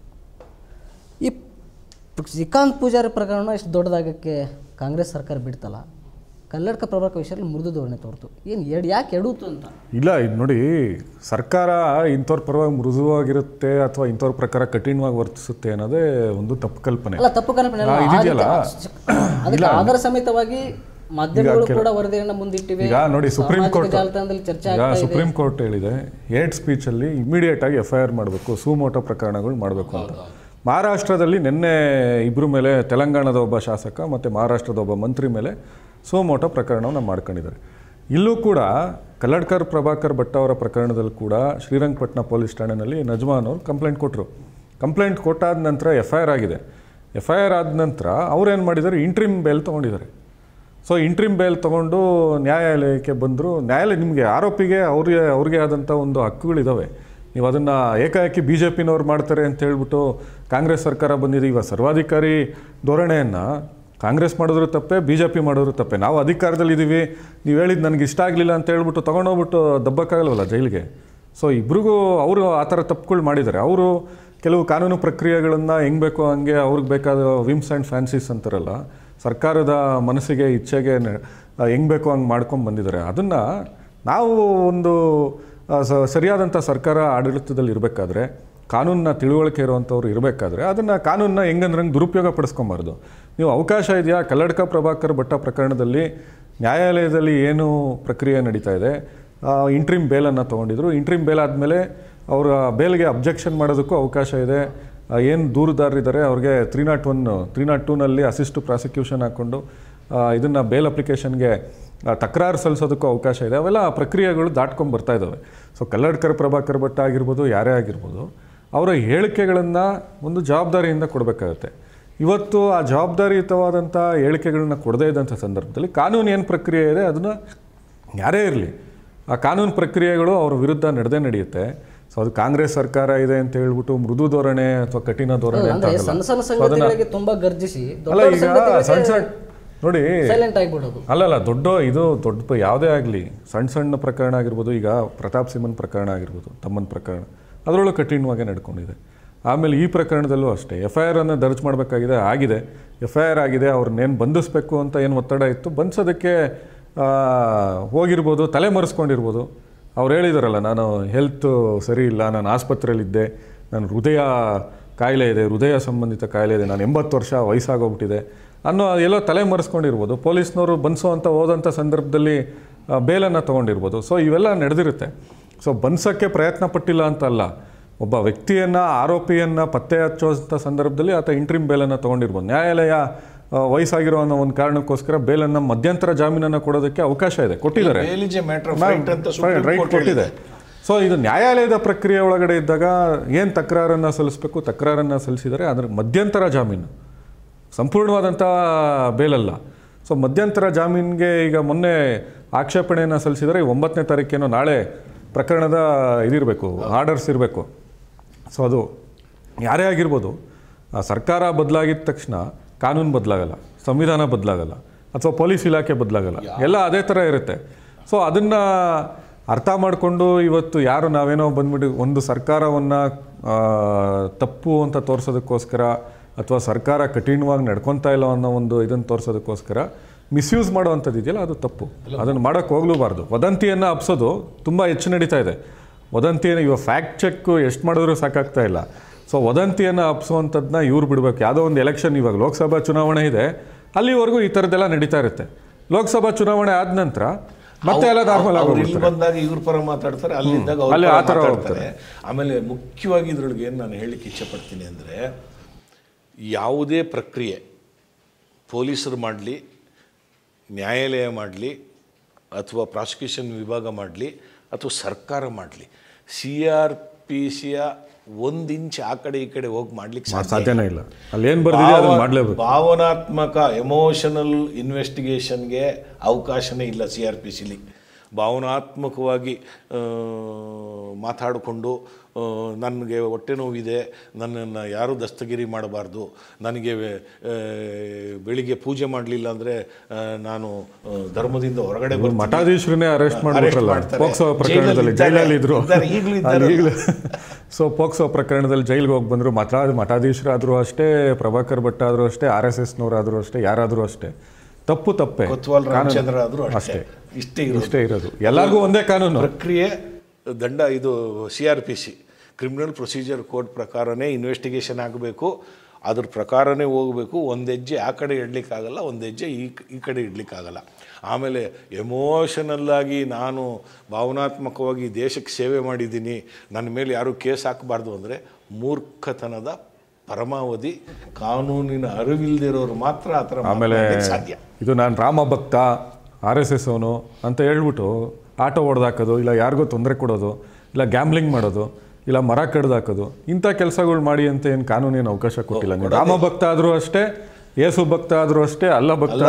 ಈ ಶ್ರೀಕಾಂತ್ ಪೂಜಾರಿ ಪ್ರಕರಣ ಇಷ್ಟು ದೊಡ್ಡದಾಗಕ್ಕೆ ಕಾಂಗ್ರೆಸ್ ಸರ್ಕಾರ ಬಿಡ್ತಲ್ಲ ಕನ್ನಡಕ ಪ್ರಭಾಕ ವಿಷಯದಲ್ಲಿ ಮೃದು ಧೋರಣೆ ತೋರ್ತು ಏನು ಎಡ್ ಯಾಕೆ ಎಡುತ್ತು ಅಂತ ಇಲ್ಲ ಇದು ನೋಡಿ ಸರ್ಕಾರ ಇಂಥವ್ರ ಪರವಾಗಿ ಮೃದುವಾಗಿರುತ್ತೆ ಅಥವಾ ಇಂಥವ್ರ ಪ್ರಕಾರ ಕಠಿಣವಾಗಿ ವರ್ತಿಸುತ್ತೆ ಅನ್ನೋದೇ ಒಂದು ತಪ್ಪು ಕಲ್ಪನೆ ಅಲ್ಲ ತಪ್ಪು ಕಲ್ಪನೆ ಆಧಾರ ಸಮೇತವಾಗಿ ಈಗ ನೋಡಿ supreme court supreme court hate ಏಟ್ ಸ್ಪೀಚ್ ಅಲ್ಲಿ ಇಮಿಡಿಯೇಟ್ ಆಗಿ ಆರ್ ಮಾಡಬೇಕು ಸುಮೋಟೋ ಪ್ರಕರಣಗಳು ಮಾಡಬೇಕು ಅಂತ ಮಹಾರಾಷ್ಟ್ರದಲ್ಲಿ ನಿನ್ನೆ ಇಬ್ಬರ ಮೇಲೆ ತೆಲಂಗಾಣದ ಒಬ್ಬ ಶಾಸಕ ಮತ್ತು ಮಹಾರಾಷ್ಟ್ರದ ಒಬ್ಬ ಮಂತ್ರಿ ಮೇಲೆ ಸುಮೋಟ ಪ್ರಕರಣವನ್ನು ಮಾಡ್ಕೊಂಡಿದ್ದಾರೆ ಇಲ್ಲೂ ಕೂಡ ಕಲ್ಲಡ್ಕರ್ ಪ್ರಭಾಕರ್ ಭಟ್ ಅವರ ಪ್ರಕರಣದಲ್ಲಿ ಕೂಡ ಶ್ರೀರಂಗಪಟ್ಟಣ ಪೊಲೀಸ್ ಠಾಣೆಯಲ್ಲಿ ನಜಮಾನ್ ಅವರು ಕಂಪ್ಲೇಂಟ್ ಕೊಟ್ಟರು ಕಂಪ್ಲೇಂಟ್ ಕೊಟ್ಟಾದ ನಂತರ ಎಫ್ ಐ ಆರ್ ಆಗಿದೆ ಎಫ್ ಐ ಆರ್ ಆದ ನಂತರ ಏನು ಮಾಡಿದ್ದಾರೆ ಇಂಟ್ರಿಮ್ ಬೇಲ್ ತೊಗೊಂಡಿದ್ದಾರೆ ಸೊ ಇಂಟ್ರಿಮ್ ಬೇಲ್ ತೊಗೊಂಡು ನ್ಯಾಯಾಲಯಕ್ಕೆ ಬಂದರು ನ್ಯಾಯಾಲಯ ನಿಮಗೆ ಆರೋಪಿಗೆ ಅವ್ರಿಗೆ ಅವ್ರಿಗೆ ಆದಂಥ ಒಂದು ಹಕ್ಕುಗಳಿದ್ದಾವೆ ನೀವು ಅದನ್ನು ಏಕಾಏಕಿ ಬಿ ಜೆ ಪಿನವ್ರು ಮಾಡ್ತಾರೆ ಅಂತ ಹೇಳ್ಬಿಟ್ಟು ಕಾಂಗ್ರೆಸ್ ಸರ್ಕಾರ ಬಂದಿದೆ ಇವಾಗ ಸರ್ವಾಧಿಕಾರಿ ಧೋರಣೆಯನ್ನು ಕಾಂಗ್ರೆಸ್ ಮಾಡಿದ್ರು ತಪ್ಪೇ ಬಿ ಜೆ ಪಿ ಮಾಡಿದ್ರು ತಪ್ಪೆ ನಾವು ಅಧಿಕಾರದಲ್ಲಿದ್ದೀವಿ ನೀವು ಹೇಳಿದ್ದು ನನಗೆ ಇಷ್ಟ ಆಗಲಿಲ್ಲ ಅಂತ ಹೇಳ್ಬಿಟ್ಟು ತೊಗೊಂಡೋಗ್ಬಿಟ್ಟು ದಬ್ಬಕ್ಕಾಗಲ್ವಲ್ಲ ಜೈಲಿಗೆ ಸೊ ಇಬ್ರಿಗೂ ಅವರು ಆ ಥರ ತಪ್ಪುಗಳು ಮಾಡಿದ್ದಾರೆ ಅವರು ಕೆಲವು ಕಾನೂನು ಪ್ರಕ್ರಿಯೆಗಳನ್ನು ಹೆಂಗೆ ಬೇಕೋ ಹಂಗೆ ಅವ್ರಿಗೆ ಬೇಕಾದ ವಿಮ್ಸ್ ಆ್ಯಂಡ್ ಫ್ಯಾನ್ಸೀಸ್ ಅಂತಾರಲ್ಲ ಸರ್ಕಾರದ ಮನಸ್ಸಿಗೆ ಇಚ್ಛೆಗೆ ಹೆಂಗೆ ಬೇಕೋ ಹಂಗೆ ಮಾಡ್ಕೊಂಡು ಬಂದಿದ್ದಾರೆ ಅದನ್ನು ನಾವು ಒಂದು ಸರಿಯಾದಂಥ ಸರ್ಕಾರ ಆಡಳಿತದಲ್ಲಿ ಇರಬೇಕಾದ್ರೆ ಕಾನೂನನ್ನ ತಿಳುವಳಿಕೆ ಇರುವಂಥವ್ರು ಇರಬೇಕಾದ್ರೆ ಅದನ್ನು ಕಾನೂನನ್ನ ಹೆಂಗಂದ್ರಂಗೆ ದುರುಪಯೋಗ ಪಡಿಸ್ಕೊಬಾರ್ದು ನೀವು ಅವಕಾಶ ಇದೆಯಾ ಕಲ್ಲಡ್ಕ ಪ್ರಭಾಕರ್ ಭಟ್ಟ ಪ್ರಕರಣದಲ್ಲಿ ನ್ಯಾಯಾಲಯದಲ್ಲಿ ಏನು ಪ್ರಕ್ರಿಯೆ ನಡೀತಾ ಇದೆ ಇಂಟ್ರಿಮ್ ಬೇಲನ್ನು ತೊಗೊಂಡಿದ್ರು ಇಂಟ್ರಿಮ್ ಬೇಲ್ ಆದಮೇಲೆ ಅವರ ಬೇಲ್ಗೆ ಅಬ್ಜೆಕ್ಷನ್ ಮಾಡೋದಕ್ಕೂ ಅವಕಾಶ ಇದೆ ಏನು ದೂರುದಾರರಿದ್ದಾರೆ ಅವ್ರಿಗೆ three not one three not ಟೂನಲ್ಲಿ ಅಸಿಸ್ಟು ಪ್ರಾಸಿಕ್ಯೂಷನ್ ಹಾಕ್ಕೊಂಡು ಇದನ್ನು ಬೇಲ್ ಅಪ್ಲಿಕೇಶನ್ಗೆ ತಕರಾರು ಸಲ್ಲಿಸೋದಕ್ಕೂ ಅವಕಾಶ ಇದೆ ಅವೆಲ್ಲ ಪ್ರಕ್ರಿಯೆಗಳು ದಾಟ್ಕೊಂಡು ಬರ್ತಾ ಇದ್ದಾವೆ ಸೊ ಕಲ್ಲಡ್ಕರ್ ಪ್ರಭಾಕರ್ ಭಟ್ ಆಗಿರ್ಬೋದು ಯಾರೇ ಆಗಿರ್ಬೋದು ಅವರ ಹೇಳಿಕೆಗಳನ್ನು ಒಂದು ಜವಾಬ್ದಾರಿಯಿಂದ ಕೊಡಬೇಕಾಗುತ್ತೆ ಇವತ್ತು ಆ ಜವಾಬ್ದಾರಿಯುತವಾದಂಥ ಹೇಳಿಕೆಗಳನ್ನ ಕೊಡದೇ ಇದ್ದಂಥ ಸಂದರ್ಭದಲ್ಲಿ ಕಾನೂನು ಏನು ಪ್ರಕ್ರಿಯೆ ಇದೆ ಅದನ್ನು ಯಾರೇ ಇರಲಿ ಆ ಕಾನೂನು ಪ್ರಕ್ರಿಯೆಗಳು ಅವ್ರ ವಿರುದ್ಧ ನಡೆದೇ ನಡೆಯುತ್ತೆ ಸೊ ಅದು ಕಾಂಗ್ರೆಸ್ ಸರ್ಕಾರ ಇದೆ ಅಂತ ಹೇಳ್ಬಿಟ್ಟು ಮೃದು ಧೋರಣೆ ಅಥವಾ ಕಠಿಣ ಧೋರಣೆ ಅಂತ ತುಂಬಾ ಗರ್ಜಿಸಿ ಅಲ್ಲ ಈಗ ಸಣ್ಣ ಸಣ್ಣ ನೋಡಿ ಅಲ್ಲಲ್ಲ ದೊಡ್ಡ ಇದು ದೊಡ್ಡ ಯಾವುದೇ ಆಗಲಿ ಸಣ್ಣ ಸಣ್ಣ ಪ್ರಕರಣ ಆಗಿರ್ಬೋದು ಈಗ ಪ್ರತಾಪ್ ಸಿಂಹನ್ ಪ್ರಕರಣ ಆಗಿರ್ಬೋದು ತಮ್ಮನ ಪ್ರಕರಣ ಅದರೊಳಗೆ ಕಠಿಣವಾಗಿ ನಡ್ಕೊಂಡಿದೆ ಆಮೇಲೆ ಈ ಪ್ರಕರಣದಲ್ಲೂ ಅಷ್ಟೇ ಎಫ್ ಐ ಆರ್ ಅನ್ನು ದರ್ಜ್ ಮಾಡಬೇಕಾಗಿದೆ ಆಗಿದೆ ಎಫ್ ಐ ಆರ್ ಆಗಿದೆ ಅವ್ರನ್ನೇನು ಬಂಧಿಸಬೇಕು ಅಂತ ಏನು ಒತ್ತಡ ಇತ್ತು ಬಂಧಿಸೋದಕ್ಕೆ ಹೋಗಿರ್ಬೋದು ತಲೆ ಮರೆಸ್ಕೊಂಡಿರ್ಬೋದು ಅವ್ರು ಹೇಳಿದಾರಲ್ಲ ನಾನು ಹೆಲ್ತ್ ಸರಿ ಇಲ್ಲ ನಾನು ಆಸ್ಪತ್ರೆಯಲ್ಲಿದ್ದೆ ನಾನು ಹೃದಯ ಕಾಯಿಲೆ ಇದೆ ಹೃದಯ ಸಂಬಂಧಿತ ಕಾಯಿಲೆ ಇದೆ ನಾನು ಎಂಬತ್ತು ವರ್ಷ ವಯಸ್ಸಾಗೋಗ್ಬಿಟ್ಟಿದೆ ಅನ್ನೋ ಎಲ್ಲೋ ತಲೆ ಮರೆಸ್ಕೊಂಡಿರ್ಬೋದು ಪೊಲೀಸ್ನವರು ಬನ್ಸೋ ಅಂತ ಹೋದಂಥ ಸಂದರ್ಭದಲ್ಲಿ ಬೇಲನ್ನು ತೊಗೊಂಡಿರ್ಬೋದು ಸೊ ಇವೆಲ್ಲ ನಡೆದಿರುತ್ತೆ ಸೊ ಬನ್ಸೋಕ್ಕೆ ಪ್ರಯತ್ನ ಪಟ್ಟಿಲ್ಲ ಅಂತಲ್ಲ ಒಬ್ಬ ವ್ಯಕ್ತಿಯನ್ನು ಆರೋಪಿಯನ್ನು ಪತ್ತೆ ಹಚ್ಚೋಂಥ ಸಂದರ್ಭದಲ್ಲಿ ಆತ ಇಂಟ್ರಿಮ್ ಬೇಲನ್ನು ತೊಗೊಂಡಿರ್ಬೋದು ನ್ಯಾಯಾಲಯ ವಯಸ್ಸಾಗಿರೋ ಅನ್ನೋ ಒಂದು ಕಾರಣಕ್ಕೋಸ್ಕರ ಬೇಲನ್ನು ಮಧ್ಯಂತರ ಜಾಮೀನನ್ನು ಕೊಡೋದಕ್ಕೆ ಅವಕಾಶ ಇದೆ ಕೊಟ್ಟಿದ್ದಾರೆ ಕೊಟ್ಟಿದೆ ಸೊ ಇದು ನ್ಯಾಯಾಲಯದ ಪ್ರಕ್ರಿಯೆ ಒಳಗಡೆ ಇದ್ದಾಗ ಏನು ತಕರಾರನ್ನು ಸಲ್ಲಿಸಬೇಕು ತಕರಾರನ್ನು ಸಲ್ಲಿಸಿದರೆ ಅದರ ಮಧ್ಯಂತರ ಜಾಮೀನು ಸಂಪೂರ್ಣವಾದಂಥ ಬೇಲಲ್ಲ ಸೊ ಮಧ್ಯಂತರ ಜಾಮೀನ್ಗೆ ಈಗ ಮೊನ್ನೆ ಆಕ್ಷೇಪಣೆಯನ್ನು ಸಲ್ಲಿಸಿದರೆ ಒಂಬತ್ತನೇ ತಾರೀಕೇನೋ ನಾಳೆ ಪ್ರಕರಣದ ಇದಿರಬೇಕು ಆರ್ಡರ್ಸ್ ಇರಬೇಕು ಸೊ ಅದು ಯಾರೇ ಆಗಿರ್ಬೋದು ಸರ್ಕಾರ ಬದಲಾಗಿದ್ದ ತಕ್ಷಣ ಕಾನೂನು ಬದಲಾಗಲ್ಲ ಸಂವಿಧಾನ ಬದಲಾಗಲ್ಲ ಅಥವಾ ಪೊಲೀಸ್ ಇಲಾಖೆ ಬದಲಾಗಲ್ಲ ಎಲ್ಲ ಅದೇ ಥರ ಇರುತ್ತೆ ಸೊ ಅದನ್ನು ಅರ್ಥ ಮಾಡಿಕೊಂಡು ಇವತ್ತು ಯಾರು ನಾವೇನೋ ಬಂದ್ಬಿಟ್ಟು ಒಂದು ಸರ್ಕಾರವನ್ನು ತಪ್ಪು ಅಂತ ತೋರಿಸೋದಕ್ಕೋಸ್ಕರ ಅಥವಾ ಸರ್ಕಾರ ಕಠಿಣವಾಗಿ ನಡ್ಕೊತಾ ಇಲ್ಲ ಅನ್ನೋ ಒಂದು ಇದನ್ನು ತೋರಿಸೋದಕ್ಕೋಸ್ಕರ ಮಿಸ್ಯೂಸ್ ಮಾಡುವಂಥದ್ದು ಇದೆಯಲ್ಲ ಅದು ತಪ್ಪು ಅದನ್ನು ಮಾಡೋಕ್ಕೆ ಹೋಗ್ಲೂಬಾರ್ದು ವದಂತಿಯನ್ನು ಹಬ್ಸೋದು ತುಂಬ ಹೆಚ್ಚು ನಡೀತಾ ಇದೆ ವದಂತಿಯನ್ನು ಇವಾಗ ಫ್ಯಾಕ್ಟ್ ಚೆಕ್ ಎಷ್ಟು ಮಾಡಿದ್ರೂ ಸಾಕಾಗ್ತಾ ಇಲ್ಲ ಸೊ ವದಂತಿಯನ್ನು ಹಬ್ಸೋವಂಥದ್ದನ್ನ ಇವ್ರು ಬಿಡಬೇಕು ಯಾವುದೋ ಒಂದು ಎಲೆಕ್ಷನ್ ಇವಾಗ ಲೋಕಸಭಾ ಚುನಾವಣೆ ಇದೆ ಅಲ್ಲಿವರೆಗೂ ಈ ಥರದ್ದೆಲ್ಲ ನಡೀತಾ ಇರುತ್ತೆ ಲೋಕಸಭಾ ಚುನಾವಣೆ ಆದ ನಂತರ ಮತ್ತೆ ಎಲ್ಲ ನಾರ್ಮಲ್ ಬಂದಾಗ ಇವ್ರ ಪರ ಮಾತಾಡ್ತಾರೆ ಅಲ್ಲಿದ್ದಾಗ ಅಲ್ಲಿ ಆ ಥರ ಹೋಗ್ತಾರೆ ಆಮೇಲೆ ಮುಖ್ಯವಾಗಿ ಇದ್ರೊಳಗೆ ಏನು ನಾನು ಹೇಳಲಿಕ್ಕೆ ಇಷ್ಟಪಡ್ತೀನಿ ಅಂದರೆ ಯಾವುದೇ ಪ್ರಕ್ರಿಯೆ ಪೊಲೀಸರು ಮಾಡಲಿ ನ್ಯಾಯಾಲಯ ಮಾಡಲಿ ಅಥವಾ ಪ್ರಾಸಿಕ್ಯೂಷನ್ ವಿಭಾಗ ಮಾಡಲಿ ಅಥವಾ ಸರ್ಕಾರ ಮಾಡಲಿ ಸಿ ಆರ್ ಪಿ ಸಿಯ ಒಂದು ಇಂಚ್ ಆ ಕಡೆ ಈ ಕಡೆ ಹೋಗಿ ಮಾಡ್ಲಿಕ್ಕೆ ಸಾಧ್ಯನೇ ಇಲ್ಲ ಅಲ್ಲಿ ಏನು ಮಾಡಲೇಬೇಕು ಭಾವನಾತ್ಮಕ ಎಮೋಷನಲ್ ಇನ್ವೆಸ್ಟಿಗೇಷನ್ಗೆ ಅವಕಾಶನೇ ಇಲ್ಲ ಸಿ ಆರ್ ಪಿ ಸಿಲಿ ಭಾವನಾತ್ಮಕವಾಗಿ ಮಾತಾಡಿಕೊಂಡು ನನಗೆ ಹೊಟ್ಟೆ ನೋವಿದೆ ನನ್ನನ್ನು ಯಾರೂ ದಸ್ತಗಿರಿ ಮಾಡಬಾರ್ದು ನನಗೆ ಬೆಳಿಗ್ಗೆ ಪೂಜೆ ಮಾಡಲಿಲ್ಲ ಅಂದರೆ ನಾನು ಧರ್ಮದಿಂದ ಹೊರಗಡೆ ಬಂದು ಮಠಾಧೀಶರನ್ನೇ ಅರೆಸ್ಟ್ ಪ್ರಕರಣದಲ್ಲಿ ಜೈಲಲ್ಲಿ ಇದ್ರು ಸೊ ಪೋಕ್ಸೋ ಪ್ರಕರಣದಲ್ಲಿ ಜೈಲಿಗೆ ಹೋಗಿ ಬಂದರು ಮಠ ಮಠಾಧೀಶರಾದರೂ ಅಷ್ಟೇ ಪ್ರಭಾಕರ್ ಭಟ್ ಆದರೂ ಅಷ್ಟೇ ಆರ್ ಎಸ್ ಎಸ್ನವರಾದರೂ ಅಷ್ಟೇ ಯಾರಾದರೂ ಅಷ್ಟೇ ತಪ್ಪು ತಪ್ಪೆ ಕೊತ್ವಾಲ್ ಆದರೂ ಅಷ್ಟೇ ಇಷ್ಟೇ ಇಷ್ಟೇ ಇರೋದು ಎಲ್ಲರಿಗೂ ಒಂದೇ ಕಾನೂನು ಪ್ರಕ್ರಿಯೆ ದಂಡ ಇದು C R P C criminal procedure code ಪ್ರಕಾರನೇ ಇನ್ವೆಸ್ಟಿಗೇಷನ್ ಆಗಬೇಕು ಅದ್ರ ಪ್ರಕಾರನೇ ಹೋಗಬೇಕು ಒಂದು ಹೆಜ್ಜೆ ಆ ಕಡೆ ಇಡ್ಲಿಕ್ಕಾಗಲ್ಲ ಒಂದು ಹೆಜ್ಜೆ ಈ ಈ ಕಡೆ ಇಡ್ಲಿಕ್ಕಾಗಲ್ಲ ಆಮೇಲೆ ಎಮೋಷನಲ್ಲಾಗಿ ನಾನು ಭಾವನಾತ್ಮಕವಾಗಿ ದೇಶಕ್ಕೆ ಸೇವೆ ಮಾಡಿದ್ದೀನಿ ನನ್ನ ಮೇಲೆ ಯಾರೂ ಕೇಸ್ ಹಾಕಬಾರ್ದು ಅಂದರೆ ಮೂರ್ಖತನದ ಪರಮಾವಧಿ ಕಾನೂನಿನ ಅರಿವಿಲ್ದಿರೋರು ಮಾತ್ರ ಆ ಥರ ಆಮೇಲೆ ಸಾಧ್ಯ ಇದು ನಾನು ರಾಮ ಭಕ್ತ ಆರ್ ಎಸ್ ಎಸ್ ಅವನು ಅಂತ ಹೇಳ್ಬಿಟ್ಟು ಆಟೋ ಹೊಡೆದಾಕೋದು ಇಲ್ಲ ಯಾರಿಗೋ ತೊಂದರೆ ಕೊಡೋದು ಇಲ್ಲ ಗ್ಯಾಮ್ಲಿಂಗ್ ಮಾಡೋದು ಇಲ್ಲ ಮರ ಕಡ್ದಾಕೋದು ಇಂಥ ಕೆಲಸಗಳು ಮಾಡಿ ಅಂತ ಏನು ಕಾನೂನಿನ ಅವಕಾಶ ಕೊಟ್ಟಿಲ್ಲ ರಾಮ ಭಕ್ತ ಆದರೂ ಅಷ್ಟೇ ಯೇಸು ಭಕ್ತ ಆದರೂ ಅಷ್ಟೇ ಅಲ್ಲ ಭಕ್ತ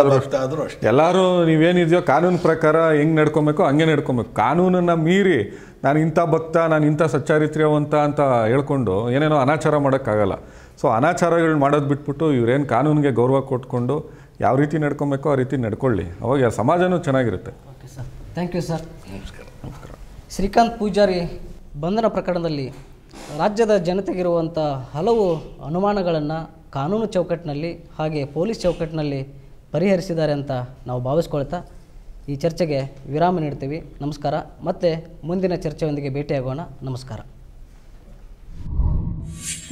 ಆದರೂ ಅಷ್ಟೇ ಎಲ್ಲರೂ ನೀವೇನಿದೆಯೋ ಕಾನೂನು ಪ್ರಕಾರ ಹೆಂಗೆ ನಡ್ಕೊಬೇಕು ಹಂಗೆ ನಡ್ಕೊಬೇಕು ಕಾನೂನನ್ನು ಮೀರಿ ನಾನು ಇಂಥ ಭಕ್ತ ನಾನು ಇಂಥ ಸಚ್ಚಾರಿತ್ರ್ಯವಂತ ಅಂತ ಹೇಳ್ಕೊಂಡು ಏನೇನೋ ಅನಾಚಾರ ಮಾಡೋಕ್ಕಾಗಲ್ಲ ಸೊ ಅನಾಚಾರಗಳು ಮಾಡೋದು ಬಿಟ್ಬಿಟ್ಟು ಇವರೇನು ಕಾನೂನಿಗೆ ಗೌರವ ಕೊಟ್ಕೊಂಡು ಯಾವ ರೀತಿ ನಡ್ಕೊಬೇಕೋ ಆ ರೀತಿ ನಡ್ಕೊಳ್ಳಿ ಅವಾಗ ಸಮಾಜನೂ ಚೆನ್ನಾಗಿರುತ್ತೆ okay sir thank you sir ನಮಸ್ಕಾರ ನಮಸ್ಕಾರ ಶ್ರೀಕಾಂತ್ ಪೂಜಾರಿ ಬಂಧನ ಪ್ರಕರಣದಲ್ಲಿ ರಾಜ್ಯದ ಜನತೆಗಿರುವಂಥ ಹಲವು ಅನುಮಾನಗಳನ್ನು ಕಾನೂನು ಚೌಕಟ್ಟಿನಲ್ಲಿ ಹಾಗೆ ಪೊಲೀಸ್ ಚೌಕಟ್ಟಿನಲ್ಲಿ ಪರಿಹರಿಸಿದ್ದಾರೆ ಅಂತ ನಾವು ಭಾವಿಸ್ಕೊಳ್ತಾ ಈ ಚರ್ಚೆಗೆ ವಿರಾಮ ನೀಡ್ತೀವಿ ನಮಸ್ಕಾರ ಮತ್ತೆ ಮುಂದಿನ ಚರ್ಚೆಯೊಂದಿಗೆ ಭೇಟಿಯಾಗೋಣ ನಮಸ್ಕಾರ